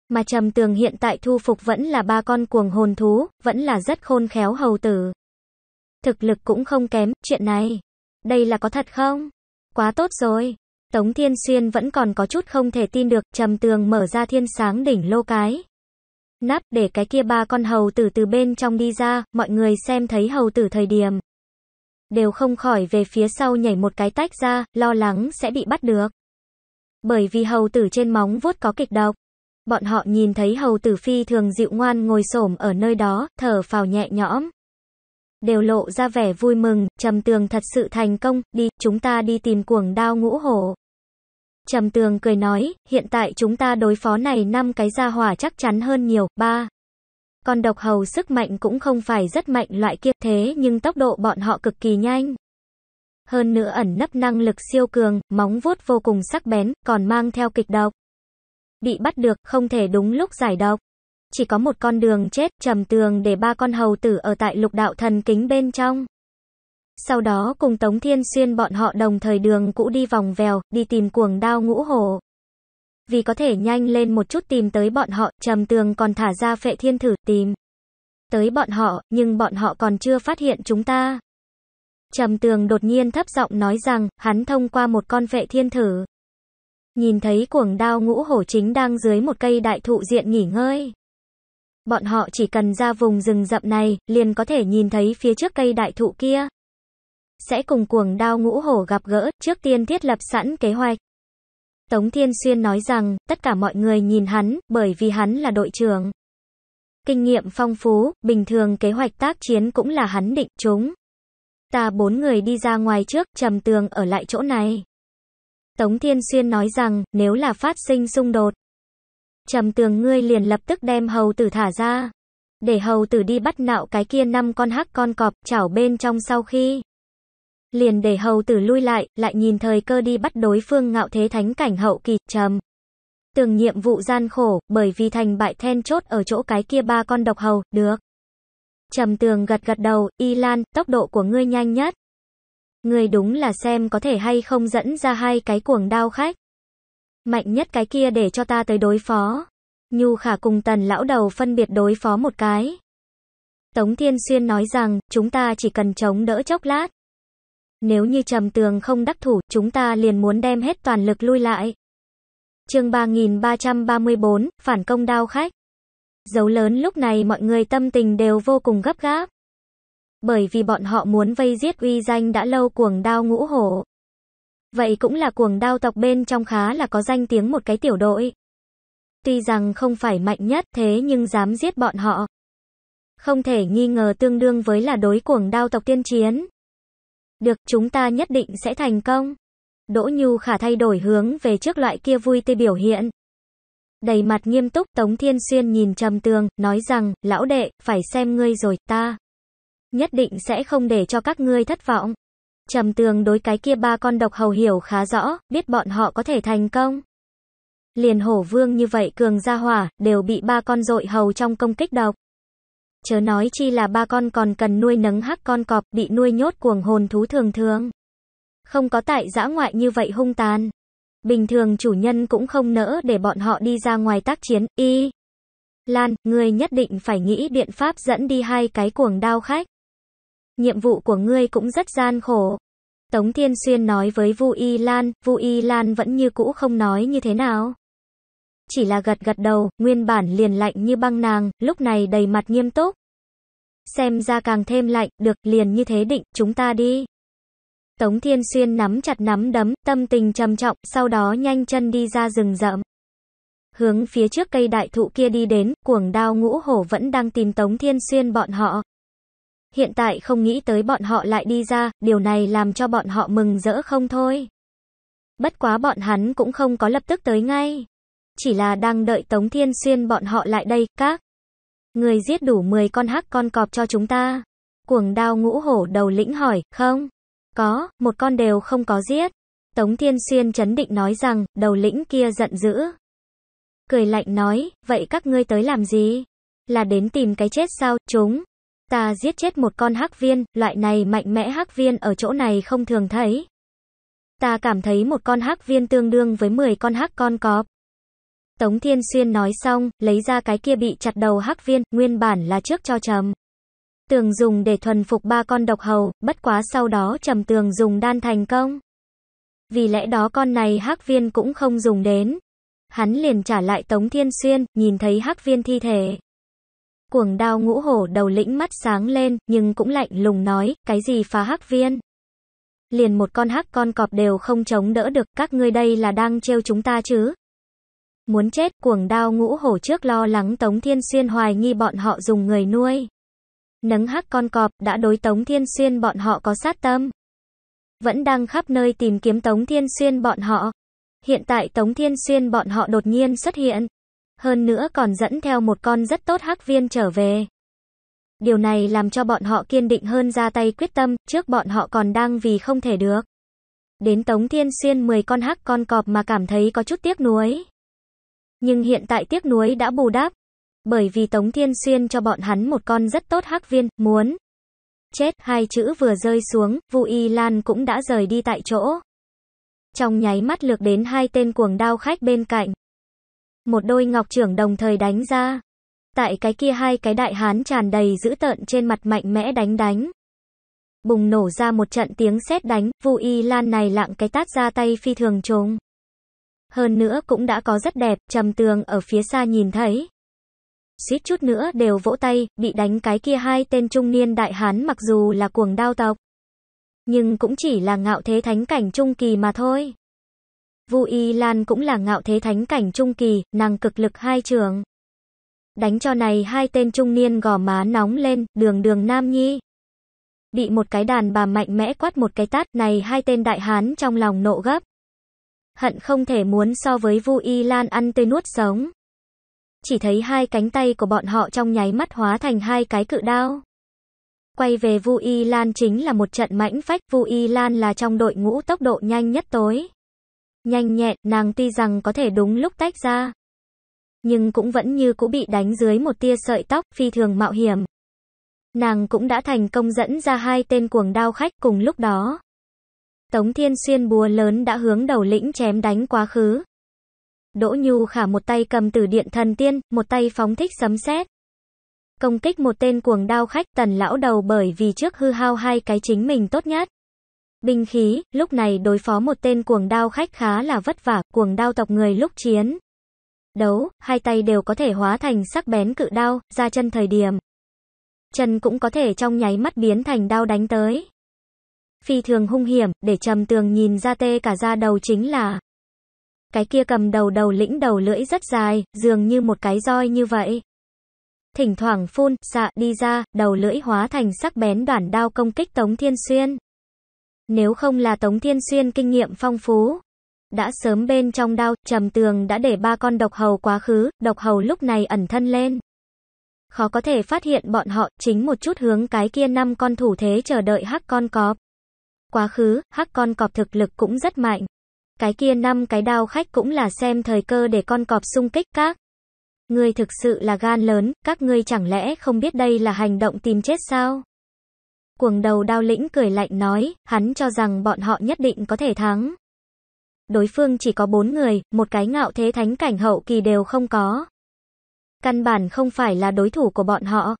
S1: Mà trầm tường hiện tại thu phục vẫn là ba con cuồng hồn thú, vẫn là rất khôn khéo hầu tử. Thực lực cũng không kém, chuyện này. Đây là có thật không? Quá tốt rồi. Tống Thiên Xuyên vẫn còn có chút không thể tin được, trầm tường mở ra thiên sáng đỉnh lô cái. Nắp để cái kia ba con hầu tử từ bên trong đi ra, mọi người xem thấy hầu tử thời điểm. Đều không khỏi về phía sau nhảy một cái tách ra, lo lắng sẽ bị bắt được. Bởi vì hầu tử trên móng vuốt có kịch độc. Bọn họ nhìn thấy hầu tử phi thường dịu ngoan ngồi xổm ở nơi đó, thở phào nhẹ nhõm đều lộ ra vẻ vui mừng, Trầm Tường thật sự thành công, đi, chúng ta đi tìm cuồng đao ngũ hổ. Trầm Tường cười nói, hiện tại chúng ta đối phó này năm cái gia hỏa chắc chắn hơn nhiều, ba. Con độc hầu sức mạnh cũng không phải rất mạnh loại kia thế nhưng tốc độ bọn họ cực kỳ nhanh. Hơn nữa ẩn nấp năng lực siêu cường, móng vuốt vô cùng sắc bén, còn mang theo kịch độc. Bị bắt được, không thể đúng lúc giải độc chỉ có một con đường chết trầm tường để ba con hầu tử ở tại lục đạo thần kính bên trong. Sau đó cùng Tống Thiên Xuyên bọn họ đồng thời đường cũ đi vòng vèo, đi tìm cuồng đao ngũ hổ. Vì có thể nhanh lên một chút tìm tới bọn họ, trầm tường còn thả ra phệ thiên thử tìm. Tới bọn họ, nhưng bọn họ còn chưa phát hiện chúng ta. Trầm tường đột nhiên thấp giọng nói rằng, hắn thông qua một con phệ thiên thử. Nhìn thấy cuồng đao ngũ hổ chính đang dưới một cây đại thụ diện nghỉ ngơi. Bọn họ chỉ cần ra vùng rừng rậm này, liền có thể nhìn thấy phía trước cây đại thụ kia. Sẽ cùng cuồng đao ngũ hổ gặp gỡ, trước tiên thiết lập sẵn kế hoạch. Tống Thiên Xuyên nói rằng, tất cả mọi người nhìn hắn, bởi vì hắn là đội trưởng. Kinh nghiệm phong phú, bình thường kế hoạch tác chiến cũng là hắn định chúng. Ta bốn người đi ra ngoài trước, trầm tường ở lại chỗ này. Tống Thiên Xuyên nói rằng, nếu là phát sinh xung đột, Trầm tường ngươi liền lập tức đem hầu tử thả ra. Để hầu tử đi bắt nạo cái kia năm con hắc con cọp chảo bên trong sau khi. Liền để hầu tử lui lại, lại nhìn thời cơ đi bắt đối phương ngạo thế thánh cảnh hậu kỳ, trầm. Tường nhiệm vụ gian khổ, bởi vì thành bại then chốt ở chỗ cái kia ba con độc hầu, được. Trầm tường gật gật đầu, y lan, tốc độ của ngươi nhanh nhất. Ngươi đúng là xem có thể hay không dẫn ra hai cái cuồng đao khách. Mạnh nhất cái kia để cho ta tới đối phó. Nhu khả cùng tần lão đầu phân biệt đối phó một cái. Tống Thiên Xuyên nói rằng, chúng ta chỉ cần chống đỡ chốc lát. Nếu như trầm tường không đắc thủ, chúng ta liền muốn đem hết toàn lực lui lại. chương 3334, phản công đao khách. Dấu lớn lúc này mọi người tâm tình đều vô cùng gấp gáp. Bởi vì bọn họ muốn vây giết uy danh đã lâu cuồng đao ngũ hổ. Vậy cũng là cuồng đao tộc bên trong khá là có danh tiếng một cái tiểu đội. Tuy rằng không phải mạnh nhất thế nhưng dám giết bọn họ. Không thể nghi ngờ tương đương với là đối cuồng đao tộc tiên chiến. Được chúng ta nhất định sẽ thành công. Đỗ Nhu khả thay đổi hướng về trước loại kia vui tươi biểu hiện. Đầy mặt nghiêm túc Tống Thiên Xuyên nhìn trầm tường, nói rằng, lão đệ, phải xem ngươi rồi, ta. Nhất định sẽ không để cho các ngươi thất vọng. Trầm tường đối cái kia ba con độc hầu hiểu khá rõ, biết bọn họ có thể thành công. Liền hổ vương như vậy cường gia hỏa, đều bị ba con dội hầu trong công kích độc. Chớ nói chi là ba con còn cần nuôi nấng hắc con cọp, bị nuôi nhốt cuồng hồn thú thường thường. Không có tại dã ngoại như vậy hung tàn. Bình thường chủ nhân cũng không nỡ để bọn họ đi ra ngoài tác chiến, y. Lan, người nhất định phải nghĩ biện pháp dẫn đi hai cái cuồng đao khách nhiệm vụ của ngươi cũng rất gian khổ. Tống Thiên Xuyên nói với Vu Y Lan, Vu Y Lan vẫn như cũ không nói như thế nào. Chỉ là gật gật đầu, nguyên bản liền lạnh như băng nàng, lúc này đầy mặt nghiêm túc. Xem ra càng thêm lạnh, được, liền như thế định, chúng ta đi. Tống Thiên Xuyên nắm chặt nắm đấm, tâm tình trầm trọng, sau đó nhanh chân đi ra rừng rậm. Hướng phía trước cây đại thụ kia đi đến, cuồng đao ngũ hổ vẫn đang tìm Tống Thiên Xuyên bọn họ hiện tại không nghĩ tới bọn họ lại đi ra, điều này làm cho bọn họ mừng rỡ không thôi. Bất quá bọn hắn cũng không có lập tức tới ngay. Chỉ là đang đợi Tống Thiên Xuyên bọn họ lại đây, các. Người giết đủ 10 con hắc con cọp cho chúng ta. Cuồng đao ngũ hổ đầu lĩnh hỏi, không? Có, một con đều không có giết. Tống Thiên Xuyên chấn định nói rằng, đầu lĩnh kia giận dữ. Cười lạnh nói, vậy các ngươi tới làm gì? Là đến tìm cái chết sao, chúng? ta giết chết một con hắc viên, loại này mạnh mẽ hắc viên ở chỗ này không thường thấy. Ta cảm thấy một con hắc viên tương đương với 10 con hắc con cọp. Tống Thiên Xuyên nói xong, lấy ra cái kia bị chặt đầu hắc viên, nguyên bản là trước cho trầm. Tường dùng để thuần phục ba con độc hầu, bất quá sau đó trầm tường dùng đan thành công. Vì lẽ đó con này hắc viên cũng không dùng đến. Hắn liền trả lại Tống Thiên Xuyên, nhìn thấy hắc viên thi thể cuồng đao ngũ hổ đầu lĩnh mắt sáng lên, nhưng cũng lạnh lùng nói, cái gì phá hắc viên? Liền một con hắc con cọp đều không chống đỡ được, các ngươi đây là đang trêu chúng ta chứ? Muốn chết, cuồng đao ngũ hổ trước lo lắng Tống Thiên Xuyên hoài nghi bọn họ dùng người nuôi. Nấng hắc con cọp đã đối Tống Thiên Xuyên bọn họ có sát tâm. Vẫn đang khắp nơi tìm kiếm Tống Thiên Xuyên bọn họ. Hiện tại Tống Thiên Xuyên bọn họ đột nhiên xuất hiện, hơn nữa còn dẫn theo một con rất tốt hắc viên trở về. Điều này làm cho bọn họ kiên định hơn ra tay quyết tâm, trước bọn họ còn đang vì không thể được. Đến Tống Thiên Xuyên 10 con hắc con cọp mà cảm thấy có chút tiếc nuối. Nhưng hiện tại tiếc nuối đã bù đắp, bởi vì Tống Thiên Xuyên cho bọn hắn một con rất tốt hắc viên, muốn chết hai chữ vừa rơi xuống, Vu Y Lan cũng đã rời đi tại chỗ. Trong nháy mắt lược đến hai tên cuồng đao khách bên cạnh một đôi ngọc trưởng đồng thời đánh ra. Tại cái kia hai cái đại hán tràn đầy dữ tợn trên mặt mạnh mẽ đánh đánh. Bùng nổ ra một trận tiếng sét đánh, Vu Y Lan này lặng cái tát ra tay phi thường trống. Hơn nữa cũng đã có rất đẹp, trầm tường ở phía xa nhìn thấy. xít chút nữa đều vỗ tay, bị đánh cái kia hai tên trung niên đại hán mặc dù là cuồng đao tộc. Nhưng cũng chỉ là ngạo thế thánh cảnh trung kỳ mà thôi. Vu Y Lan cũng là ngạo thế thánh cảnh trung kỳ, năng cực lực hai trường. Đánh cho này hai tên trung niên gò má nóng lên, đường đường nam nhi. Bị một cái đàn bà mạnh mẽ quát một cái tát này hai tên đại hán trong lòng nộ gấp. Hận không thể muốn so với Vu Y Lan ăn tươi nuốt sống. Chỉ thấy hai cánh tay của bọn họ trong nháy mắt hóa thành hai cái cự đao. Quay về Vu Y Lan chính là một trận mãnh phách, Vu Y Lan là trong đội ngũ tốc độ nhanh nhất tối nhanh nhẹn, nàng tuy rằng có thể đúng lúc tách ra, nhưng cũng vẫn như cũ bị đánh dưới một tia sợi tóc, phi thường mạo hiểm. Nàng cũng đã thành công dẫn ra hai tên cuồng đao khách cùng lúc đó. Tống Thiên Xuyên bùa lớn đã hướng đầu lĩnh chém đánh quá khứ. Đỗ Nhu khả một tay cầm tử điện thần tiên, một tay phóng thích sấm sét. Công kích một tên cuồng đao khách tần lão đầu bởi vì trước hư hao hai cái chính mình tốt nhất binh khí, lúc này đối phó một tên cuồng đao khách khá là vất vả, cuồng đao tộc người lúc chiến. Đấu, hai tay đều có thể hóa thành sắc bén cự đao, ra chân thời điểm. Chân cũng có thể trong nháy mắt biến thành đao đánh tới. Phi thường hung hiểm, để trầm tường nhìn ra tê cả da đầu chính là. Cái kia cầm đầu đầu lĩnh đầu lưỡi rất dài, dường như một cái roi như vậy. Thỉnh thoảng phun, xạ, đi ra, đầu lưỡi hóa thành sắc bén đoạn đao công kích Tống Thiên Xuyên. Nếu không là Tống Thiên Xuyên kinh nghiệm phong phú, đã sớm bên trong đao, trầm tường đã để ba con độc hầu quá khứ, độc hầu lúc này ẩn thân lên. Khó có thể phát hiện bọn họ, chính một chút hướng cái kia năm con thủ thế chờ đợi hắc con cọp. Quá khứ, hắc con cọp thực lực cũng rất mạnh. Cái kia năm cái đao khách cũng là xem thời cơ để con cọp xung kích các. Ngươi thực sự là gan lớn, các ngươi chẳng lẽ không biết đây là hành động tìm chết sao? Cuồng đầu đao lĩnh cười lạnh nói, hắn cho rằng bọn họ nhất định có thể thắng. Đối phương chỉ có bốn người, một cái ngạo thế thánh cảnh hậu kỳ đều không có. Căn bản không phải là đối thủ của bọn họ.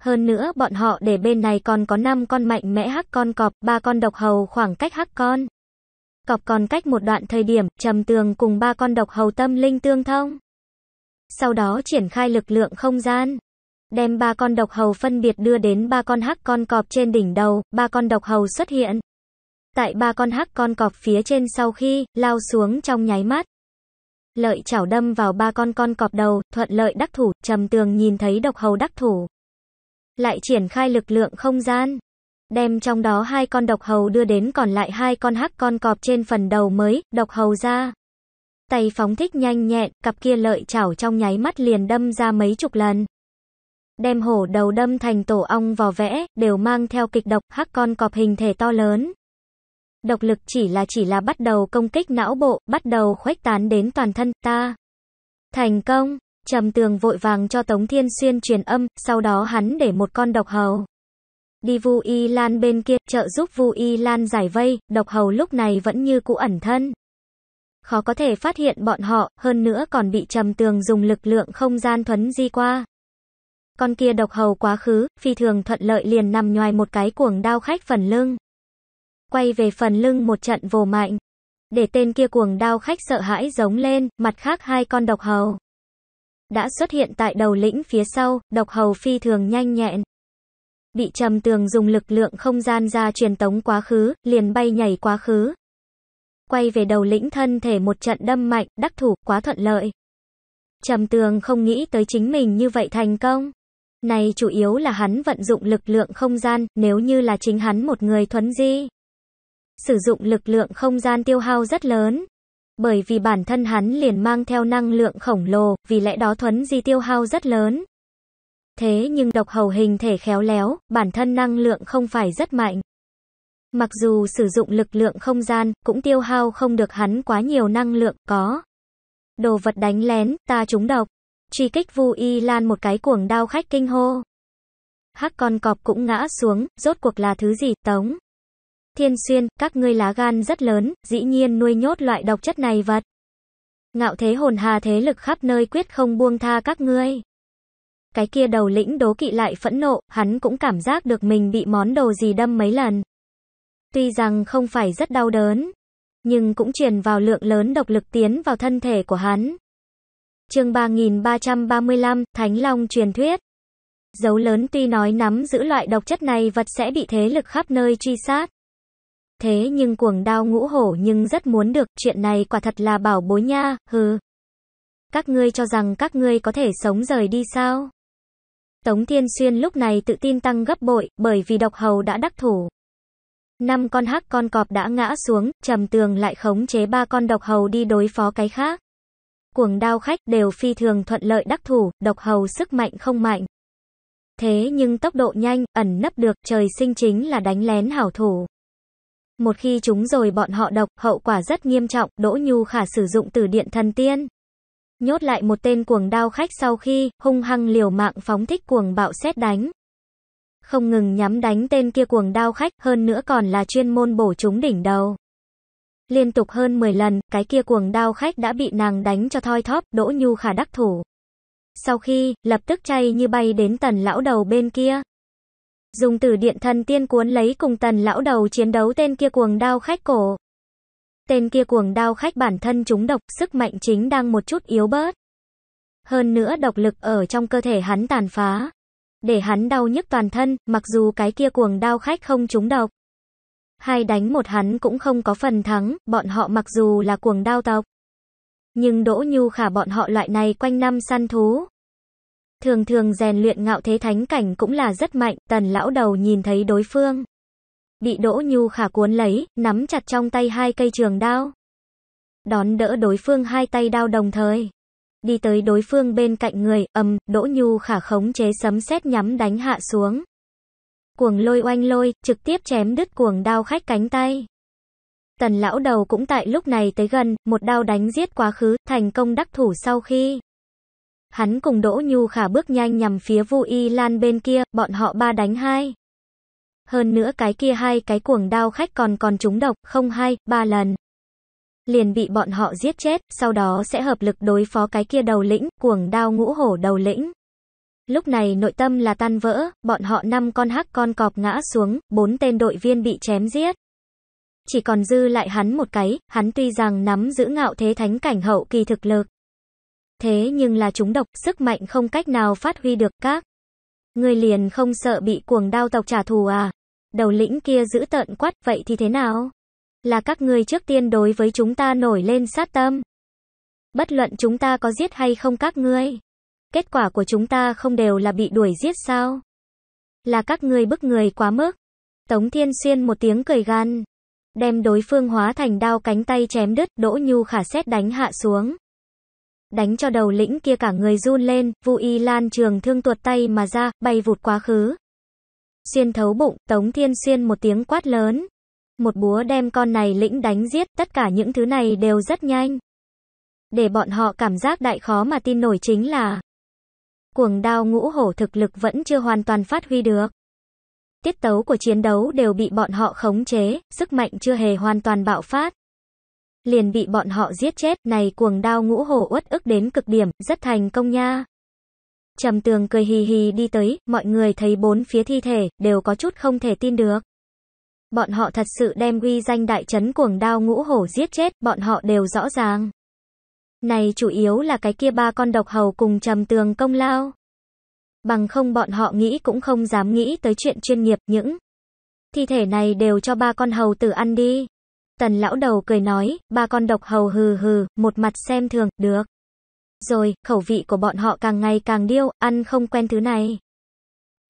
S1: Hơn nữa bọn họ để bên này còn có năm con mạnh mẽ hắc con cọp, ba con độc hầu khoảng cách hắc con. Cọp còn cách một đoạn thời điểm, trầm tường cùng ba con độc hầu tâm linh tương thông. Sau đó triển khai lực lượng không gian đem ba con độc hầu phân biệt đưa đến ba con hắc con cọp trên đỉnh đầu, ba con độc hầu xuất hiện. Tại ba con hắc con cọp phía trên sau khi lao xuống trong nháy mắt. Lợi chảo đâm vào ba con con cọp đầu, thuận lợi đắc thủ, trầm tường nhìn thấy độc hầu đắc thủ. Lại triển khai lực lượng không gian. Đem trong đó hai con độc hầu đưa đến còn lại hai con hắc con cọp trên phần đầu mới, độc hầu ra. Tay phóng thích nhanh nhẹn, cặp kia lợi chảo trong nháy mắt liền đâm ra mấy chục lần đem hổ đầu đâm thành tổ ong vò vẽ, đều mang theo kịch độc, hắc con cọp hình thể to lớn. Độc lực chỉ là chỉ là bắt đầu công kích não bộ, bắt đầu khuếch tán đến toàn thân ta. Thành công, trầm tường vội vàng cho Tống Thiên Xuyên truyền âm, sau đó hắn để một con độc hầu. Đi Vu Y Lan bên kia, trợ giúp Vu Y Lan giải vây, độc hầu lúc này vẫn như cũ ẩn thân. Khó có thể phát hiện bọn họ, hơn nữa còn bị trầm tường dùng lực lượng không gian thuấn di qua. Con kia độc hầu quá khứ, phi thường thuận lợi liền nằm nhoài một cái cuồng đao khách phần lưng. Quay về phần lưng một trận vồ mạnh. Để tên kia cuồng đao khách sợ hãi giống lên, mặt khác hai con độc hầu. Đã xuất hiện tại đầu lĩnh phía sau, độc hầu phi thường nhanh nhẹn. Bị trầm tường dùng lực lượng không gian ra truyền tống quá khứ, liền bay nhảy quá khứ. Quay về đầu lĩnh thân thể một trận đâm mạnh, đắc thủ, quá thuận lợi. Trầm tường không nghĩ tới chính mình như vậy thành công. Này chủ yếu là hắn vận dụng lực lượng không gian, nếu như là chính hắn một người thuấn di. Sử dụng lực lượng không gian tiêu hao rất lớn. Bởi vì bản thân hắn liền mang theo năng lượng khổng lồ, vì lẽ đó thuấn di tiêu hao rất lớn. Thế nhưng độc hầu hình thể khéo léo, bản thân năng lượng không phải rất mạnh. Mặc dù sử dụng lực lượng không gian, cũng tiêu hao không được hắn quá nhiều năng lượng, có. Đồ vật đánh lén, ta trúng độc truy kích Vu Y Lan một cái cuồng đao khách kinh hô. Hắc con cọp cũng ngã xuống, rốt cuộc là thứ gì, Tống? Thiên xuyên, các ngươi lá gan rất lớn, dĩ nhiên nuôi nhốt loại độc chất này vật. Ngạo thế hồn hà thế lực khắp nơi quyết không buông tha các ngươi. Cái kia đầu lĩnh đố kỵ lại phẫn nộ, hắn cũng cảm giác được mình bị món đồ gì đâm mấy lần. Tuy rằng không phải rất đau đớn, nhưng cũng truyền vào lượng lớn độc lực tiến vào thân thể của hắn. Chương 3335, Thánh Long truyền thuyết. Dấu lớn tuy nói nắm giữ loại độc chất này vật sẽ bị thế lực khắp nơi truy sát. Thế nhưng cuồng đao ngũ hổ nhưng rất muốn được, chuyện này quả thật là bảo bối nha, hừ. Các ngươi cho rằng các ngươi có thể sống rời đi sao? Tống Thiên Xuyên lúc này tự tin tăng gấp bội, bởi vì độc hầu đã đắc thủ. Năm con hắc con cọp đã ngã xuống, trầm tường lại khống chế ba con độc hầu đi đối phó cái khác cuồng đao khách đều phi thường thuận lợi đắc thủ, độc hầu sức mạnh không mạnh. Thế nhưng tốc độ nhanh, ẩn nấp được, trời sinh chính là đánh lén hảo thủ. Một khi chúng rồi bọn họ độc, hậu quả rất nghiêm trọng, Đỗ Nhu khả sử dụng từ điện thần tiên. Nhốt lại một tên cuồng đao khách sau khi, hung hăng liều mạng phóng thích cuồng bạo xét đánh. Không ngừng nhắm đánh tên kia cuồng đao khách, hơn nữa còn là chuyên môn bổ chúng đỉnh đầu. Liên tục hơn 10 lần, cái kia cuồng đao khách đã bị nàng đánh cho thoi thóp, đỗ nhu khả đắc thủ. Sau khi, lập tức chay như bay đến tần lão đầu bên kia. Dùng từ điện thần tiên cuốn lấy cùng tần lão đầu chiến đấu tên kia cuồng đao khách cổ. Tên kia cuồng đao khách bản thân chúng độc, sức mạnh chính đang một chút yếu bớt. Hơn nữa độc lực ở trong cơ thể hắn tàn phá. Để hắn đau nhức toàn thân, mặc dù cái kia cuồng đao khách không trúng độc. Hai đánh một hắn cũng không có phần thắng, bọn họ mặc dù là cuồng đao tộc. Nhưng Đỗ Nhu Khả bọn họ loại này quanh năm săn thú. Thường thường rèn luyện ngạo thế thánh cảnh cũng là rất mạnh, tần lão đầu nhìn thấy đối phương. Bị Đỗ Nhu Khả cuốn lấy, nắm chặt trong tay hai cây trường đao. Đón đỡ đối phương hai tay đao đồng thời. Đi tới đối phương bên cạnh người, ầm, Đỗ Nhu Khả khống chế sấm sét nhắm đánh hạ xuống. Cuồng lôi oanh lôi, trực tiếp chém đứt cuồng đao khách cánh tay. Tần lão đầu cũng tại lúc này tới gần, một đao đánh giết quá khứ, thành công đắc thủ sau khi. Hắn cùng Đỗ Nhu Khả bước nhanh nhằm phía Vu Y Lan bên kia, bọn họ ba đánh hai. Hơn nữa cái kia hai cái cuồng đao khách còn còn trúng độc, không hai, ba lần. Liền bị bọn họ giết chết, sau đó sẽ hợp lực đối phó cái kia đầu lĩnh, cuồng đao ngũ hổ đầu lĩnh. Lúc này nội tâm là tan vỡ, bọn họ năm con hắc con cọp ngã xuống, bốn tên đội viên bị chém giết. Chỉ còn dư lại hắn một cái, hắn tuy rằng nắm giữ ngạo thế thánh cảnh hậu kỳ thực lực. Thế nhưng là chúng độc, sức mạnh không cách nào phát huy được các. Người liền không sợ bị cuồng đao tộc trả thù à? Đầu lĩnh kia giữ tợn quát, vậy thì thế nào? Là các ngươi trước tiên đối với chúng ta nổi lên sát tâm. Bất luận chúng ta có giết hay không các ngươi. Kết quả của chúng ta không đều là bị đuổi giết sao? Là các người bức người quá mức. Tống Thiên Xuyên một tiếng cười gan. Đem đối phương hóa thành đao cánh tay chém đứt, đỗ nhu khả xét đánh hạ xuống. Đánh cho đầu lĩnh kia cả người run lên, Vu Y Lan trường thương tuột tay mà ra, bay vụt quá khứ. Xuyên thấu bụng, Tống Thiên Xuyên một tiếng quát lớn. Một búa đem con này lĩnh đánh giết, tất cả những thứ này đều rất nhanh. Để bọn họ cảm giác đại khó mà tin nổi chính là cuồng đao ngũ hổ thực lực vẫn chưa hoàn toàn phát huy được. Tiết tấu của chiến đấu đều bị bọn họ khống chế, sức mạnh chưa hề hoàn toàn bạo phát. Liền bị bọn họ giết chết, này cuồng đao ngũ hổ uất ức đến cực điểm, rất thành công nha. Trầm tường cười hì hì đi tới, mọi người thấy bốn phía thi thể, đều có chút không thể tin được. Bọn họ thật sự đem uy danh đại trấn cuồng đao ngũ hổ giết chết, bọn họ đều rõ ràng. Này chủ yếu là cái kia ba con độc hầu cùng trầm tường công lao. Bằng không bọn họ nghĩ cũng không dám nghĩ tới chuyện chuyên nghiệp những thi thể này đều cho ba con hầu tử ăn đi. Tần lão đầu cười nói, ba con độc hầu hừ hừ, một mặt xem thường, được. Rồi, khẩu vị của bọn họ càng ngày càng điêu, ăn không quen thứ này.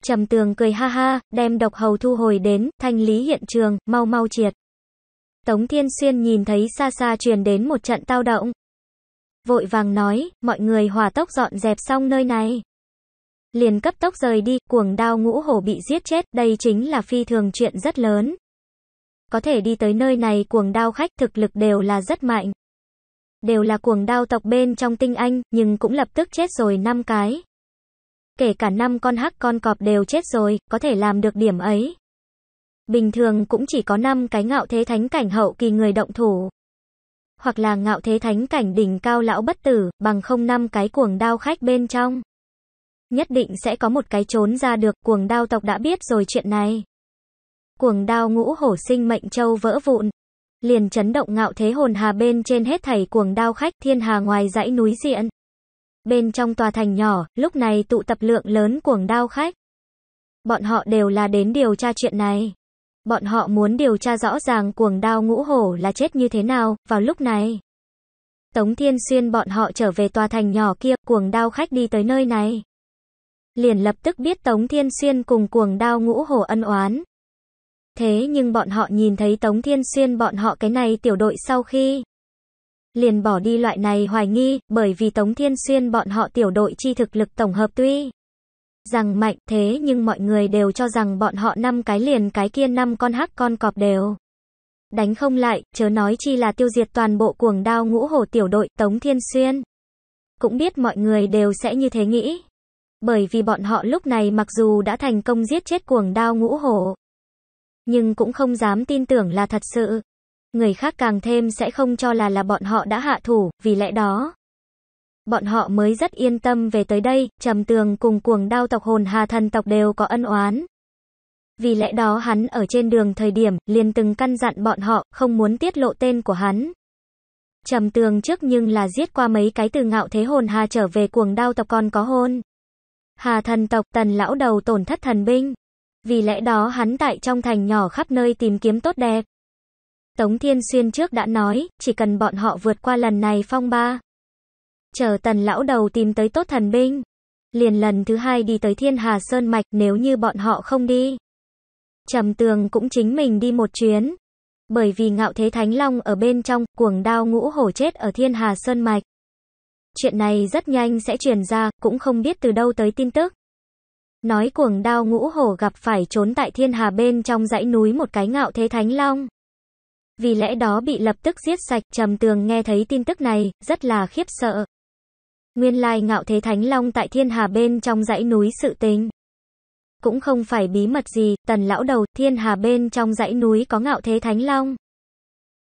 S1: Trầm tường cười ha ha, đem độc hầu thu hồi đến, thanh lý hiện trường, mau mau triệt. Tống Thiên Xuyên nhìn thấy xa xa truyền đến một trận tao động vội vàng nói, mọi người hòa tốc dọn dẹp xong nơi này. Liền cấp tốc rời đi, cuồng đao ngũ hổ bị giết chết, đây chính là phi thường chuyện rất lớn. Có thể đi tới nơi này cuồng đao khách thực lực đều là rất mạnh. Đều là cuồng đao tộc bên trong tinh anh, nhưng cũng lập tức chết rồi năm cái. Kể cả năm con hắc con cọp đều chết rồi, có thể làm được điểm ấy. Bình thường cũng chỉ có 5 cái ngạo thế thánh cảnh hậu kỳ người động thủ hoặc là ngạo thế thánh cảnh đỉnh cao lão bất tử, bằng không năm cái cuồng đao khách bên trong. Nhất định sẽ có một cái trốn ra được, cuồng đao tộc đã biết rồi chuyện này. Cuồng đao ngũ hổ sinh mệnh châu vỡ vụn. Liền chấn động ngạo thế hồn hà bên trên hết thảy cuồng đao khách thiên hà ngoài dãy núi diện. Bên trong tòa thành nhỏ, lúc này tụ tập lượng lớn cuồng đao khách. Bọn họ đều là đến điều tra chuyện này. Bọn họ muốn điều tra rõ ràng cuồng đao ngũ hổ là chết như thế nào, vào lúc này. Tống Thiên Xuyên bọn họ trở về tòa thành nhỏ kia, cuồng đao khách đi tới nơi này. Liền lập tức biết Tống Thiên Xuyên cùng cuồng đao ngũ hổ ân oán. Thế nhưng bọn họ nhìn thấy Tống Thiên Xuyên bọn họ cái này tiểu đội sau khi liền bỏ đi loại này hoài nghi, bởi vì Tống Thiên Xuyên bọn họ tiểu đội chi thực lực tổng hợp tuy rằng mạnh, thế nhưng mọi người đều cho rằng bọn họ năm cái liền cái kia năm con hắc con cọp đều. Đánh không lại, chớ nói chi là tiêu diệt toàn bộ cuồng đao ngũ hổ tiểu đội, Tống Thiên Xuyên. Cũng biết mọi người đều sẽ như thế nghĩ. Bởi vì bọn họ lúc này mặc dù đã thành công giết chết cuồng đao ngũ hổ. Nhưng cũng không dám tin tưởng là thật sự. Người khác càng thêm sẽ không cho là là bọn họ đã hạ thủ, vì lẽ đó bọn họ mới rất yên tâm về tới đây, trầm tường cùng cuồng đao tộc hồn hà thần tộc đều có ân oán. Vì lẽ đó hắn ở trên đường thời điểm, liền từng căn dặn bọn họ, không muốn tiết lộ tên của hắn. Trầm tường trước nhưng là giết qua mấy cái từ ngạo thế hồn hà trở về cuồng đao tộc còn có hôn. Hà thần tộc tần lão đầu tổn thất thần binh. Vì lẽ đó hắn tại trong thành nhỏ khắp nơi tìm kiếm tốt đẹp. Tống Thiên Xuyên trước đã nói, chỉ cần bọn họ vượt qua lần này phong ba chờ tần lão đầu tìm tới tốt thần binh. Liền lần thứ hai đi tới thiên hà sơn mạch nếu như bọn họ không đi. Trầm tường cũng chính mình đi một chuyến. Bởi vì ngạo thế thánh long ở bên trong, cuồng đao ngũ hổ chết ở thiên hà sơn mạch. Chuyện này rất nhanh sẽ truyền ra, cũng không biết từ đâu tới tin tức. Nói cuồng đao ngũ hổ gặp phải trốn tại thiên hà bên trong dãy núi một cái ngạo thế thánh long. Vì lẽ đó bị lập tức giết sạch trầm tường nghe thấy tin tức này, rất là khiếp sợ. Nguyên lai ngạo thế Thánh Long tại thiên hà bên trong dãy núi sự tình. Cũng không phải bí mật gì, tần lão đầu, thiên hà bên trong dãy núi có ngạo thế Thánh Long.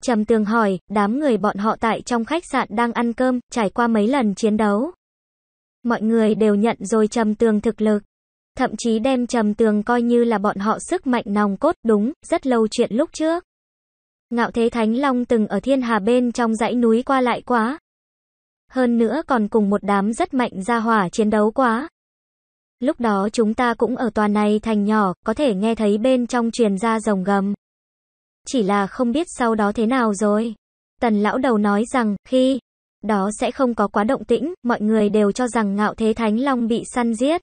S1: Trầm tường hỏi, đám người bọn họ tại trong khách sạn đang ăn cơm, trải qua mấy lần chiến đấu. Mọi người đều nhận rồi trầm tường thực lực. Thậm chí đem trầm tường coi như là bọn họ sức mạnh nòng cốt, đúng, rất lâu chuyện lúc trước. Ngạo thế Thánh Long từng ở thiên hà bên trong dãy núi qua lại quá, hơn nữa còn cùng một đám rất mạnh ra hỏa chiến đấu quá. Lúc đó chúng ta cũng ở tòa này thành nhỏ, có thể nghe thấy bên trong truyền ra rồng gầm. Chỉ là không biết sau đó thế nào rồi. Tần lão đầu nói rằng, khi đó sẽ không có quá động tĩnh, mọi người đều cho rằng ngạo thế thánh long bị săn giết.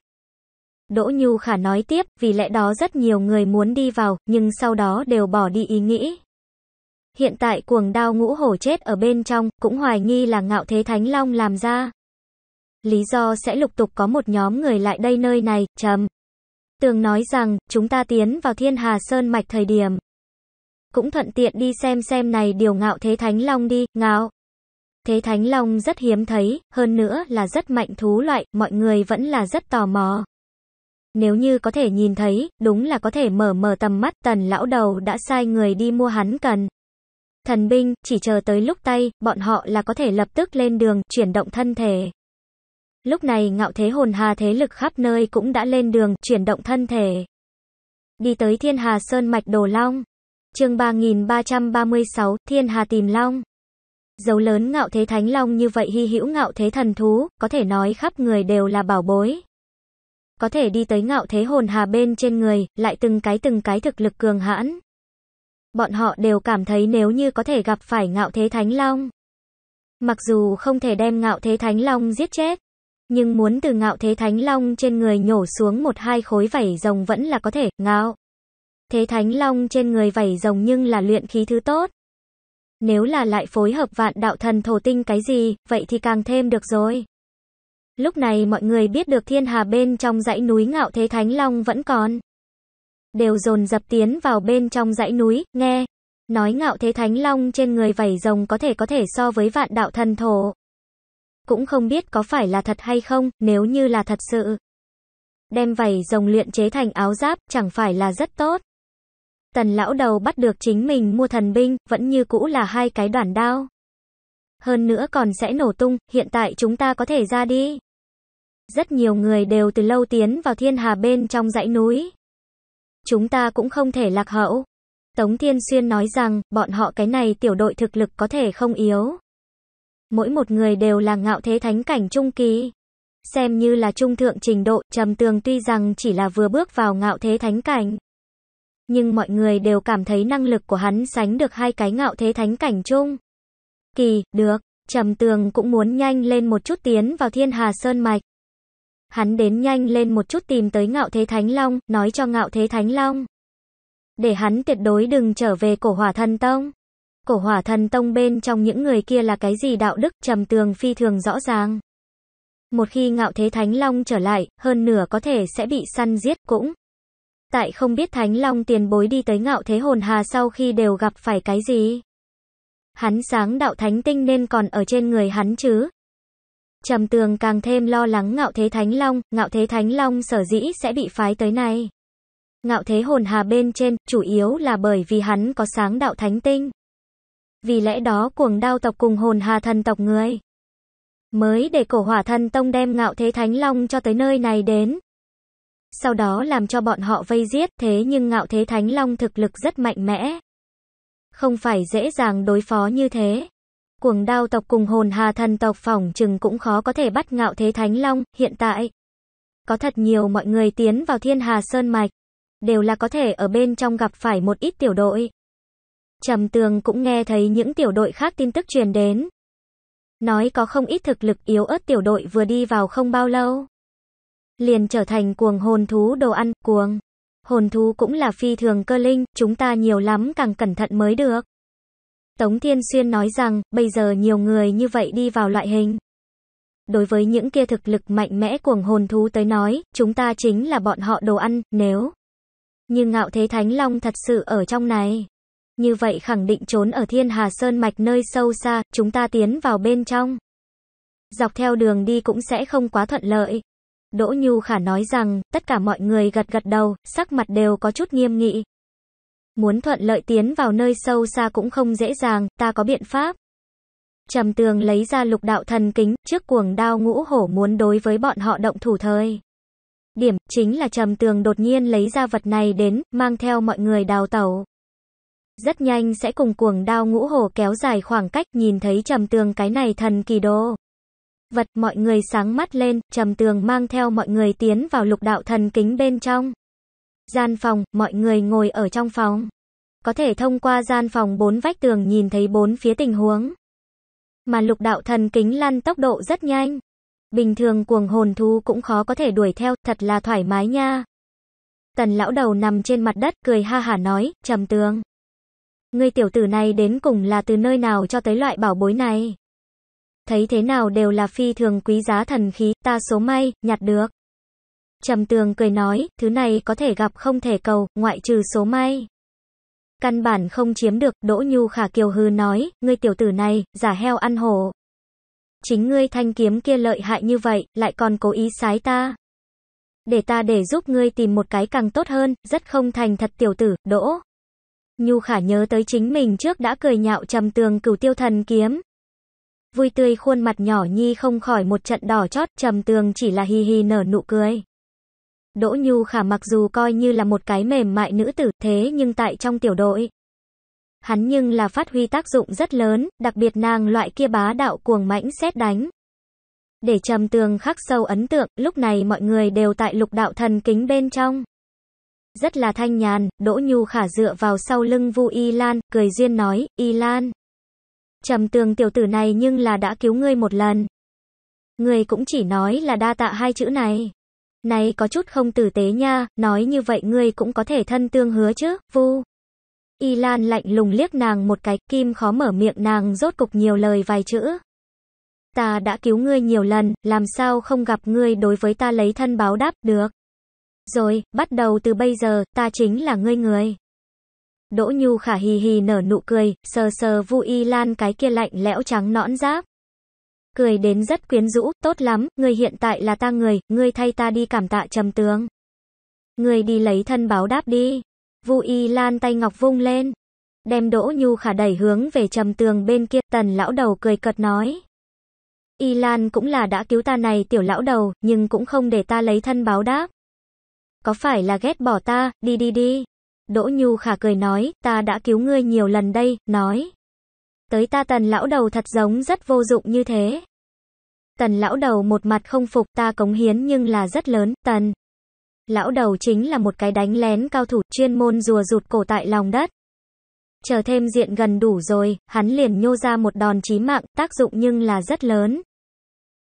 S1: Đỗ Nhu Khả nói tiếp, vì lẽ đó rất nhiều người muốn đi vào, nhưng sau đó đều bỏ đi ý nghĩ. Hiện tại cuồng đao ngũ hổ chết ở bên trong, cũng hoài nghi là ngạo thế thánh long làm ra. Lý do sẽ lục tục có một nhóm người lại đây nơi này, trầm Tường nói rằng, chúng ta tiến vào thiên hà sơn mạch thời điểm. Cũng thuận tiện đi xem xem này điều ngạo thế thánh long đi, ngạo. Thế thánh long rất hiếm thấy, hơn nữa là rất mạnh thú loại, mọi người vẫn là rất tò mò. Nếu như có thể nhìn thấy, đúng là có thể mở mở tầm mắt, tần lão đầu đã sai người đi mua hắn cần thần binh, chỉ chờ tới lúc tay, bọn họ là có thể lập tức lên đường, chuyển động thân thể. Lúc này ngạo thế hồn hà thế lực khắp nơi cũng đã lên đường, chuyển động thân thể. Đi tới thiên hà sơn mạch đồ long. chương 3336, thiên hà tìm long. Dấu lớn ngạo thế thánh long như vậy hy hữu ngạo thế thần thú, có thể nói khắp người đều là bảo bối. Có thể đi tới ngạo thế hồn hà bên trên người, lại từng cái từng cái thực lực cường hãn, Bọn họ đều cảm thấy nếu như có thể gặp phải ngạo thế thánh long. Mặc dù không thể đem ngạo thế thánh long giết chết, nhưng muốn từ ngạo thế thánh long trên người nhổ xuống một hai khối vảy rồng vẫn là có thể, ngạo. Thế thánh long trên người vảy rồng nhưng là luyện khí thứ tốt. Nếu là lại phối hợp vạn đạo thần thổ tinh cái gì, vậy thì càng thêm được rồi. Lúc này mọi người biết được thiên hà bên trong dãy núi ngạo thế thánh long vẫn còn đều dồn dập tiến vào bên trong dãy núi, nghe. Nói ngạo thế thánh long trên người vảy rồng có thể có thể so với vạn đạo thần thổ. Cũng không biết có phải là thật hay không, nếu như là thật sự. Đem vảy rồng luyện chế thành áo giáp, chẳng phải là rất tốt. Tần lão đầu bắt được chính mình mua thần binh, vẫn như cũ là hai cái đoạn đao. Hơn nữa còn sẽ nổ tung, hiện tại chúng ta có thể ra đi. Rất nhiều người đều từ lâu tiến vào thiên hà bên trong dãy núi chúng ta cũng không thể lạc hậu. Tống Thiên Xuyên nói rằng, bọn họ cái này tiểu đội thực lực có thể không yếu. Mỗi một người đều là ngạo thế thánh cảnh trung kỳ. Xem như là trung thượng trình độ, trầm tường tuy rằng chỉ là vừa bước vào ngạo thế thánh cảnh. Nhưng mọi người đều cảm thấy năng lực của hắn sánh được hai cái ngạo thế thánh cảnh trung Kỳ, được, trầm tường cũng muốn nhanh lên một chút tiến vào thiên hà sơn mạch. Hắn đến nhanh lên một chút tìm tới Ngạo Thế Thánh Long, nói cho Ngạo Thế Thánh Long. Để hắn tuyệt đối đừng trở về cổ hỏa thần tông. Cổ hỏa thần tông bên trong những người kia là cái gì đạo đức, trầm tường phi thường rõ ràng. Một khi Ngạo Thế Thánh Long trở lại, hơn nửa có thể sẽ bị săn giết cũng. Tại không biết Thánh Long tiền bối đi tới Ngạo Thế Hồn Hà sau khi đều gặp phải cái gì. Hắn sáng đạo thánh tinh nên còn ở trên người hắn chứ, Trầm tường càng thêm lo lắng ngạo thế Thánh Long, ngạo thế Thánh Long sở dĩ sẽ bị phái tới này. Ngạo thế hồn hà bên trên, chủ yếu là bởi vì hắn có sáng đạo thánh tinh. Vì lẽ đó cuồng đao tộc cùng hồn hà thần tộc người. Mới để cổ hỏa thần tông đem ngạo thế Thánh Long cho tới nơi này đến. Sau đó làm cho bọn họ vây giết thế nhưng ngạo thế Thánh Long thực lực rất mạnh mẽ. Không phải dễ dàng đối phó như thế cuồng đao tộc cùng hồn hà thần tộc phỏng chừng cũng khó có thể bắt ngạo thế Thánh Long, hiện tại. Có thật nhiều mọi người tiến vào thiên hà sơn mạch, đều là có thể ở bên trong gặp phải một ít tiểu đội. Trầm tường cũng nghe thấy những tiểu đội khác tin tức truyền đến. Nói có không ít thực lực yếu ớt tiểu đội vừa đi vào không bao lâu. Liền trở thành cuồng hồn thú đồ ăn, cuồng. Hồn thú cũng là phi thường cơ linh, chúng ta nhiều lắm càng cẩn thận mới được. Tống Thiên Xuyên nói rằng, bây giờ nhiều người như vậy đi vào loại hình. Đối với những kia thực lực mạnh mẽ cuồng hồn thú tới nói, chúng ta chính là bọn họ đồ ăn, nếu như ngạo thế Thánh Long thật sự ở trong này. Như vậy khẳng định trốn ở Thiên Hà Sơn Mạch nơi sâu xa, chúng ta tiến vào bên trong. Dọc theo đường đi cũng sẽ không quá thuận lợi. Đỗ Nhu Khả nói rằng, tất cả mọi người gật gật đầu, sắc mặt đều có chút nghiêm nghị, muốn thuận lợi tiến vào nơi sâu xa cũng không dễ dàng, ta có biện pháp. Trầm tường lấy ra lục đạo thần kính, trước cuồng đao ngũ hổ muốn đối với bọn họ động thủ thời. Điểm, chính là trầm tường đột nhiên lấy ra vật này đến, mang theo mọi người đào tẩu. Rất nhanh sẽ cùng cuồng đao ngũ hổ kéo dài khoảng cách, nhìn thấy trầm tường cái này thần kỳ đô. Vật, mọi người sáng mắt lên, trầm tường mang theo mọi người tiến vào lục đạo thần kính bên trong. Gian phòng, mọi người ngồi ở trong phòng. Có thể thông qua gian phòng bốn vách tường nhìn thấy bốn phía tình huống. Mà lục đạo thần kính lăn tốc độ rất nhanh. Bình thường cuồng hồn thú cũng khó có thể đuổi theo, thật là thoải mái nha. Tần lão đầu nằm trên mặt đất cười ha hả nói, trầm tướng. Ngươi tiểu tử này đến cùng là từ nơi nào cho tới loại bảo bối này. Thấy thế nào đều là phi thường quý giá thần khí, ta số may, nhặt được. Trầm tường cười nói, thứ này có thể gặp không thể cầu, ngoại trừ số may. Căn bản không chiếm được, Đỗ Nhu Khả Kiều hư nói, ngươi tiểu tử này, giả heo ăn hổ. Chính ngươi thanh kiếm kia lợi hại như vậy, lại còn cố ý sái ta. Để ta để giúp ngươi tìm một cái càng tốt hơn, rất không thành thật tiểu tử, Đỗ. Nhu Khả nhớ tới chính mình trước đã cười nhạo trầm tường cửu tiêu thần kiếm. Vui tươi khuôn mặt nhỏ nhi không khỏi một trận đỏ chót, trầm tường chỉ là hi hi nở nụ cười. Đỗ Nhu Khả mặc dù coi như là một cái mềm mại nữ tử thế nhưng tại trong tiểu đội. Hắn nhưng là phát huy tác dụng rất lớn, đặc biệt nàng loại kia bá đạo cuồng mãnh xét đánh. Để trầm tường khắc sâu ấn tượng, lúc này mọi người đều tại lục đạo thần kính bên trong. Rất là thanh nhàn, Đỗ Nhu Khả dựa vào sau lưng Vu Y Lan, cười duyên nói, Y Lan. Trầm tường tiểu tử này nhưng là đã cứu ngươi một lần. Ngươi cũng chỉ nói là đa tạ hai chữ này. Này có chút không tử tế nha, nói như vậy ngươi cũng có thể thân tương hứa chứ, vu. Y Lan lạnh lùng liếc nàng một cái, Kim khó mở miệng nàng rốt cục nhiều lời vài chữ. Ta đã cứu ngươi nhiều lần, làm sao không gặp ngươi đối với ta lấy thân báo đáp được. Rồi, bắt đầu từ bây giờ, ta chính là ngươi người. Đỗ Nhu khả hì hì nở nụ cười, sờ sờ Vu Y Lan cái kia lạnh lẽo trắng nõn giáp cười đến rất quyến rũ, tốt lắm, người hiện tại là ta người, người thay ta đi cảm tạ trầm tướng. Người đi lấy thân báo đáp đi. Vu Y Lan tay ngọc vung lên, đem Đỗ Nhu Khả đẩy hướng về trầm tường bên kia, tần lão đầu cười cợt nói. Y Lan cũng là đã cứu ta này tiểu lão đầu, nhưng cũng không để ta lấy thân báo đáp. Có phải là ghét bỏ ta, đi đi đi. Đỗ Nhu Khả cười nói, ta đã cứu ngươi nhiều lần đây, nói. Tới ta tần lão đầu thật giống rất vô dụng như thế. Tần lão đầu một mặt không phục ta cống hiến nhưng là rất lớn, tần. Lão đầu chính là một cái đánh lén cao thủ chuyên môn rùa rụt cổ tại lòng đất. Chờ thêm diện gần đủ rồi, hắn liền nhô ra một đòn chí mạng, tác dụng nhưng là rất lớn.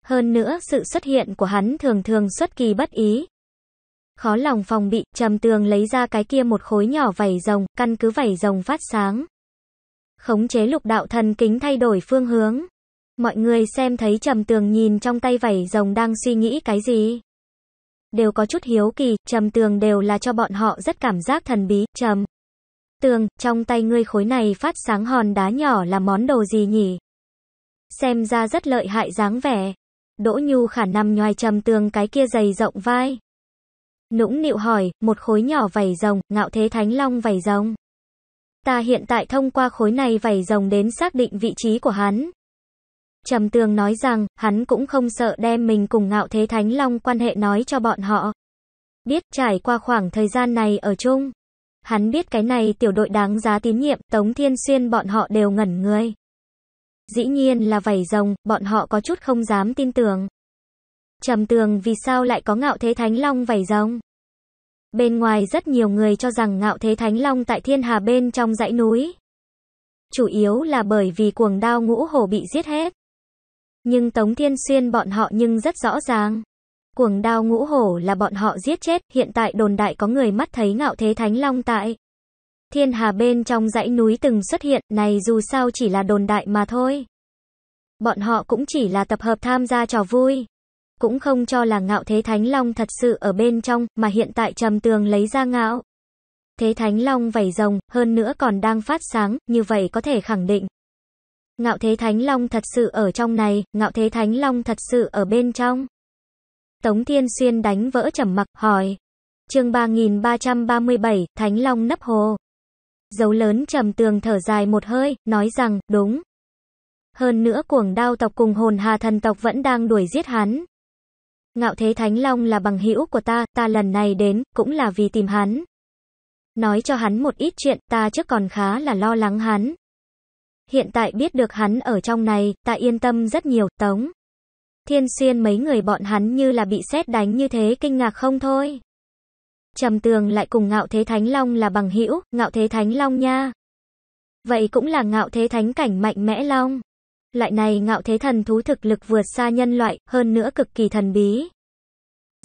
S1: Hơn nữa, sự xuất hiện của hắn thường thường xuất kỳ bất ý. Khó lòng phòng bị, trầm tường lấy ra cái kia một khối nhỏ vảy rồng, căn cứ vảy rồng phát sáng. Khống chế lục đạo thần kính thay đổi phương hướng. Mọi người xem thấy Trầm Tường nhìn trong tay vảy rồng đang suy nghĩ cái gì. Đều có chút hiếu kỳ, Trầm Tường đều là cho bọn họ rất cảm giác thần bí, Trầm. Tường, trong tay ngươi khối này phát sáng hòn đá nhỏ là món đồ gì nhỉ? Xem ra rất lợi hại dáng vẻ. Đỗ Nhu khả nằm nhoài Trầm Tường cái kia dày rộng vai. Nũng nịu hỏi, một khối nhỏ vảy rồng, ngạo thế thánh long vảy rồng. Ta hiện tại thông qua khối này vảy rồng đến xác định vị trí của hắn. Trầm Tường nói rằng, hắn cũng không sợ đem mình cùng ngạo thế Thánh Long quan hệ nói cho bọn họ. Biết trải qua khoảng thời gian này ở chung. Hắn biết cái này tiểu đội đáng giá tín nhiệm, Tống Thiên Xuyên bọn họ đều ngẩn người. Dĩ nhiên là vảy rồng, bọn họ có chút không dám tin tưởng. Trầm Tường vì sao lại có ngạo thế Thánh Long vảy rồng? Bên ngoài rất nhiều người cho rằng ngạo thế Thánh Long tại thiên hà bên trong dãy núi. Chủ yếu là bởi vì cuồng đao ngũ hổ bị giết hết. Nhưng Tống Thiên Xuyên bọn họ nhưng rất rõ ràng. Cuồng đao ngũ hổ là bọn họ giết chết, hiện tại đồn đại có người mắt thấy ngạo thế thánh long tại. Thiên hà bên trong dãy núi từng xuất hiện, này dù sao chỉ là đồn đại mà thôi. Bọn họ cũng chỉ là tập hợp tham gia trò vui. Cũng không cho là ngạo thế thánh long thật sự ở bên trong, mà hiện tại trầm tường lấy ra ngạo. Thế thánh long vảy rồng, hơn nữa còn đang phát sáng, như vậy có thể khẳng định, Ngạo thế thánh long thật sự ở trong này, ngạo thế thánh long thật sự ở bên trong. Tống Thiên Xuyên đánh vỡ trầm mặc, hỏi. chương 3337, Thánh Long nấp hồ. Dấu lớn trầm tường thở dài một hơi, nói rằng, đúng. Hơn nữa cuồng đao tộc cùng hồn hà thần tộc vẫn đang đuổi giết hắn. Ngạo thế Thánh Long là bằng hữu của ta, ta lần này đến, cũng là vì tìm hắn. Nói cho hắn một ít chuyện, ta trước còn khá là lo lắng hắn, Hiện tại biết được hắn ở trong này, ta yên tâm rất nhiều, Tống. Thiên xuyên mấy người bọn hắn như là bị xét đánh như thế kinh ngạc không thôi. Trầm tường lại cùng ngạo thế thánh long là bằng hữu ngạo thế thánh long nha. Vậy cũng là ngạo thế thánh cảnh mạnh mẽ long. Loại này ngạo thế thần thú thực lực vượt xa nhân loại, hơn nữa cực kỳ thần bí.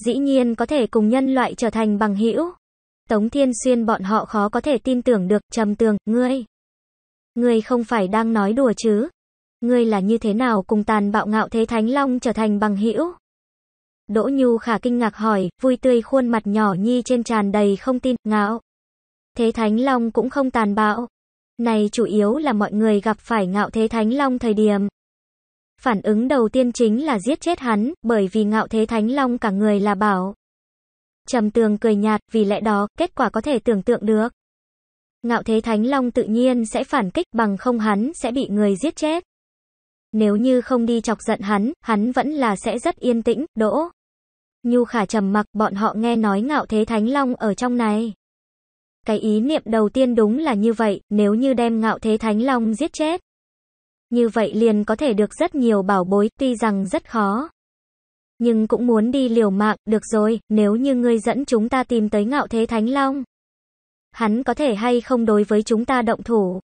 S1: Dĩ nhiên có thể cùng nhân loại trở thành bằng hữu Tống Thiên Xuyên bọn họ khó có thể tin tưởng được, trầm tường, ngươi. Ngươi không phải đang nói đùa chứ? Ngươi là như thế nào cùng tàn bạo ngạo thế Thánh Long trở thành bằng hữu? Đỗ Nhu khả kinh ngạc hỏi, vui tươi khuôn mặt nhỏ nhi trên tràn đầy không tin, ngạo. Thế Thánh Long cũng không tàn bạo. Này chủ yếu là mọi người gặp phải ngạo thế Thánh Long thời điểm. Phản ứng đầu tiên chính là giết chết hắn, bởi vì ngạo thế Thánh Long cả người là bảo. Trầm tường cười nhạt, vì lẽ đó, kết quả có thể tưởng tượng được. Ngạo thế Thánh Long tự nhiên sẽ phản kích bằng không hắn sẽ bị người giết chết. Nếu như không đi chọc giận hắn, hắn vẫn là sẽ rất yên tĩnh, đỗ. Nhu khả trầm mặc bọn họ nghe nói ngạo thế Thánh Long ở trong này. Cái ý niệm đầu tiên đúng là như vậy, nếu như đem ngạo thế Thánh Long giết chết. Như vậy liền có thể được rất nhiều bảo bối, tuy rằng rất khó. Nhưng cũng muốn đi liều mạng, được rồi, nếu như ngươi dẫn chúng ta tìm tới ngạo thế Thánh Long hắn có thể hay không đối với chúng ta động thủ.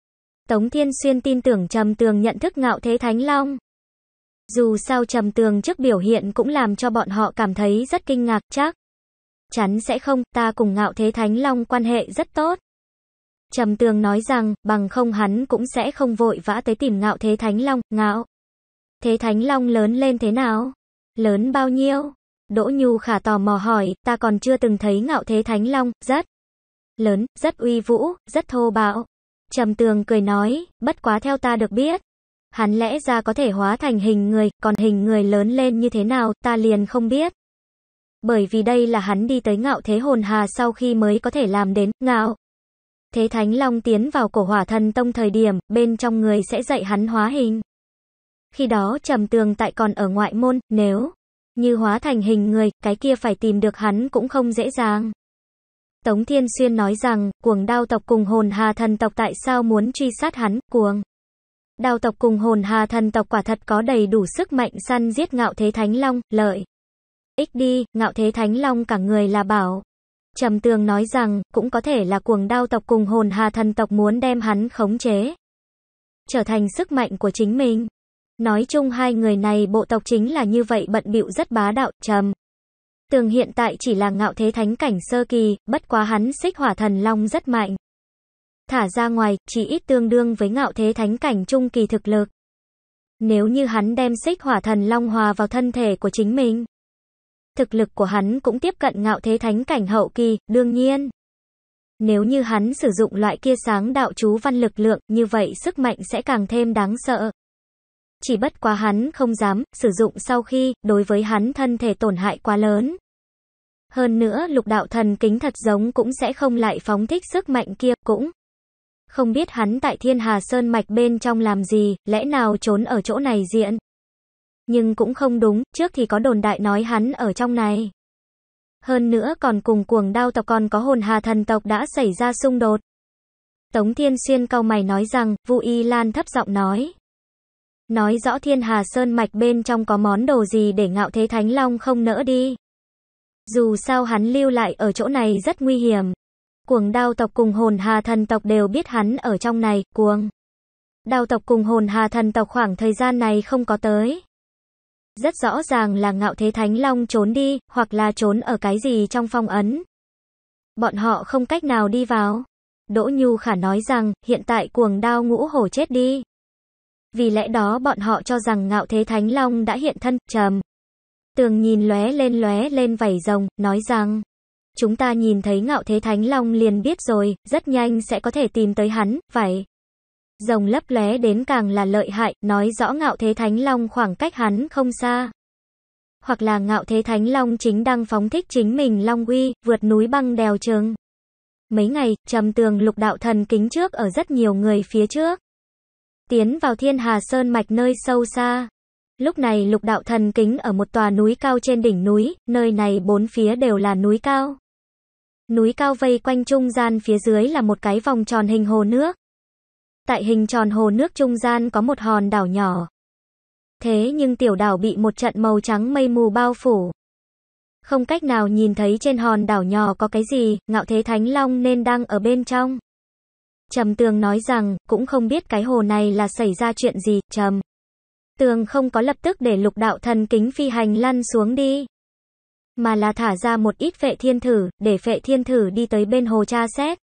S1: Tống Thiên Xuyên tin tưởng Trầm Tường nhận thức ngạo thế Thánh Long. Dù sao Trầm Tường trước biểu hiện cũng làm cho bọn họ cảm thấy rất kinh ngạc chắc. Chắn sẽ không, ta cùng ngạo thế Thánh Long quan hệ rất tốt. Trầm Tường nói rằng, bằng không hắn cũng sẽ không vội vã tới tìm ngạo thế Thánh Long, ngạo. Thế Thánh Long lớn lên thế nào? Lớn bao nhiêu? Đỗ Nhu Khả tò mò hỏi, ta còn chưa từng thấy ngạo thế Thánh Long, rất lớn, rất uy vũ, rất thô bạo. Trầm tường cười nói, bất quá theo ta được biết. Hắn lẽ ra có thể hóa thành hình người, còn hình người lớn lên như thế nào, ta liền không biết. Bởi vì đây là hắn đi tới ngạo thế hồn hà sau khi mới có thể làm đến, ngạo. Thế Thánh Long tiến vào cổ hỏa thần tông thời điểm, bên trong người sẽ dạy hắn hóa hình. Khi đó trầm tường tại còn ở ngoại môn, nếu như hóa thành hình người, cái kia phải tìm được hắn cũng không dễ dàng. Tống Thiên Xuyên nói rằng, cuồng đao tộc cùng hồn hà thần tộc tại sao muốn truy sát hắn, cuồng. Đao tộc cùng hồn hà thần tộc quả thật có đầy đủ sức mạnh săn giết ngạo thế thánh long, lợi. Ích đi, ngạo thế thánh long cả người là bảo. Trầm tường nói rằng, cũng có thể là cuồng đao tộc cùng hồn hà thần tộc muốn đem hắn khống chế. Trở thành sức mạnh của chính mình. Nói chung hai người này bộ tộc chính là như vậy bận bịu rất bá đạo, trầm. Tường hiện tại chỉ là ngạo thế thánh cảnh sơ kỳ, bất quá hắn xích hỏa thần long rất mạnh. Thả ra ngoài, chỉ ít tương đương với ngạo thế thánh cảnh trung kỳ thực lực. Nếu như hắn đem xích hỏa thần long hòa vào thân thể của chính mình, thực lực của hắn cũng tiếp cận ngạo thế thánh cảnh hậu kỳ, đương nhiên. Nếu như hắn sử dụng loại kia sáng đạo chú văn lực lượng, như vậy sức mạnh sẽ càng thêm đáng sợ chỉ bất quá hắn không dám sử dụng sau khi đối với hắn thân thể tổn hại quá lớn. Hơn nữa lục đạo thần kính thật giống cũng sẽ không lại phóng thích sức mạnh kia, cũng không biết hắn tại thiên hà sơn mạch bên trong làm gì, lẽ nào trốn ở chỗ này diện. Nhưng cũng không đúng, trước thì có đồn đại nói hắn ở trong này. Hơn nữa còn cùng cuồng đao tộc còn có hồn hà thần tộc đã xảy ra xung đột. Tống Thiên Xuyên cau mày nói rằng, Vu Y Lan thấp giọng nói nói rõ thiên hà sơn mạch bên trong có món đồ gì để ngạo thế thánh long không nỡ đi. Dù sao hắn lưu lại ở chỗ này rất nguy hiểm. Cuồng đao tộc cùng hồn hà thần tộc đều biết hắn ở trong này, cuồng. Đao tộc cùng hồn hà thần tộc khoảng thời gian này không có tới. Rất rõ ràng là ngạo thế thánh long trốn đi, hoặc là trốn ở cái gì trong phong ấn. Bọn họ không cách nào đi vào. Đỗ Nhu Khả nói rằng, hiện tại cuồng đao ngũ hổ chết đi. Vì lẽ đó bọn họ cho rằng ngạo thế Thánh Long đã hiện thân, trầm. Tường nhìn lóe lên lóe lên vảy rồng, nói rằng, chúng ta nhìn thấy ngạo thế Thánh Long liền biết rồi, rất nhanh sẽ có thể tìm tới hắn, vậy. Rồng lấp lóe đến càng là lợi hại, nói rõ ngạo thế Thánh Long khoảng cách hắn không xa. Hoặc là ngạo thế Thánh Long chính đang phóng thích chính mình Long uy, vượt núi băng đèo trường. Mấy ngày, trầm tường lục đạo thần kính trước ở rất nhiều người phía trước tiến vào thiên hà sơn mạch nơi sâu xa. Lúc này lục đạo thần kính ở một tòa núi cao trên đỉnh núi, nơi này bốn phía đều là núi cao. Núi cao vây quanh trung gian phía dưới là một cái vòng tròn hình hồ nước. Tại hình tròn hồ nước trung gian có một hòn đảo nhỏ. Thế nhưng tiểu đảo bị một trận màu trắng mây mù bao phủ. Không cách nào nhìn thấy trên hòn đảo nhỏ có cái gì, ngạo thế thánh long nên đang ở bên trong. Trầm Tường nói rằng, cũng không biết cái hồ này là xảy ra chuyện gì, Trầm. Tường không có lập tức để lục đạo thần kính phi hành lăn xuống đi. Mà là thả ra một ít vệ thiên thử, để vệ thiên thử đi tới bên hồ tra xét.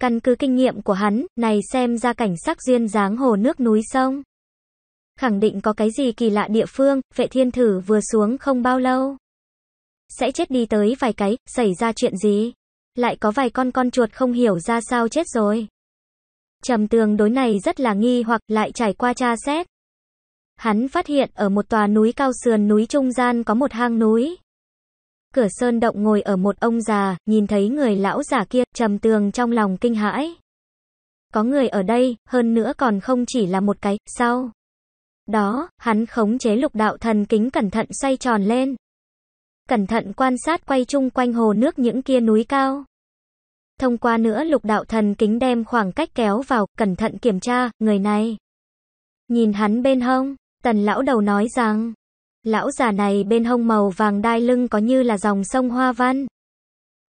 S1: Căn cứ kinh nghiệm của hắn, này xem ra cảnh sắc duyên dáng hồ nước núi sông. Khẳng định có cái gì kỳ lạ địa phương, vệ thiên thử vừa xuống không bao lâu. Sẽ chết đi tới vài cái, xảy ra chuyện gì? Lại có vài con con chuột không hiểu ra sao chết rồi. Trầm tường đối này rất là nghi hoặc lại trải qua tra xét. Hắn phát hiện ở một tòa núi cao sườn núi trung gian có một hang núi. Cửa sơn động ngồi ở một ông già, nhìn thấy người lão già kia, trầm tường trong lòng kinh hãi. Có người ở đây, hơn nữa còn không chỉ là một cái, sao? Đó, hắn khống chế lục đạo thần kính cẩn thận xoay tròn lên cẩn thận quan sát quay chung quanh hồ nước những kia núi cao. Thông qua nữa lục đạo thần kính đem khoảng cách kéo vào, cẩn thận kiểm tra, người này. Nhìn hắn bên hông, tần lão đầu nói rằng, lão già này bên hông màu vàng đai lưng có như là dòng sông Hoa Văn.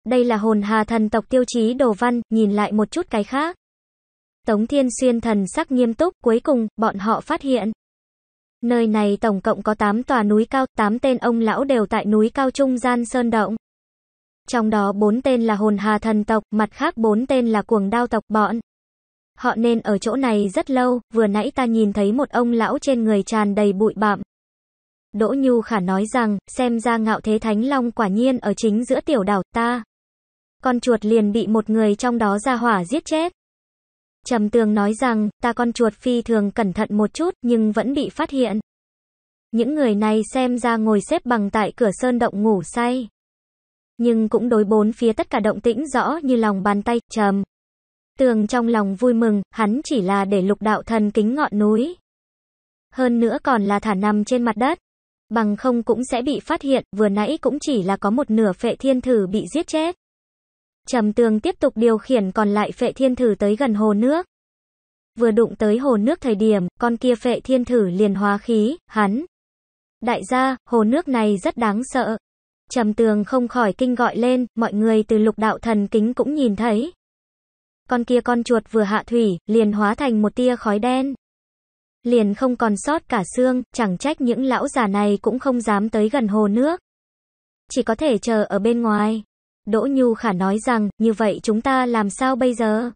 S1: Đây là hồn hà thần tộc tiêu chí đồ văn, nhìn lại một chút cái khác. Tống Thiên Xuyên thần sắc nghiêm túc, cuối cùng, bọn họ phát hiện, Nơi này tổng cộng có 8 tòa núi cao, 8 tên ông lão đều tại núi cao trung gian sơn động. Trong đó 4 tên là hồn hà thần tộc, mặt khác 4 tên là cuồng đao tộc bọn. Họ nên ở chỗ này rất lâu, vừa nãy ta nhìn thấy một ông lão trên người tràn đầy bụi bạm. Đỗ Nhu Khả nói rằng, xem ra ngạo thế thánh long quả nhiên ở chính giữa tiểu đảo ta. Con chuột liền bị một người trong đó ra hỏa giết chết. Trầm Tường nói rằng, ta con chuột phi thường cẩn thận một chút, nhưng vẫn bị phát hiện. Những người này xem ra ngồi xếp bằng tại cửa sơn động ngủ say. Nhưng cũng đối bốn phía tất cả động tĩnh rõ như lòng bàn tay, trầm. Tường trong lòng vui mừng, hắn chỉ là để lục đạo thần kính ngọn núi. Hơn nữa còn là thả nằm trên mặt đất. Bằng không cũng sẽ bị phát hiện, vừa nãy cũng chỉ là có một nửa phệ thiên thử bị giết chết. Trầm tường tiếp tục điều khiển còn lại phệ thiên thử tới gần hồ nước. Vừa đụng tới hồ nước thời điểm, con kia phệ thiên thử liền hóa khí, hắn. Đại gia, hồ nước này rất đáng sợ. Trầm tường không khỏi kinh gọi lên, mọi người từ lục đạo thần kính cũng nhìn thấy. Con kia con chuột vừa hạ thủy, liền hóa thành một tia khói đen. Liền không còn sót cả xương, chẳng trách những lão già này cũng không dám tới gần hồ nước. Chỉ có thể chờ ở bên ngoài. Đỗ Nhu Khả nói rằng, như vậy chúng ta làm sao bây giờ?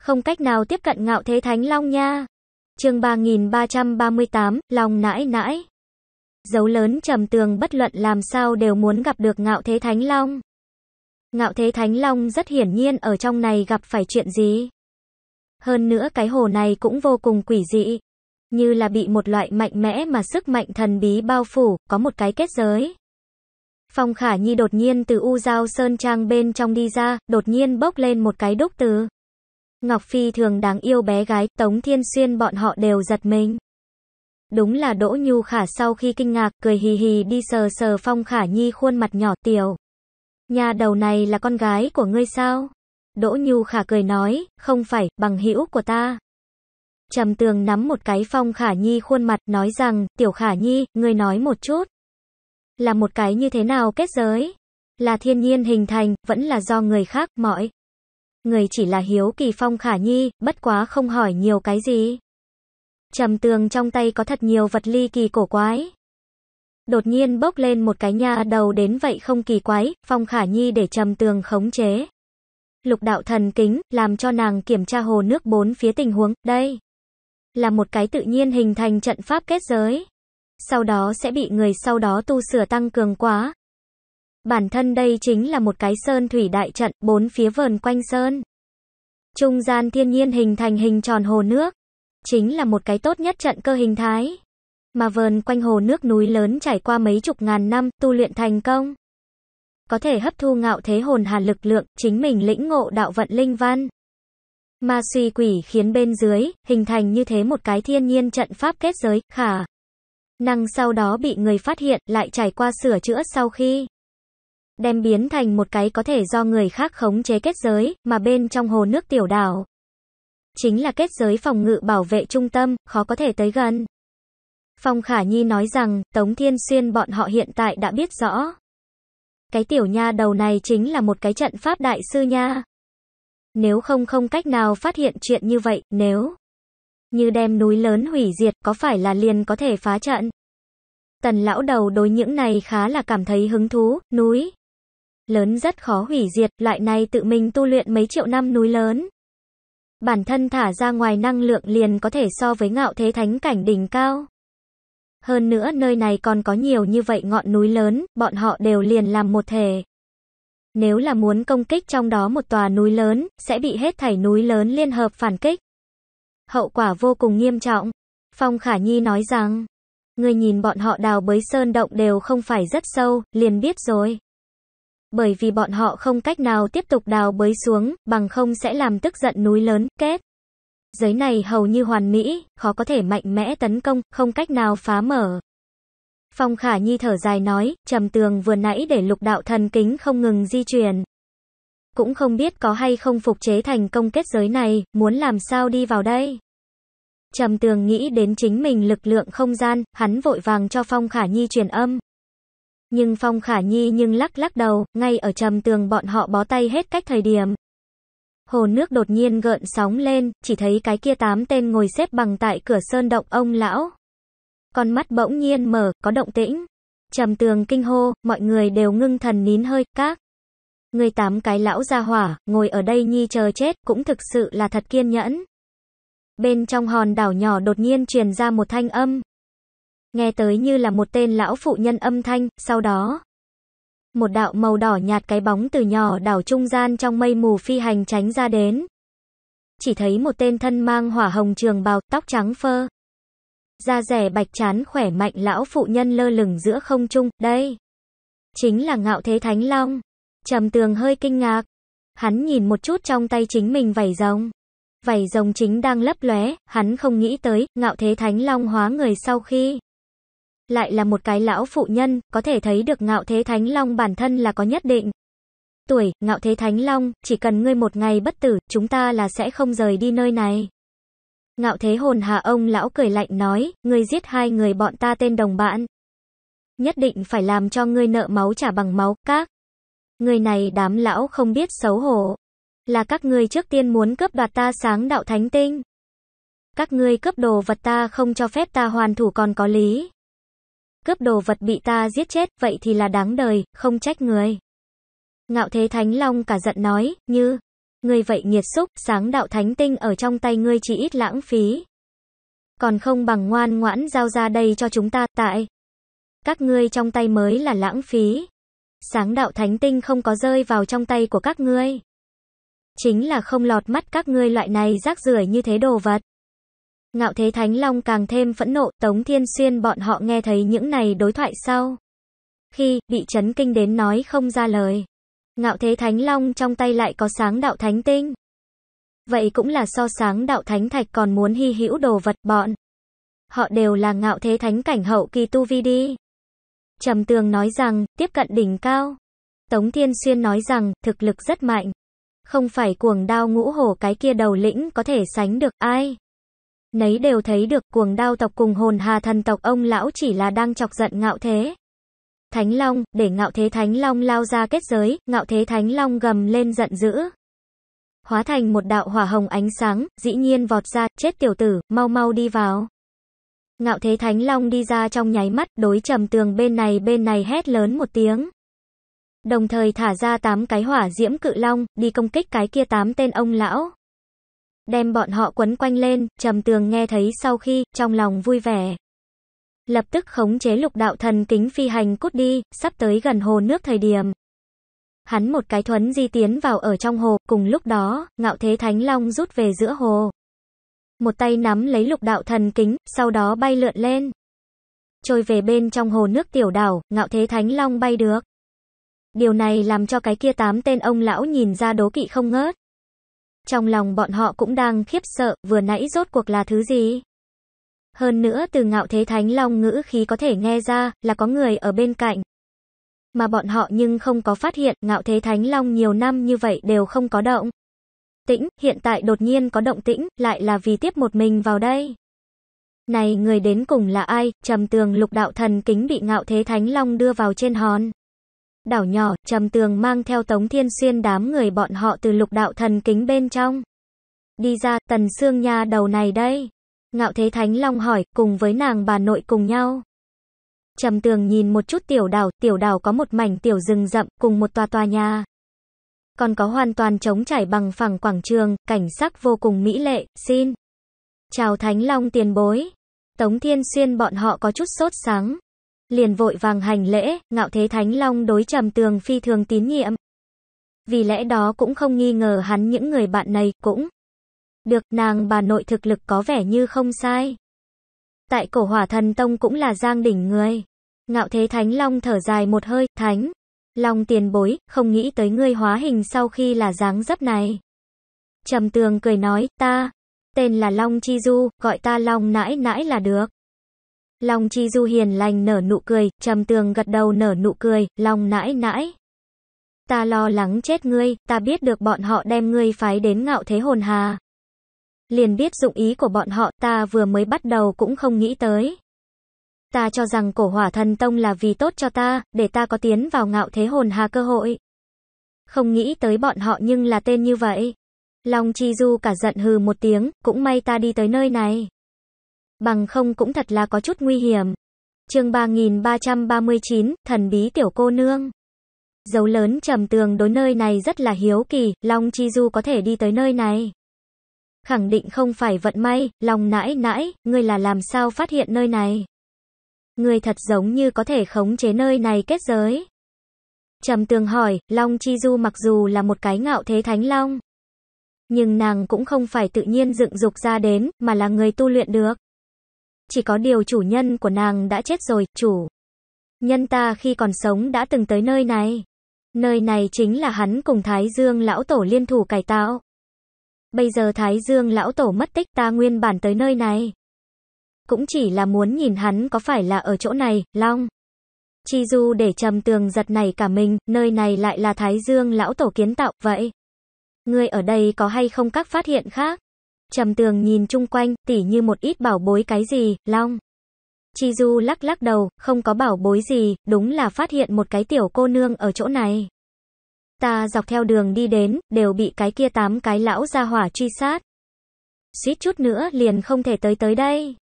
S1: Không cách nào tiếp cận ngạo thế Thánh Long nha. chương 3338, Long nãi nãi. Dấu lớn trầm tường bất luận làm sao đều muốn gặp được ngạo thế Thánh Long. Ngạo thế Thánh Long rất hiển nhiên ở trong này gặp phải chuyện gì. Hơn nữa cái hồ này cũng vô cùng quỷ dị. Như là bị một loại mạnh mẽ mà sức mạnh thần bí bao phủ, có một cái kết giới. Phong Khả Nhi đột nhiên từ u giao sơn trang bên trong đi ra, đột nhiên bốc lên một cái đúc từ. Ngọc Phi thường đáng yêu bé gái, Tống Thiên Xuyên bọn họ đều giật mình. Đúng là Đỗ Nhu Khả sau khi kinh ngạc, cười hì hì đi sờ sờ Phong Khả Nhi khuôn mặt nhỏ tiểu. Nhà đầu này là con gái của ngươi sao? Đỗ Nhu Khả cười nói, không phải, bằng hữu của ta. Trầm tường nắm một cái Phong Khả Nhi khuôn mặt, nói rằng, tiểu Khả Nhi, ngươi nói một chút là một cái như thế nào kết giới? Là thiên nhiên hình thành, vẫn là do người khác, mọi. Người chỉ là hiếu kỳ phong khả nhi, bất quá không hỏi nhiều cái gì. Trầm tường trong tay có thật nhiều vật ly kỳ cổ quái. Đột nhiên bốc lên một cái nha đầu đến vậy không kỳ quái, phong khả nhi để trầm tường khống chế. Lục đạo thần kính, làm cho nàng kiểm tra hồ nước bốn phía tình huống, đây. Là một cái tự nhiên hình thành trận pháp kết giới sau đó sẽ bị người sau đó tu sửa tăng cường quá. Bản thân đây chính là một cái sơn thủy đại trận, bốn phía vờn quanh sơn. Trung gian thiên nhiên hình thành hình tròn hồ nước, chính là một cái tốt nhất trận cơ hình thái. Mà vờn quanh hồ nước núi lớn trải qua mấy chục ngàn năm, tu luyện thành công. Có thể hấp thu ngạo thế hồn hà lực lượng, chính mình lĩnh ngộ đạo vận linh văn. Ma suy quỷ khiến bên dưới, hình thành như thế một cái thiên nhiên trận pháp kết giới, khả năng sau đó bị người phát hiện, lại trải qua sửa chữa sau khi đem biến thành một cái có thể do người khác khống chế kết giới, mà bên trong hồ nước tiểu đảo. Chính là kết giới phòng ngự bảo vệ trung tâm, khó có thể tới gần. Phong Khả Nhi nói rằng, Tống Thiên Xuyên bọn họ hiện tại đã biết rõ. Cái tiểu nha đầu này chính là một cái trận pháp đại sư nha. Nếu không không cách nào phát hiện chuyện như vậy, nếu như đem núi lớn hủy diệt, có phải là liền có thể phá trận? Tần lão đầu đối những này khá là cảm thấy hứng thú, núi lớn rất khó hủy diệt, loại này tự mình tu luyện mấy triệu năm núi lớn. Bản thân thả ra ngoài năng lượng liền có thể so với ngạo thế thánh cảnh đỉnh cao. Hơn nữa nơi này còn có nhiều như vậy ngọn núi lớn, bọn họ đều liền làm một thể. Nếu là muốn công kích trong đó một tòa núi lớn, sẽ bị hết thảy núi lớn liên hợp phản kích hậu quả vô cùng nghiêm trọng. Phong Khả Nhi nói rằng, người nhìn bọn họ đào bới sơn động đều không phải rất sâu, liền biết rồi. Bởi vì bọn họ không cách nào tiếp tục đào bới xuống, bằng không sẽ làm tức giận núi lớn, kết. Giới này hầu như hoàn mỹ, khó có thể mạnh mẽ tấn công, không cách nào phá mở. Phong Khả Nhi thở dài nói, trầm tường vừa nãy để lục đạo thần kính không ngừng di chuyển, cũng không biết có hay không phục chế thành công kết giới này, muốn làm sao đi vào đây. Trầm tường nghĩ đến chính mình lực lượng không gian, hắn vội vàng cho Phong Khả Nhi truyền âm. Nhưng Phong Khả Nhi nhưng lắc lắc đầu, ngay ở trầm tường bọn họ bó tay hết cách thời điểm. Hồ nước đột nhiên gợn sóng lên, chỉ thấy cái kia tám tên ngồi xếp bằng tại cửa sơn động ông lão. Con mắt bỗng nhiên mở, có động tĩnh. Trầm tường kinh hô, mọi người đều ngưng thần nín hơi, các. Người tám cái lão gia hỏa, ngồi ở đây nhi chờ chết, cũng thực sự là thật kiên nhẫn. Bên trong hòn đảo nhỏ đột nhiên truyền ra một thanh âm. Nghe tới như là một tên lão phụ nhân âm thanh, sau đó. Một đạo màu đỏ nhạt cái bóng từ nhỏ đảo trung gian trong mây mù phi hành tránh ra đến. Chỉ thấy một tên thân mang hỏa hồng trường bào, tóc trắng phơ. Da rẻ bạch chán khỏe mạnh lão phụ nhân lơ lửng giữa không trung, đây. Chính là ngạo thế thánh long. Trầm tường hơi kinh ngạc. Hắn nhìn một chút trong tay chính mình vảy rồng. Vảy rồng chính đang lấp lóe, hắn không nghĩ tới, ngạo thế thánh long hóa người sau khi. Lại là một cái lão phụ nhân, có thể thấy được ngạo thế thánh long bản thân là có nhất định. Tuổi, ngạo thế thánh long, chỉ cần ngươi một ngày bất tử, chúng ta là sẽ không rời đi nơi này. Ngạo thế hồn hà ông lão cười lạnh nói, ngươi giết hai người bọn ta tên đồng bạn. Nhất định phải làm cho ngươi nợ máu trả bằng máu, các. Người này đám lão không biết xấu hổ. Là các ngươi trước tiên muốn cướp đoạt ta sáng đạo thánh tinh. Các ngươi cướp đồ vật ta không cho phép ta hoàn thủ còn có lý. Cướp đồ vật bị ta giết chết, vậy thì là đáng đời, không trách người. Ngạo thế thánh long cả giận nói, như, ngươi vậy nghiệt xúc, sáng đạo thánh tinh ở trong tay ngươi chỉ ít lãng phí. Còn không bằng ngoan ngoãn giao ra đây cho chúng ta, tại. Các ngươi trong tay mới là lãng phí. Sáng đạo thánh tinh không có rơi vào trong tay của các ngươi. Chính là không lọt mắt các ngươi loại này rác rưởi như thế đồ vật. Ngạo thế thánh long càng thêm phẫn nộ, Tống Thiên Xuyên bọn họ nghe thấy những này đối thoại sau. Khi, bị chấn kinh đến nói không ra lời. Ngạo thế thánh long trong tay lại có sáng đạo thánh tinh. Vậy cũng là so sáng đạo thánh thạch còn muốn hy hữu đồ vật bọn. Họ đều là ngạo thế thánh cảnh hậu kỳ tu vi đi. Trầm Tường nói rằng, tiếp cận đỉnh cao. Tống Thiên Xuyên nói rằng, thực lực rất mạnh. Không phải cuồng đao ngũ hổ cái kia đầu lĩnh có thể sánh được ai. Nấy đều thấy được cuồng đao tộc cùng hồn hà thần tộc ông lão chỉ là đang chọc giận ngạo thế. Thánh Long, để ngạo thế Thánh Long lao ra kết giới, ngạo thế Thánh Long gầm lên giận dữ. Hóa thành một đạo hỏa hồng ánh sáng, dĩ nhiên vọt ra, chết tiểu tử, mau mau đi vào. Ngạo thế thánh long đi ra trong nháy mắt, đối trầm tường bên này bên này hét lớn một tiếng. Đồng thời thả ra tám cái hỏa diễm cự long, đi công kích cái kia tám tên ông lão. Đem bọn họ quấn quanh lên, trầm tường nghe thấy sau khi, trong lòng vui vẻ. Lập tức khống chế lục đạo thần kính phi hành cút đi, sắp tới gần hồ nước thời điểm. Hắn một cái thuấn di tiến vào ở trong hồ, cùng lúc đó, ngạo thế thánh long rút về giữa hồ một tay nắm lấy lục đạo thần kính, sau đó bay lượn lên. Trôi về bên trong hồ nước tiểu đảo, ngạo thế thánh long bay được. Điều này làm cho cái kia tám tên ông lão nhìn ra đố kỵ không ngớt. Trong lòng bọn họ cũng đang khiếp sợ, vừa nãy rốt cuộc là thứ gì? Hơn nữa từ ngạo thế thánh long ngữ khí có thể nghe ra là có người ở bên cạnh. Mà bọn họ nhưng không có phát hiện ngạo thế thánh long nhiều năm như vậy đều không có động. Tĩnh, hiện tại đột nhiên có động tĩnh, lại là vì tiếp một mình vào đây. Này người đến cùng là ai, trầm tường lục đạo thần kính bị ngạo thế thánh long đưa vào trên hòn. Đảo nhỏ, trầm tường mang theo tống thiên xuyên đám người bọn họ từ lục đạo thần kính bên trong. Đi ra, tần xương nha đầu này đây. Ngạo thế thánh long hỏi, cùng với nàng bà nội cùng nhau. Trầm tường nhìn một chút tiểu đảo, tiểu đảo có một mảnh tiểu rừng rậm cùng một tòa tòa nhà còn có hoàn toàn trống trải bằng phẳng quảng trường, cảnh sắc vô cùng mỹ lệ, xin. Chào Thánh Long tiền bối. Tống Thiên Xuyên bọn họ có chút sốt sáng. Liền vội vàng hành lễ, ngạo thế Thánh Long đối trầm tường phi thường tín nhiệm. Vì lẽ đó cũng không nghi ngờ hắn những người bạn này, cũng. Được nàng bà nội thực lực có vẻ như không sai. Tại cổ hỏa thần tông cũng là giang đỉnh người. Ngạo thế Thánh Long thở dài một hơi, Thánh. Long tiền bối, không nghĩ tới ngươi hóa hình sau khi là dáng dấp này. Trầm tường cười nói, ta, tên là Long Chi Du, gọi ta Long nãi nãi là được. Long Chi Du hiền lành nở nụ cười, trầm tường gật đầu nở nụ cười, Long nãi nãi. Ta lo lắng chết ngươi, ta biết được bọn họ đem ngươi phái đến ngạo thế hồn hà. Liền biết dụng ý của bọn họ, ta vừa mới bắt đầu cũng không nghĩ tới. Ta cho rằng cổ hỏa thần tông là vì tốt cho ta, để ta có tiến vào ngạo thế hồn hà cơ hội. Không nghĩ tới bọn họ nhưng là tên như vậy. Long Chi Du cả giận hừ một tiếng, cũng may ta đi tới nơi này. Bằng không cũng thật là có chút nguy hiểm. chương 3339, thần bí tiểu cô nương. Dấu lớn trầm tường đối nơi này rất là hiếu kỳ, Long Chi Du có thể đi tới nơi này. Khẳng định không phải vận may, long nãi nãi, ngươi là làm sao phát hiện nơi này người thật giống như có thể khống chế nơi này kết giới. Trầm tường hỏi, Long Chi Du mặc dù là một cái ngạo thế thánh long, nhưng nàng cũng không phải tự nhiên dựng dục ra đến, mà là người tu luyện được. Chỉ có điều chủ nhân của nàng đã chết rồi, chủ. Nhân ta khi còn sống đã từng tới nơi này. Nơi này chính là hắn cùng Thái Dương lão tổ liên thủ cải tạo. Bây giờ Thái Dương lão tổ mất tích ta nguyên bản tới nơi này cũng chỉ là muốn nhìn hắn có phải là ở chỗ này, Long. Chi Du để trầm tường giật này cả mình, nơi này lại là Thái Dương lão tổ kiến tạo, vậy. người ở đây có hay không các phát hiện khác? Trầm tường nhìn chung quanh, tỉ như một ít bảo bối cái gì, Long. Chi Du lắc lắc đầu, không có bảo bối gì, đúng là phát hiện một cái tiểu cô nương ở chỗ này. Ta dọc theo đường đi đến, đều bị cái kia tám cái lão ra hỏa truy sát. Suýt chút nữa liền không thể tới tới đây.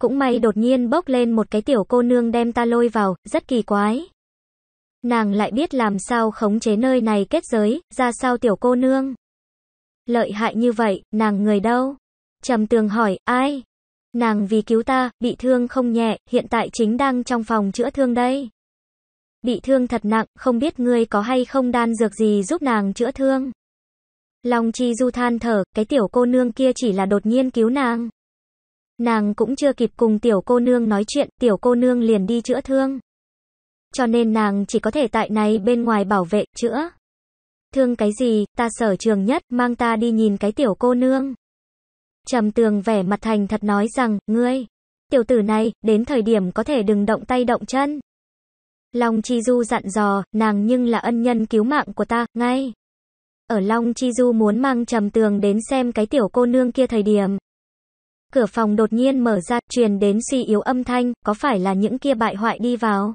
S1: Cũng may đột nhiên bốc lên một cái tiểu cô nương đem ta lôi vào, rất kỳ quái. Nàng lại biết làm sao khống chế nơi này kết giới, ra sao tiểu cô nương. Lợi hại như vậy, nàng người đâu? Trầm tường hỏi, ai? Nàng vì cứu ta, bị thương không nhẹ, hiện tại chính đang trong phòng chữa thương đây. Bị thương thật nặng, không biết ngươi có hay không đan dược gì giúp nàng chữa thương. Long Chi Du than thở, cái tiểu cô nương kia chỉ là đột nhiên cứu nàng. Nàng cũng chưa kịp cùng tiểu cô nương nói chuyện, tiểu cô nương liền đi chữa thương. Cho nên nàng chỉ có thể tại này bên ngoài bảo vệ, chữa. Thương cái gì, ta sở trường nhất, mang ta đi nhìn cái tiểu cô nương. Trầm tường vẻ mặt thành thật nói rằng, ngươi, tiểu tử này, đến thời điểm có thể đừng động tay động chân. Long Chi Du dặn dò, nàng nhưng là ân nhân cứu mạng của ta, ngay. Ở Long Chi Du muốn mang trầm tường đến xem cái tiểu cô nương kia thời điểm, Cửa phòng đột nhiên mở ra, truyền đến suy yếu âm thanh, có phải là những kia bại hoại đi vào?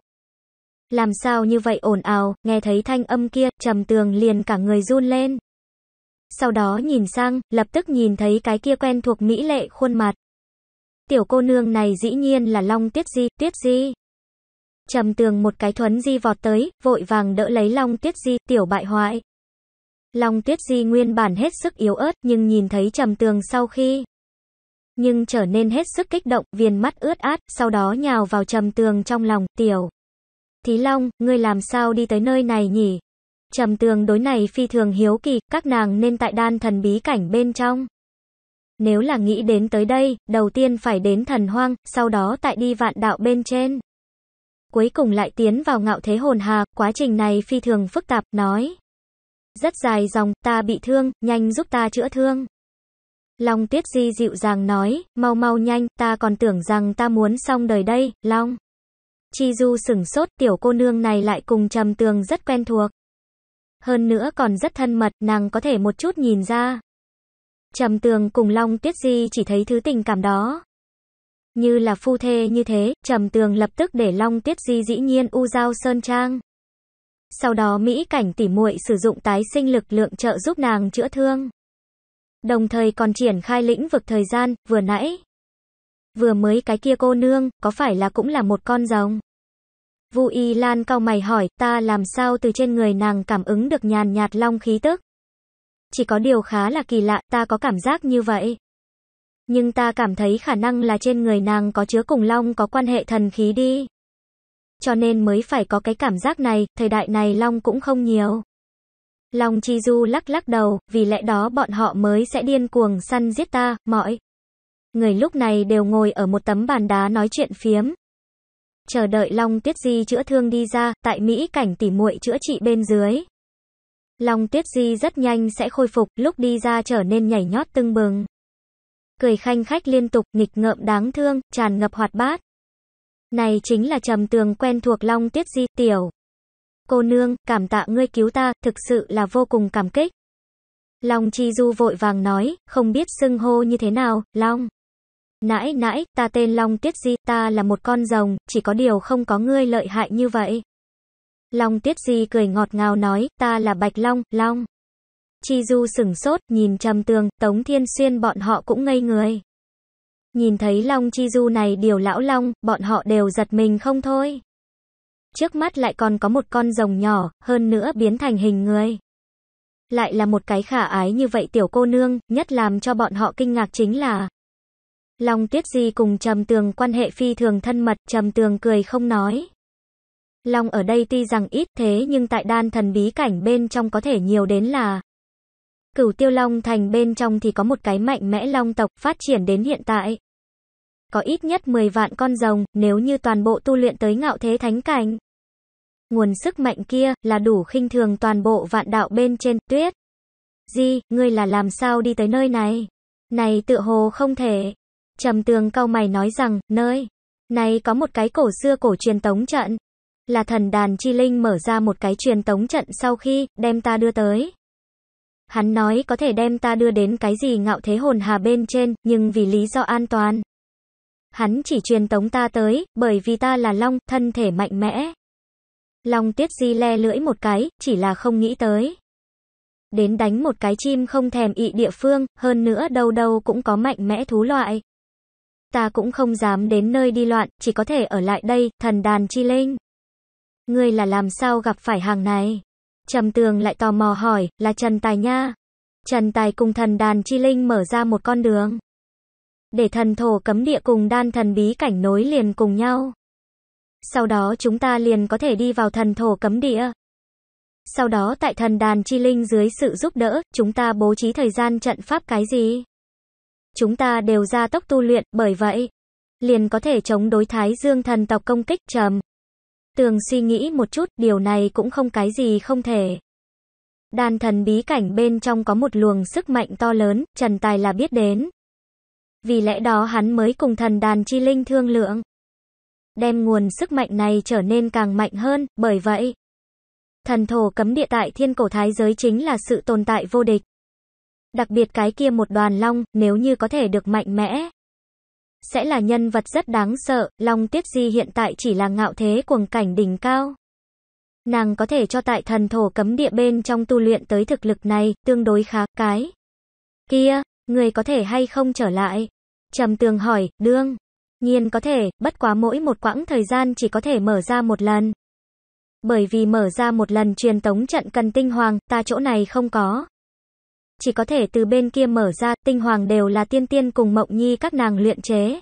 S1: Làm sao như vậy ồn ào, nghe thấy thanh âm kia, trầm tường liền cả người run lên. Sau đó nhìn sang, lập tức nhìn thấy cái kia quen thuộc mỹ lệ khuôn mặt. Tiểu cô nương này dĩ nhiên là Long Tuyết Di, Tuyết Di. Trầm tường một cái thuấn di vọt tới, vội vàng đỡ lấy Long Tuyết Di, tiểu bại hoại. Long Tuyết Di nguyên bản hết sức yếu ớt nhưng nhìn thấy trầm tường sau khi nhưng trở nên hết sức kích động, viền mắt ướt át, sau đó nhào vào trầm tường trong lòng, tiểu. Thí Long, ngươi làm sao đi tới nơi này nhỉ? Trầm tường đối này phi thường hiếu kỳ, các nàng nên tại đan thần bí cảnh bên trong. Nếu là nghĩ đến tới đây, đầu tiên phải đến thần hoang, sau đó tại đi vạn đạo bên trên. Cuối cùng lại tiến vào ngạo thế hồn hà, quá trình này phi thường phức tạp, nói. Rất dài dòng, ta bị thương, nhanh giúp ta chữa thương. Long Tiết Di dịu dàng nói, mau mau nhanh, ta còn tưởng rằng ta muốn xong đời đây, Long. Chi Du sửng sốt, tiểu cô nương này lại cùng Trầm Tường rất quen thuộc. Hơn nữa còn rất thân mật, nàng có thể một chút nhìn ra. Trầm Tường cùng Long Tiết Di chỉ thấy thứ tình cảm đó. Như là phu thê như thế, Trầm Tường lập tức để Long Tiết Di dĩ nhiên u giao sơn trang. Sau đó Mỹ Cảnh tỉ muội sử dụng tái sinh lực lượng trợ giúp nàng chữa thương đồng thời còn triển khai lĩnh vực thời gian, vừa nãy. Vừa mới cái kia cô nương, có phải là cũng là một con rồng? Vu Y Lan cao mày hỏi, ta làm sao từ trên người nàng cảm ứng được nhàn nhạt long khí tức? Chỉ có điều khá là kỳ lạ, ta có cảm giác như vậy. Nhưng ta cảm thấy khả năng là trên người nàng có chứa cùng long có quan hệ thần khí đi. Cho nên mới phải có cái cảm giác này, thời đại này long cũng không nhiều. Long Chi Du lắc lắc đầu, vì lẽ đó bọn họ mới sẽ điên cuồng săn giết ta, mọi. Người lúc này đều ngồi ở một tấm bàn đá nói chuyện phiếm. Chờ đợi Long Tuyết Di chữa thương đi ra, tại Mỹ cảnh tỉ muội chữa trị bên dưới. Long Tuyết Di rất nhanh sẽ khôi phục, lúc đi ra trở nên nhảy nhót tưng bừng. Cười khanh khách liên tục, nghịch ngợm đáng thương, tràn ngập hoạt bát. Này chính là trầm tường quen thuộc Long Tuyết Di tiểu. Cô nương, cảm tạ ngươi cứu ta, thực sự là vô cùng cảm kích. Long Chi Du vội vàng nói, không biết xưng hô như thế nào, Long. Nãi nãi, ta tên Long Tiết Di, ta là một con rồng, chỉ có điều không có ngươi lợi hại như vậy. Long Tiết Di cười ngọt ngào nói, ta là Bạch Long, Long. Chi Du sửng sốt, nhìn trầm tường, Tống Thiên Xuyên bọn họ cũng ngây người. Nhìn thấy Long Chi Du này điều lão Long, bọn họ đều giật mình không thôi trước mắt lại còn có một con rồng nhỏ, hơn nữa biến thành hình người. Lại là một cái khả ái như vậy tiểu cô nương, nhất làm cho bọn họ kinh ngạc chính là Long Tiết Di cùng Trầm Tường quan hệ phi thường thân mật, Trầm Tường cười không nói. Long ở đây tuy rằng ít thế nhưng tại đan thần bí cảnh bên trong có thể nhiều đến là Cửu Tiêu Long Thành bên trong thì có một cái mạnh mẽ long tộc phát triển đến hiện tại. Có ít nhất 10 vạn con rồng, nếu như toàn bộ tu luyện tới ngạo thế thánh cảnh. Nguồn sức mạnh kia là đủ khinh thường toàn bộ vạn đạo bên trên tuyết. Di, ngươi là làm sao đi tới nơi này? Này tựa hồ không thể. Trầm tường cao mày nói rằng, nơi này có một cái cổ xưa cổ truyền tống trận. Là thần đàn chi linh mở ra một cái truyền tống trận sau khi đem ta đưa tới. Hắn nói có thể đem ta đưa đến cái gì ngạo thế hồn hà bên trên, nhưng vì lý do an toàn. Hắn chỉ truyền tống ta tới, bởi vì ta là long, thân thể mạnh mẽ. Long tiết di le lưỡi một cái, chỉ là không nghĩ tới. Đến đánh một cái chim không thèm ị địa phương, hơn nữa đâu đâu cũng có mạnh mẽ thú loại. Ta cũng không dám đến nơi đi loạn, chỉ có thể ở lại đây, thần đàn chi linh. Ngươi là làm sao gặp phải hàng này? Trầm tường lại tò mò hỏi, là Trần Tài nha. Trần Tài cùng thần đàn chi linh mở ra một con đường. Để thần thổ cấm địa cùng đan thần bí cảnh nối liền cùng nhau. Sau đó chúng ta liền có thể đi vào thần thổ cấm địa. Sau đó tại thần đàn chi linh dưới sự giúp đỡ, chúng ta bố trí thời gian trận pháp cái gì? Chúng ta đều ra tốc tu luyện, bởi vậy, liền có thể chống đối thái dương thần tộc công kích trầm. Tường suy nghĩ một chút, điều này cũng không cái gì không thể. Đàn thần bí cảnh bên trong có một luồng sức mạnh to lớn, Trần Tài là biết đến. Vì lẽ đó hắn mới cùng thần đàn chi linh thương lượng đem nguồn sức mạnh này trở nên càng mạnh hơn, bởi vậy. Thần thổ cấm địa tại thiên cổ thái giới chính là sự tồn tại vô địch. Đặc biệt cái kia một đoàn long, nếu như có thể được mạnh mẽ, sẽ là nhân vật rất đáng sợ, Long Tuyết Di hiện tại chỉ là ngạo thế cuồng cảnh đỉnh cao. Nàng có thể cho tại thần thổ cấm địa bên trong tu luyện tới thực lực này, tương đối khá, cái. Kia, người có thể hay không trở lại? Trầm tường hỏi, đương. Nhiên có thể, bất quá mỗi một quãng thời gian chỉ có thể mở ra một lần. Bởi vì mở ra một lần truyền tống trận cần tinh hoàng, ta chỗ này không có. Chỉ có thể từ bên kia mở ra, tinh hoàng đều là tiên tiên cùng mộng nhi các nàng luyện chế.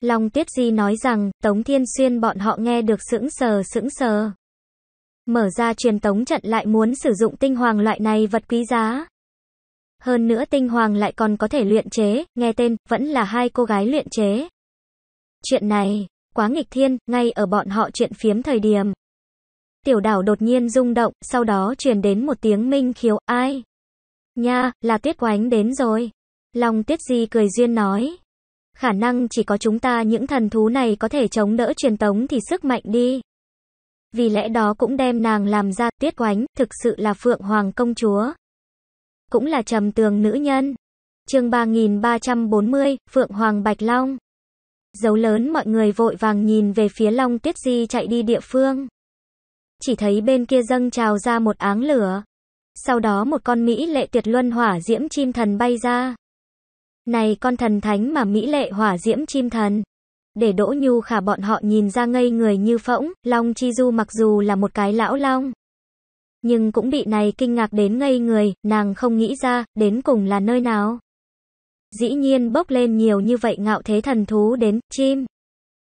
S1: Long Tuyết Di nói rằng, Tống Thiên Xuyên bọn họ nghe được sững sờ sững sờ. Mở ra truyền tống trận lại muốn sử dụng tinh hoàng loại này vật quý giá. Hơn nữa tinh hoàng lại còn có thể luyện chế, nghe tên, vẫn là hai cô gái luyện chế. Chuyện này, quá nghịch thiên, ngay ở bọn họ chuyện phiếm thời điểm. Tiểu đảo đột nhiên rung động, sau đó truyền đến một tiếng minh khiếu, ai? Nha, là tuyết oánh đến rồi. long tuyết di cười duyên nói. Khả năng chỉ có chúng ta những thần thú này có thể chống đỡ truyền tống thì sức mạnh đi. Vì lẽ đó cũng đem nàng làm ra tuyết oánh, thực sự là phượng hoàng công chúa. Cũng là trầm tường nữ nhân. chương 3340, Phượng Hoàng Bạch Long. Dấu lớn mọi người vội vàng nhìn về phía Long Tuyết Di chạy đi địa phương. Chỉ thấy bên kia dâng trào ra một áng lửa. Sau đó một con Mỹ lệ tuyệt luân hỏa diễm chim thần bay ra. Này con thần thánh mà Mỹ lệ hỏa diễm chim thần. Để Đỗ Nhu khả bọn họ nhìn ra ngây người như phỗng, Long Chi Du mặc dù là một cái lão long. Nhưng cũng bị này kinh ngạc đến ngây người, nàng không nghĩ ra, đến cùng là nơi nào dĩ nhiên bốc lên nhiều như vậy ngạo thế thần thú đến, chim.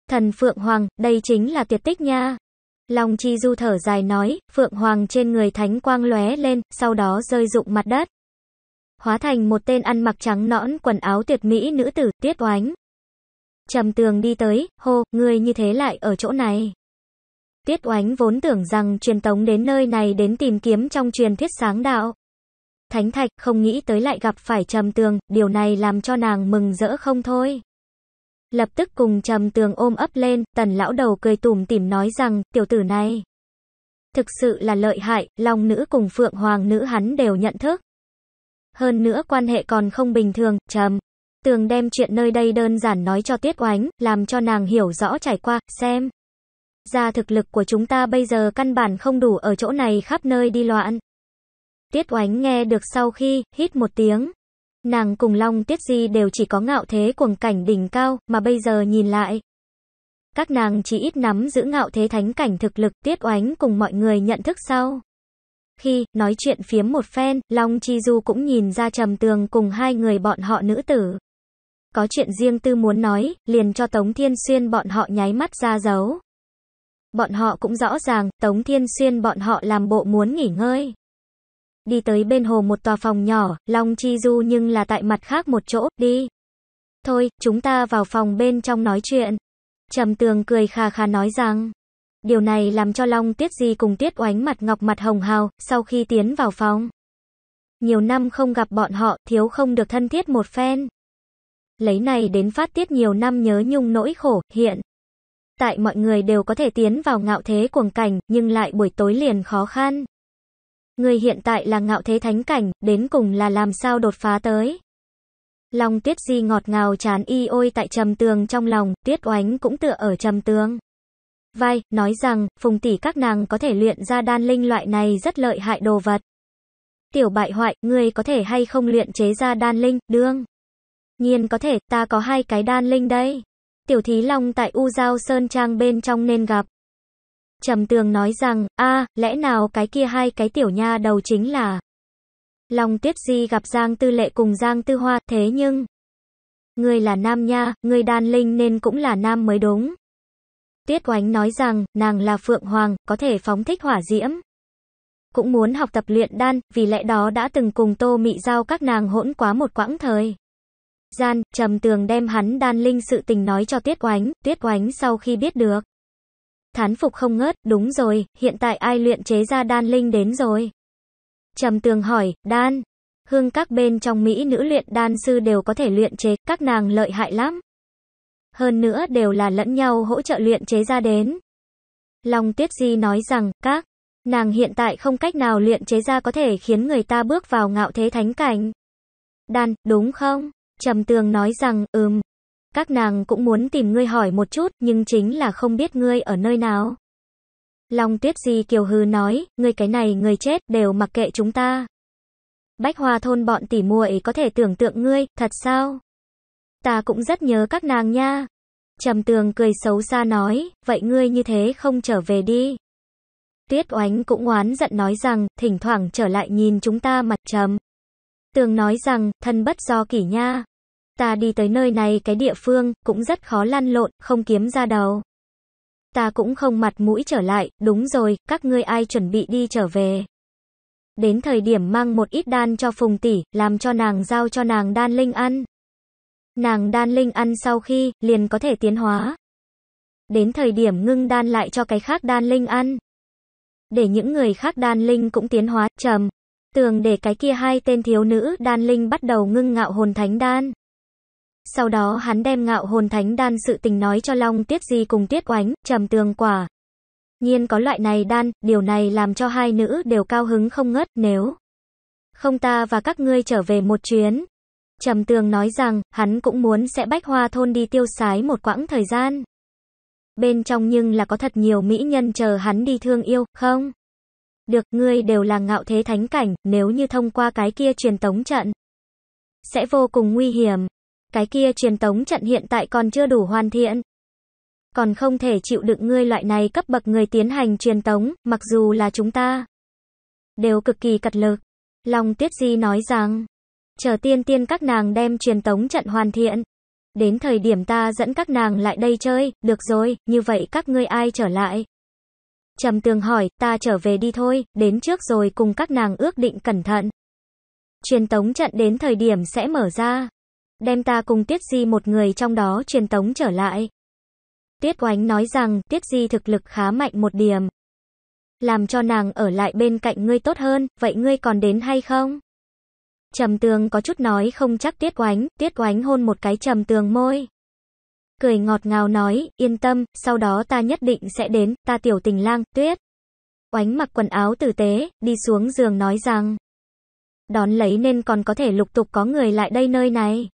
S1: Thần Phượng Hoàng, đây chính là tuyệt tích nha. Long Chi Du thở dài nói, Phượng Hoàng trên người thánh quang lóe lên, sau đó rơi rụng mặt đất. Hóa thành một tên ăn mặc trắng nõn quần áo tuyệt mỹ nữ tử, tiết oánh. Trầm tường đi tới, hô, người như thế lại ở chỗ này. Tiết oánh vốn tưởng rằng truyền tống đến nơi này đến tìm kiếm trong truyền thuyết sáng đạo. Thánh Thạch không nghĩ tới lại gặp phải Trầm Tường, điều này làm cho nàng mừng rỡ không thôi. Lập tức cùng Trầm Tường ôm ấp lên, tần lão đầu cười tủm tỉm nói rằng, tiểu tử này. Thực sự là lợi hại, Long nữ cùng Phượng Hoàng nữ hắn đều nhận thức. Hơn nữa quan hệ còn không bình thường, Trầm. Tường đem chuyện nơi đây đơn giản nói cho Tiết Oánh, làm cho nàng hiểu rõ trải qua, xem. Ra thực lực của chúng ta bây giờ căn bản không đủ ở chỗ này khắp nơi đi loạn. Tiết oánh nghe được sau khi, hít một tiếng. Nàng cùng Long Tiết Di đều chỉ có ngạo thế cuồng cảnh đỉnh cao, mà bây giờ nhìn lại. Các nàng chỉ ít nắm giữ ngạo thế thánh cảnh thực lực tiết oánh cùng mọi người nhận thức sau. Khi nói chuyện phiếm một phen, Long Chi Du cũng nhìn ra trầm tường cùng hai người bọn họ nữ tử. Có chuyện riêng tư muốn nói, liền cho Tống Thiên Xuyên bọn họ nháy mắt ra dấu, Bọn họ cũng rõ ràng, Tống Thiên Xuyên bọn họ làm bộ muốn nghỉ ngơi đi tới bên hồ một tòa phòng nhỏ, Long Chi Du nhưng là tại mặt khác một chỗ, đi. Thôi, chúng ta vào phòng bên trong nói chuyện. Trầm tường cười khà khà nói rằng, điều này làm cho Long Tiết Di cùng Tiết oánh mặt ngọc mặt hồng hào, sau khi tiến vào phòng. Nhiều năm không gặp bọn họ, thiếu không được thân thiết một phen. Lấy này đến phát tiết nhiều năm nhớ nhung nỗi khổ, hiện. Tại mọi người đều có thể tiến vào ngạo thế cuồng cảnh, nhưng lại buổi tối liền khó khăn. Người hiện tại là ngạo thế thánh cảnh, đến cùng là làm sao đột phá tới. Lòng tiết di ngọt ngào chán y ôi tại trầm tường trong lòng, tiết oánh cũng tựa ở trầm tường. Vai, nói rằng, phùng tỷ các nàng có thể luyện ra đan linh loại này rất lợi hại đồ vật. Tiểu bại hoại, ngươi có thể hay không luyện chế ra đan linh, đương. Nhiên có thể, ta có hai cái đan linh đây. Tiểu thí long tại U Giao Sơn Trang bên trong nên gặp. Trầm tường nói rằng, a lẽ nào cái kia hai cái tiểu nha đầu chính là Long Tuyết Di gặp Giang Tư Lệ cùng Giang Tư Hoa, thế nhưng Người là nam nha, người đàn linh nên cũng là nam mới đúng. Tuyết Oánh nói rằng, nàng là Phượng Hoàng, có thể phóng thích hỏa diễm. Cũng muốn học tập luyện đan, vì lẽ đó đã từng cùng tô mị giao các nàng hỗn quá một quãng thời. Gian, trầm tường đem hắn đan linh sự tình nói cho Tuyết Oánh, Tuyết Oánh sau khi biết được. Thán phục không ngớt, đúng rồi, hiện tại ai luyện chế ra đan linh đến rồi? Trầm tường hỏi, đan. Hương các bên trong Mỹ nữ luyện đan sư đều có thể luyện chế, các nàng lợi hại lắm. Hơn nữa đều là lẫn nhau hỗ trợ luyện chế ra đến. Long Tuyết Di nói rằng, các nàng hiện tại không cách nào luyện chế ra có thể khiến người ta bước vào ngạo thế thánh cảnh. Đan, đúng không? Trầm tường nói rằng, ừm, các nàng cũng muốn tìm ngươi hỏi một chút, nhưng chính là không biết ngươi ở nơi nào. Long tuyết di kiều hư nói, ngươi cái này người chết, đều mặc kệ chúng ta. Bách hoa thôn bọn tỉ muội có thể tưởng tượng ngươi, thật sao? Ta cũng rất nhớ các nàng nha. Trầm tường cười xấu xa nói, vậy ngươi như thế không trở về đi. Tuyết oánh cũng oán giận nói rằng, thỉnh thoảng trở lại nhìn chúng ta mặt trầm. Tường nói rằng, thân bất do kỷ nha ta đi tới nơi này cái địa phương, cũng rất khó lăn lộn, không kiếm ra đầu. Ta cũng không mặt mũi trở lại, đúng rồi, các ngươi ai chuẩn bị đi trở về. Đến thời điểm mang một ít đan cho phùng tỷ, làm cho nàng giao cho nàng đan linh ăn. Nàng đan linh ăn sau khi, liền có thể tiến hóa. Đến thời điểm ngưng đan lại cho cái khác đan linh ăn. Để những người khác đan linh cũng tiến hóa, trầm. Tường để cái kia hai tên thiếu nữ đan linh bắt đầu ngưng ngạo hồn thánh đan. Sau đó hắn đem ngạo hồn thánh đan sự tình nói cho Long Tiết Di cùng Tiết Oánh, trầm tường quả. Nhiên có loại này đan, điều này làm cho hai nữ đều cao hứng không ngớt, nếu không ta và các ngươi trở về một chuyến. Trầm tường nói rằng, hắn cũng muốn sẽ bách hoa thôn đi tiêu sái một quãng thời gian. Bên trong nhưng là có thật nhiều mỹ nhân chờ hắn đi thương yêu, không? Được, ngươi đều là ngạo thế thánh cảnh, nếu như thông qua cái kia truyền tống trận. Sẽ vô cùng nguy hiểm cái kia truyền tống trận hiện tại còn chưa đủ hoàn thiện. Còn không thể chịu đựng ngươi loại này cấp bậc người tiến hành truyền tống, mặc dù là chúng ta. Đều cực kỳ cật lực. Long Tuyết Di nói rằng, chờ tiên tiên các nàng đem truyền tống trận hoàn thiện. Đến thời điểm ta dẫn các nàng lại đây chơi, được rồi, như vậy các ngươi ai trở lại? Trầm tường hỏi, ta trở về đi thôi, đến trước rồi cùng các nàng ước định cẩn thận. Truyền tống trận đến thời điểm sẽ mở ra đem ta cùng Tiết Di một người trong đó truyền tống trở lại. Tiết Oánh nói rằng Tiết Di thực lực khá mạnh một điểm. Làm cho nàng ở lại bên cạnh ngươi tốt hơn, vậy ngươi còn đến hay không? Trầm tường có chút nói không chắc Tiết Oánh, Tiết Oánh hôn một cái trầm tường môi. Cười ngọt ngào nói, yên tâm, sau đó ta nhất định sẽ đến, ta tiểu tình lang, tuyết. Oánh mặc quần áo tử tế, đi xuống giường nói rằng. Đón lấy nên còn có thể lục tục có người lại đây nơi này.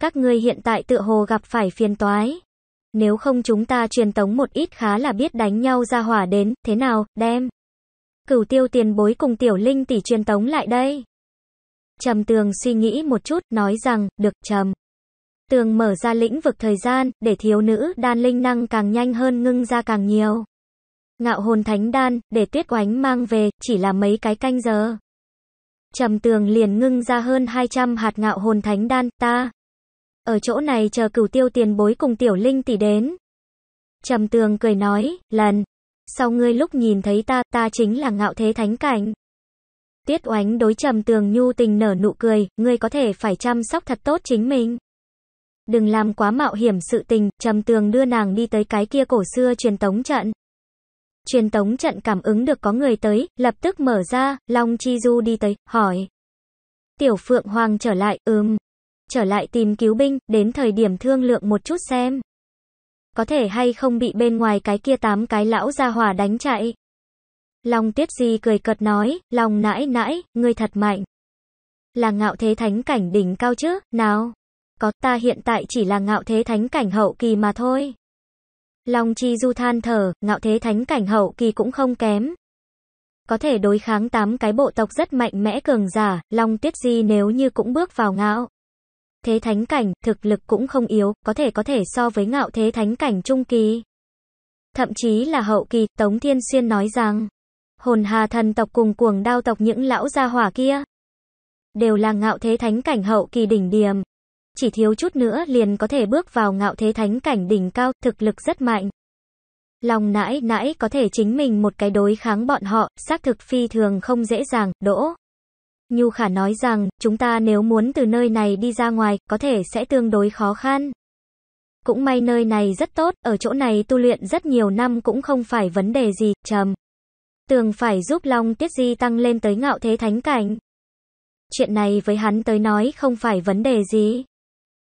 S1: Các ngươi hiện tại tựa hồ gặp phải phiền toái. Nếu không chúng ta truyền tống một ít khá là biết đánh nhau ra hỏa đến, thế nào, đem. Cửu tiêu tiền bối cùng tiểu linh tỷ truyền tống lại đây. Trầm tường suy nghĩ một chút, nói rằng, được trầm. Tường mở ra lĩnh vực thời gian, để thiếu nữ đan linh năng càng nhanh hơn ngưng ra càng nhiều. Ngạo hồn thánh đan, để tuyết oánh mang về, chỉ là mấy cái canh giờ. Trầm tường liền ngưng ra hơn 200 hạt ngạo hồn thánh đan, ta ở chỗ này chờ cửu tiêu tiền bối cùng tiểu linh tỷ đến. Trầm tường cười nói, lần, sau ngươi lúc nhìn thấy ta, ta chính là ngạo thế thánh cảnh. Tiết oánh đối trầm tường nhu tình nở nụ cười, ngươi có thể phải chăm sóc thật tốt chính mình. Đừng làm quá mạo hiểm sự tình, trầm tường đưa nàng đi tới cái kia cổ xưa truyền tống trận. Truyền tống trận cảm ứng được có người tới, lập tức mở ra, Long Chi Du đi tới, hỏi. Tiểu Phượng Hoàng trở lại, ừm, trở lại tìm cứu binh, đến thời điểm thương lượng một chút xem. Có thể hay không bị bên ngoài cái kia tám cái lão ra hỏa đánh chạy. Long tiết di cười cợt nói, lòng nãi nãi, ngươi thật mạnh. Là ngạo thế thánh cảnh đỉnh cao chứ, nào. Có ta hiện tại chỉ là ngạo thế thánh cảnh hậu kỳ mà thôi. Long chi du than thở, ngạo thế thánh cảnh hậu kỳ cũng không kém, có thể đối kháng tám cái bộ tộc rất mạnh mẽ cường giả, Long Tiết Di nếu như cũng bước vào ngạo thế thánh cảnh, thực lực cũng không yếu, có thể có thể so với ngạo thế thánh cảnh trung kỳ. Thậm chí là hậu kỳ, Tống Thiên Xuyên nói rằng, hồn hà thần tộc cùng cuồng đao tộc những lão gia hỏa kia, đều là ngạo thế thánh cảnh hậu kỳ đỉnh điểm. Chỉ thiếu chút nữa liền có thể bước vào ngạo thế thánh cảnh đỉnh cao, thực lực rất mạnh. Lòng nãi nãi có thể chính mình một cái đối kháng bọn họ, xác thực phi thường không dễ dàng, đỗ. Nhu Khả nói rằng, chúng ta nếu muốn từ nơi này đi ra ngoài, có thể sẽ tương đối khó khăn. Cũng may nơi này rất tốt, ở chỗ này tu luyện rất nhiều năm cũng không phải vấn đề gì, trầm. Tường phải giúp Long Tiết Di tăng lên tới ngạo thế thánh cảnh. Chuyện này với hắn tới nói không phải vấn đề gì.